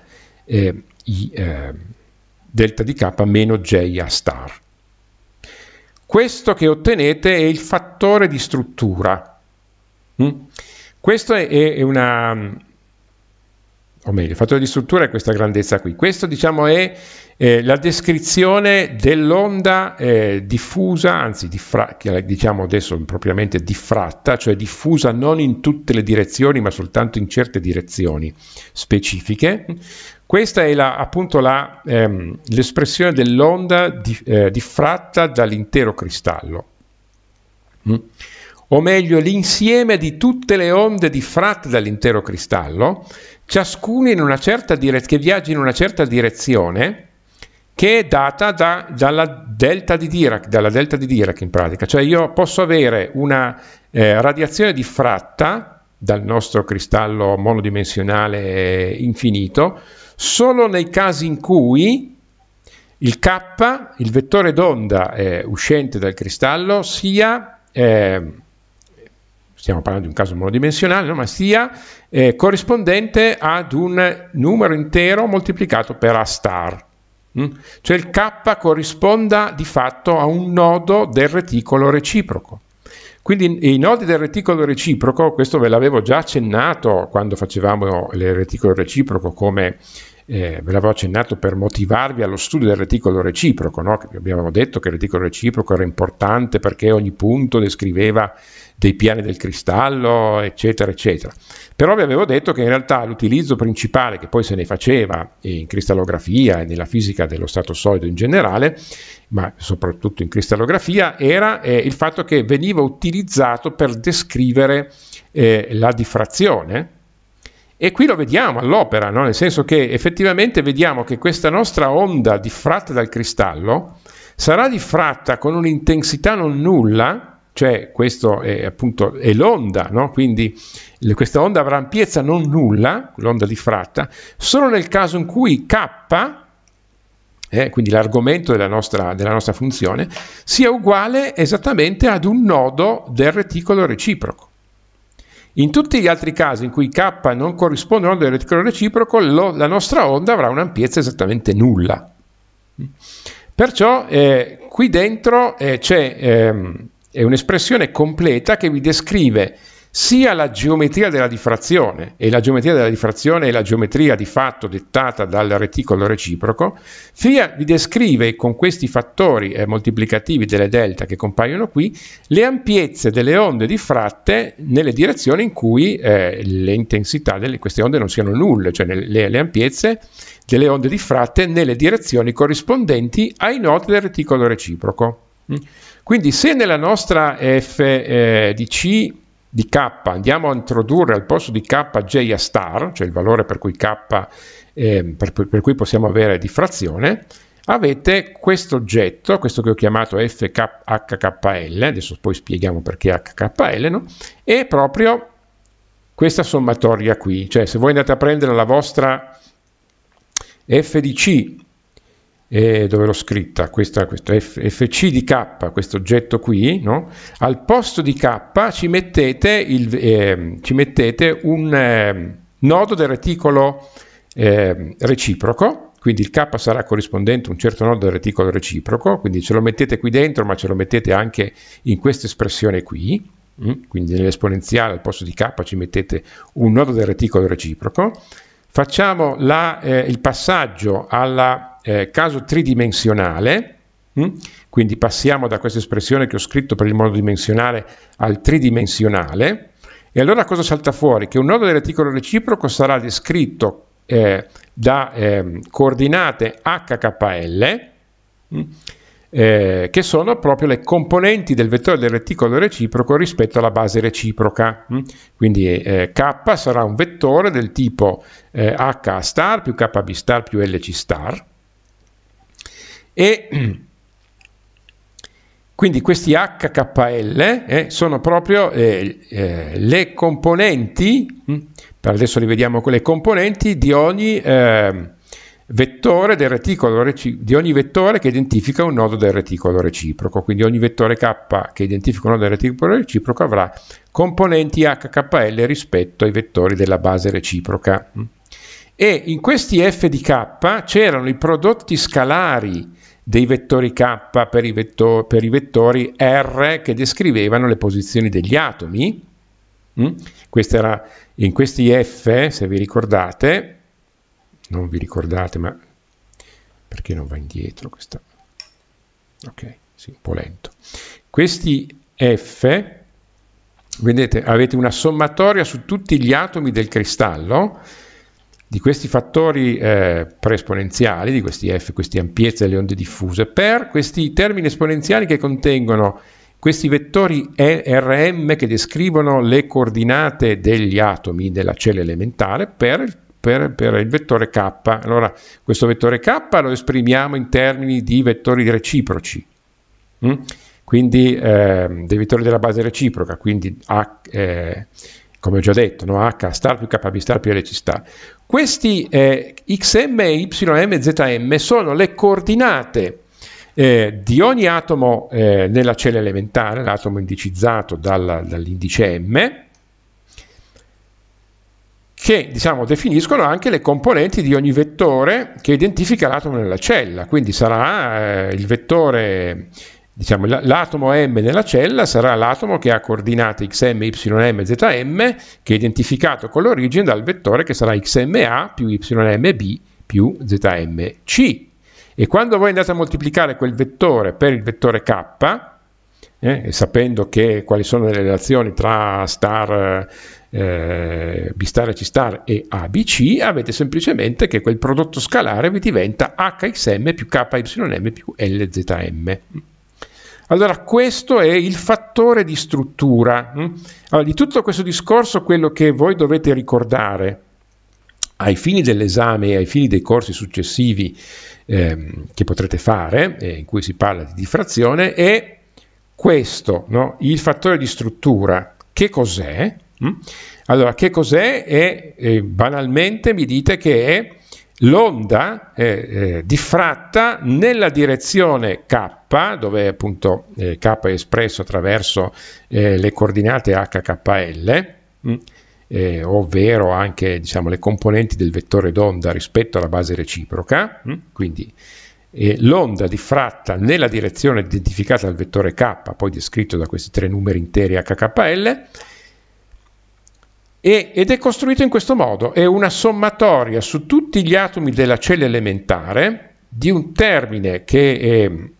eh, i, eh, delta di k meno j a star. Questo che ottenete è il fattore di struttura. Mm? Questo è una, o meglio, il fattore di struttura è questa grandezza qui. Questo diciamo è eh, la descrizione dell'onda eh, diffusa, anzi diffra- diciamo adesso propriamente diffratta, cioè diffusa non in tutte le direzioni ma soltanto in certe direzioni specifiche. Questa è la, appunto la, ehm, l'espressione dell'onda di, eh, diffratta dall'intero cristallo. Mm o meglio l'insieme di tutte le onde diffratte dall'intero cristallo, ciascuna che viaggia in una certa direzione, che è data da, dalla delta di Dirac, dalla delta di Dirac in pratica, cioè io posso avere una eh, radiazione diffratta dal nostro cristallo monodimensionale infinito solo nei casi in cui il K, il vettore d'onda eh, uscente dal cristallo, sia eh, stiamo parlando di un caso monodimensionale, no? ma sia eh, corrispondente ad un numero intero moltiplicato per A star. Mm? Cioè il K corrisponda di fatto a un nodo del reticolo reciproco. Quindi i nodi del reticolo reciproco, questo ve l'avevo già accennato quando facevamo il reticolo reciproco come eh, ve l'avevo accennato per motivarvi allo studio del reticolo reciproco, no? abbiamo detto che il reticolo reciproco era importante perché ogni punto descriveva dei piani del cristallo, eccetera, eccetera. Però vi avevo detto che in realtà l'utilizzo principale che poi se ne faceva in cristallografia e nella fisica dello stato solido in generale, ma soprattutto in cristallografia, era eh, il fatto che veniva utilizzato per descrivere eh, la diffrazione, e qui lo vediamo all'opera, no? nel senso che effettivamente vediamo che questa nostra onda diffratta dal cristallo sarà diffratta con un'intensità non nulla, cioè questo è appunto è l'onda, no? quindi questa onda avrà ampiezza non nulla, l'onda diffratta, solo nel caso in cui K, eh, quindi l'argomento della nostra, della nostra funzione, sia uguale esattamente ad un nodo del reticolo reciproco. In tutti gli altri casi in cui K non corrisponde a un'onda di reticolo reciproco, lo, la nostra onda avrà un'ampiezza esattamente nulla. Perciò eh, qui dentro eh, c'è ehm, un'espressione completa che vi descrive sia la geometria della diffrazione, e la geometria della diffrazione è la geometria di fatto dettata dal reticolo reciproco, sia vi descrive con questi fattori eh, moltiplicativi delle delta che compaiono qui le ampiezze delle onde diffratte nelle direzioni in cui eh, le intensità di queste onde non siano nulle, cioè le, le ampiezze delle onde diffratte nelle direzioni corrispondenti ai nodi del reticolo reciproco. Mm. Quindi se nella nostra f eh, di c di K andiamo a introdurre al posto di K J a star, cioè il valore per cui, K, eh, per, per cui possiamo avere diffrazione, avete questo oggetto, questo che ho chiamato FHKL, adesso poi spieghiamo perché HKL, no? è proprio questa sommatoria qui, cioè se voi andate a prendere la vostra f di c eh, dove l'ho scritta, questa, questo fc di k, questo oggetto qui, no? al posto di k ci mettete, il, eh, ci mettete un eh, nodo del reticolo ehm, reciproco, quindi il k sarà corrispondente a un certo nodo del reticolo reciproco, quindi ce lo mettete qui dentro, ma ce lo mettete anche in questa espressione qui, mm? quindi nell'esponenziale al posto di k ci mettete un nodo del reticolo reciproco, facciamo la, eh, il passaggio alla eh, caso tridimensionale, mh? Hm? quindi passiamo da questa espressione che ho scritto per il monodimensionale al tridimensionale, e allora cosa salta fuori? Che un nodo del reticolo reciproco sarà descritto eh, da eh, coordinate HKL, mh? Hm? Eh, che sono proprio le componenti del vettore del reticolo reciproco rispetto alla base reciproca. Hm? Quindi eh, K sarà un vettore del tipo eh, H star più KB star più LC star, e quindi questi HKL eh, sono proprio eh, eh le componenti, hm, per adesso li vediamo con le componenti di ogni ehm, vettore del reticolo di ogni vettore che identifica un nodo del reticolo reciproco. Quindi ogni vettore K che identifica un nodo del reticolo reciproco avrà componenti HKL rispetto ai vettori della base reciproca. Hm. E in questi F di K c'erano i prodotti scalari dei vettori K per i, vettor- per i vettori R che descrivevano le posizioni degli atomi. Mm? Era, in questi F, se vi ricordate, non vi ricordate, ma perché non va indietro questa? Ok, sì, un po' lento. Questi F, vedete, avete una sommatoria su tutti gli atomi del cristallo di questi fattori eh, preesponenziali, di questi f, queste ampiezze delle onde diffuse, per questi termini esponenziali che contengono questi vettori rm che descrivono le coordinate degli atomi della cella elementare per, per, per, il vettore k. Allora, questo vettore k lo esprimiamo in termini di vettori reciproci, mh? Mm? quindi eh, dei vettori della base reciproca, quindi a, eh, come ho già detto, no? H star più KB star più LC star. Questi eh, XM, YM, ZM sono le coordinate eh, di ogni atomo eh, nella cella elementare, l'atomo indicizzato dalla, dall'indice M, che diciamo, definiscono anche le componenti di ogni vettore che identifica l'atomo nella cella, quindi sarà eh, il vettore diciamo, l'atomo M nella cella sarà l'atomo che ha coordinate xm, ym, zm, che è identificato con l'origine dal vettore che sarà xma più ymb più zmc. E quando voi andate a moltiplicare quel vettore per il vettore k, eh, sapendo che, quali sono le relazioni tra star, eh, b star e c star e abc, avete semplicemente che quel prodotto scalare vi diventa hxm più kym più lzm. Allora questo è il fattore di struttura. Hm? Allora, di tutto questo discorso quello che voi dovete ricordare ai fini dell'esame e ai fini dei corsi successivi ehm, che potrete fare, eh, in cui si parla di diffrazione, è questo, no? il fattore di struttura. Che cos'è? Hm? Allora, che cos'è? È, eh, banalmente mi dite che è l'onda eh, eh, diffratta nella direzione K, dove appunto eh, K è espresso attraverso eh, le coordinate HKL, mh, mm, eh, ovvero anche diciamo, le componenti del vettore d'onda rispetto alla base reciproca, mh, mm, quindi eh, l'onda diffratta nella direzione identificata dal vettore K, poi descritto da questi tre numeri interi HKL, e, ed è costruito in questo modo, è una sommatoria su tutti gli atomi della cella elementare di un termine che è, ehm,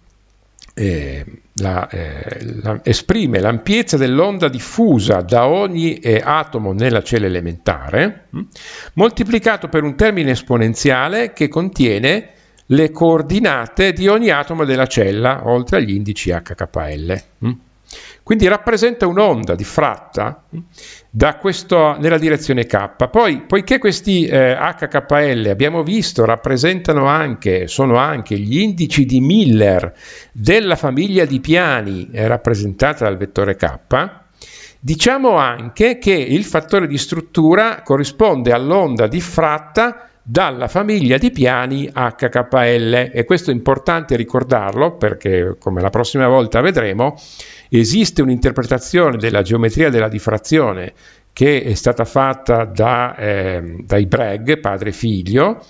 eh, la, eh, la, esprime l'ampiezza dell'onda diffusa da ogni eh, atomo nella cella elementare, mh, mm, moltiplicato per un termine esponenziale che contiene le coordinate di ogni atomo della cella, oltre agli indici HKL. Mh. Mm. Quindi rappresenta un'onda diffratta mm, questo, nella direzione K. Poi, poiché questi eh, HKL abbiamo visto rappresentano anche, sono anche gli indici di Miller della famiglia di piani eh, rappresentata dal vettore K, diciamo anche che il fattore di struttura corrisponde all'onda diffratta dalla famiglia di piani HKL e questo è importante ricordarlo perché come la prossima volta vedremo Esiste un'interpretazione della geometria della diffrazione che è stata fatta da, eh, dai Bragg, padre e figlio,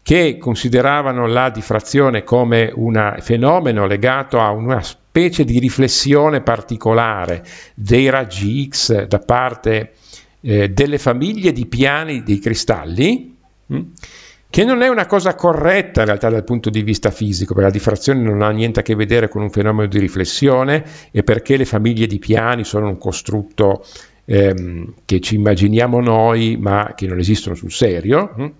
che consideravano la diffrazione come un fenomeno legato a una specie di riflessione particolare dei raggi X da parte eh, delle famiglie di piani dei cristalli. Mh? Mm, che non è una cosa corretta in realtà dal punto di vista fisico, perché la diffrazione non ha niente a che vedere con un fenomeno di riflessione e perché le famiglie di piani sono un costrutto ehm, che ci immaginiamo noi ma che non esistono sul serio. Hm?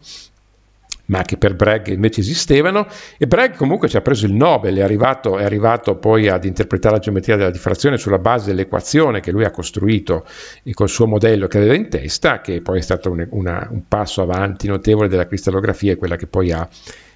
ma che per Bragg invece esistevano. E Bragg comunque ci ha preso il Nobel, è arrivato, è arrivato poi ad interpretare la geometria della diffrazione sulla base dell'equazione che lui ha costruito col suo modello che aveva in testa, che poi è stato un, una, un passo avanti notevole della cristallografia, quella che poi ha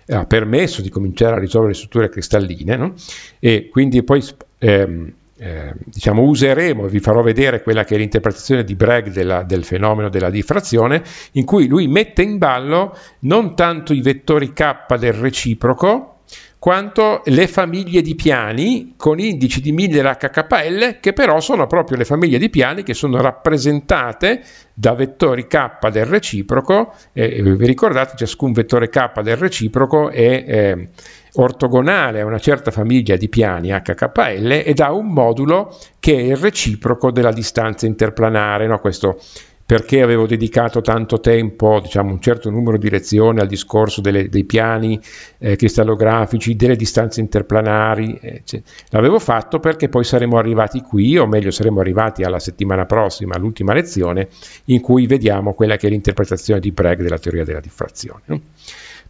ha permesso di cominciare a risolvere strutture cristalline no? e quindi poi ehm, Ehm, diciamo, useremo, vi farò vedere quella che è l'interpretazione di Bragg della, del fenomeno della diffrazione, in cui lui mette in ballo non tanto i vettori K del reciproco, quanto le famiglie di piani con indici di Miller HKL, che però sono proprio le famiglie di piani che sono rappresentate da vettori K del reciproco, e vi ricordate ciascun vettore K del reciproco è... Eh, ortogonale a una certa famiglia di piani HKL ed ha un modulo che è il reciproco della distanza interplanare, no? Questo perché avevo dedicato tanto tempo, diciamo un certo numero di lezioni al discorso delle, dei piani eh, cristallografici, delle distanze interplanari. Eh, l'avevo fatto perché poi saremo arrivati qui, o meglio saremo arrivati alla settimana prossima, all'ultima lezione, in cui vediamo quella che è l'interpretazione di Bragg della teoria della diffrazione. No?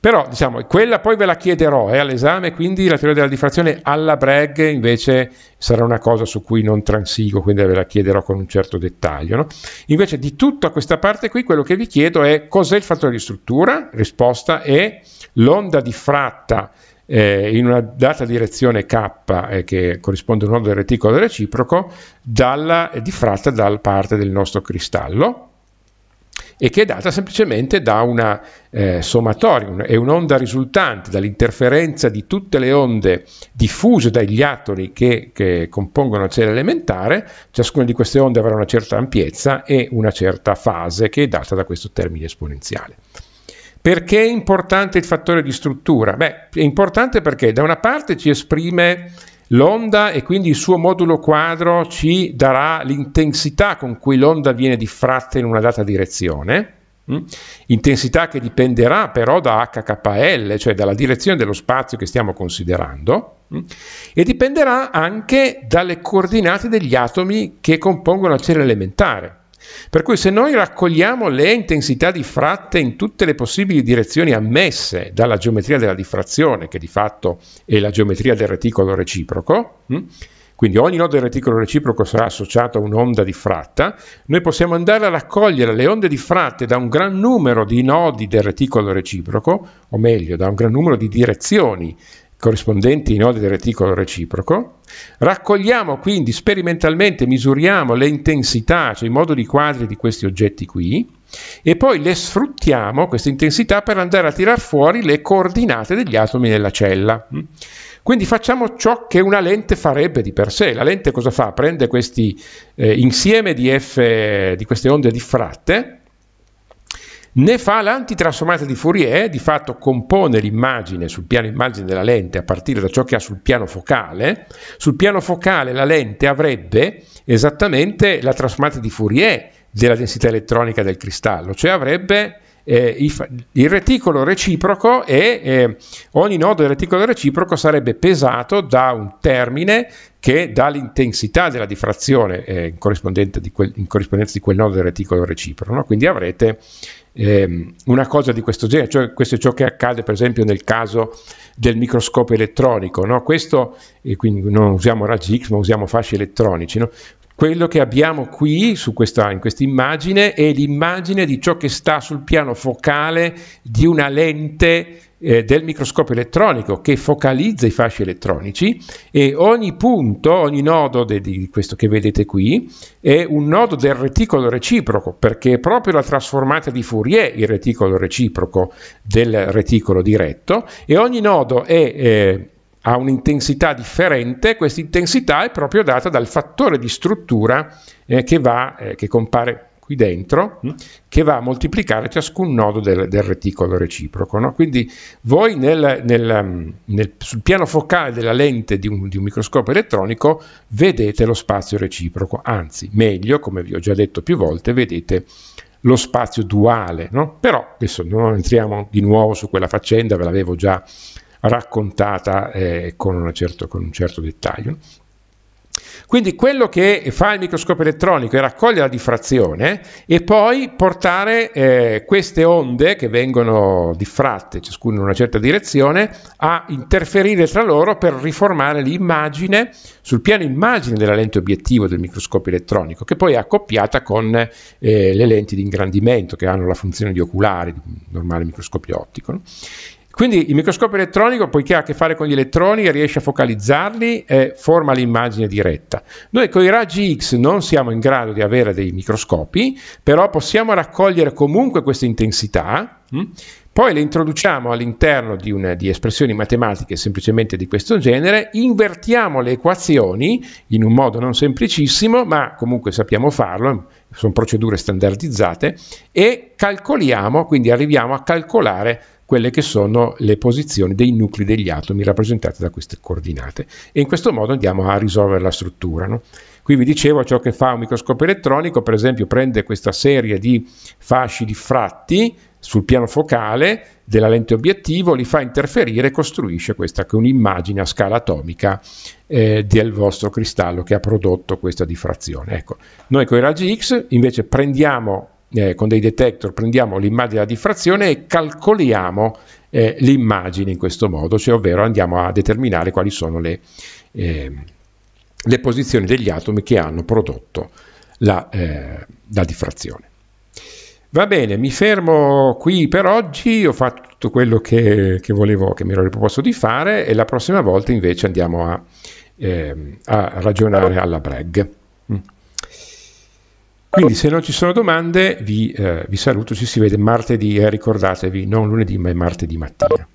Però diciamo, quella poi ve la chiederò eh, all'esame, quindi la teoria della diffrazione alla Bragg invece sarà una cosa su cui non transigo, quindi ve la chiederò con un certo dettaglio. No? Invece di tutta questa parte qui, quello che vi chiedo è cos'è il fattore di struttura? Risposta è l'onda diffratta eh, in una data direzione k eh, che corrisponde a un nodo del reticolo reciproco dalla, eh, diffratta dalla parte del nostro cristallo e che è data semplicemente da una eh, sommatoria, è un'onda risultante dall'interferenza di tutte le onde diffuse dagli atomi che, che compongono il cielo elementare, ciascuna di queste onde avrà una certa ampiezza e una certa fase che è data da questo termine esponenziale. Perché è importante il fattore di struttura? Beh, è importante perché da una parte ci esprime l'onda e quindi il suo modulo quadro ci darà l'intensità con cui l'onda viene diffratta in una data direzione, mm? intensità che dipenderà però da HKL, cioè dalla direzione dello spazio che stiamo considerando, mm? e dipenderà anche dalle coordinate degli atomi che compongono la cella elementare. Per cui se noi raccogliamo le intensità diffratte in tutte le possibili direzioni ammesse dalla geometria della diffrazione, che di fatto è la geometria del reticolo reciproco, hm? quindi ogni nodo del reticolo reciproco sarà associato a un'onda diffratta, noi possiamo andare a raccogliere le onde diffratte da un gran numero di nodi del reticolo reciproco, o meglio, da un gran numero di direzioni corrispondenti ai nodi del reticolo reciproco, raccogliamo quindi sperimentalmente, misuriamo le intensità, cioè i moduli quadri di questi oggetti qui, e poi le sfruttiamo, queste intensità, per andare a tirar fuori le coordinate degli atomi nella cella. Quindi facciamo ciò che una lente farebbe di per sé. La lente cosa fa? Prende questi eh, insieme di, F, di queste onde diffratte, ne fa l'antitrasformata di Fourier, di fatto compone l'immagine sul piano immagine della lente a partire da ciò che ha sul piano focale. Sul piano focale la lente avrebbe esattamente la trasformata di Fourier della densità elettronica del cristallo, cioè avrebbe eh, il, reticolo reciproco e eh, ogni nodo del reticolo reciproco sarebbe pesato da un termine che dà l'intensità della diffrazione eh, in, corrispondenza di quel, in, corrispondenza di quel nodo del reticolo reciproco. No? Quindi avrete eh, una cosa di questo genere, cioè, questo è ciò che accade per esempio nel caso del microscopio elettronico, no? questo, e quindi non usiamo raggi X ma usiamo fasci elettronici, no? quello che abbiamo qui questa, in questa immagine è l'immagine di ciò che sta sul piano focale di una lente eh, del microscopio elettronico che focalizza i fasci elettronici e ogni punto, ogni nodo de, di questo che vedete qui è un nodo del reticolo reciproco perché è proprio la trasformata di Fourier il reticolo reciproco del reticolo diretto e ogni nodo è... Eh, ha un'intensità differente, questa intensità è proprio data dal fattore di struttura eh, che, va, eh, che compare qui dentro mm. che va a moltiplicare ciascun nodo del, del reticolo reciproco. No? Quindi voi nel, nel, um, nel, sul piano focale della lente di un, di un, microscopio elettronico vedete lo spazio reciproco, anzi meglio, come vi ho già detto più volte, vedete lo spazio duale. No? Però adesso non entriamo di nuovo su quella faccenda, ve l'avevo già raccontata eh, con, certo, con un certo dettaglio. Quindi quello che fa il microscopio elettronico è raccogliere la diffrazione e poi portare eh, queste onde che vengono diffratte, ciascuna in una certa direzione, a interferire tra loro per riformare l'immagine sul piano immagine della lente obiettivo del microscopio elettronico, che poi è accoppiata con eh, le lenti di ingrandimento che hanno la funzione di oculare, di un normale microscopio ottico. No? Quindi il microscopio elettronico, poiché ha a che fare con gli elettroni, riesce a focalizzarli e forma l'immagine diretta. Noi con i raggi X non siamo in grado di avere dei microscopi, però possiamo raccogliere comunque queste intensità, mm. poi le introduciamo all'interno di, una, di espressioni matematiche semplicemente di questo genere, invertiamo le equazioni in un modo non semplicissimo, ma comunque sappiamo farlo, sono procedure standardizzate, e calcoliamo, quindi arriviamo a calcolare quelle che sono le posizioni dei nuclei degli atomi rappresentati da queste coordinate e in questo modo andiamo a risolvere la struttura. No? Qui vi dicevo ciò che fa un microscopio elettronico, per esempio prende questa serie di fasci diffratti sul piano focale della lente obiettivo, li fa interferire e costruisce questa che è un'immagine a scala atomica eh, del vostro cristallo che ha prodotto questa diffrazione. Ecco, noi con i raggi X invece prendiamo eh, con dei detector prendiamo l'immagine della diffrazione e calcoliamo eh, l'immagine in questo modo, cioè ovvero andiamo a determinare quali sono le, eh, le posizioni degli atomi che hanno prodotto la, eh, la, diffrazione. Va bene, mi fermo qui per oggi, ho fatto tutto quello che, che, volevo, che mi ero proposto di fare e la prossima volta invece andiamo a, ehm, a ragionare alla BREG. Quindi se non ci sono domande vi, eh, vi saluto, ci si vede martedì e eh, ricordatevi non lunedì ma martedì mattina.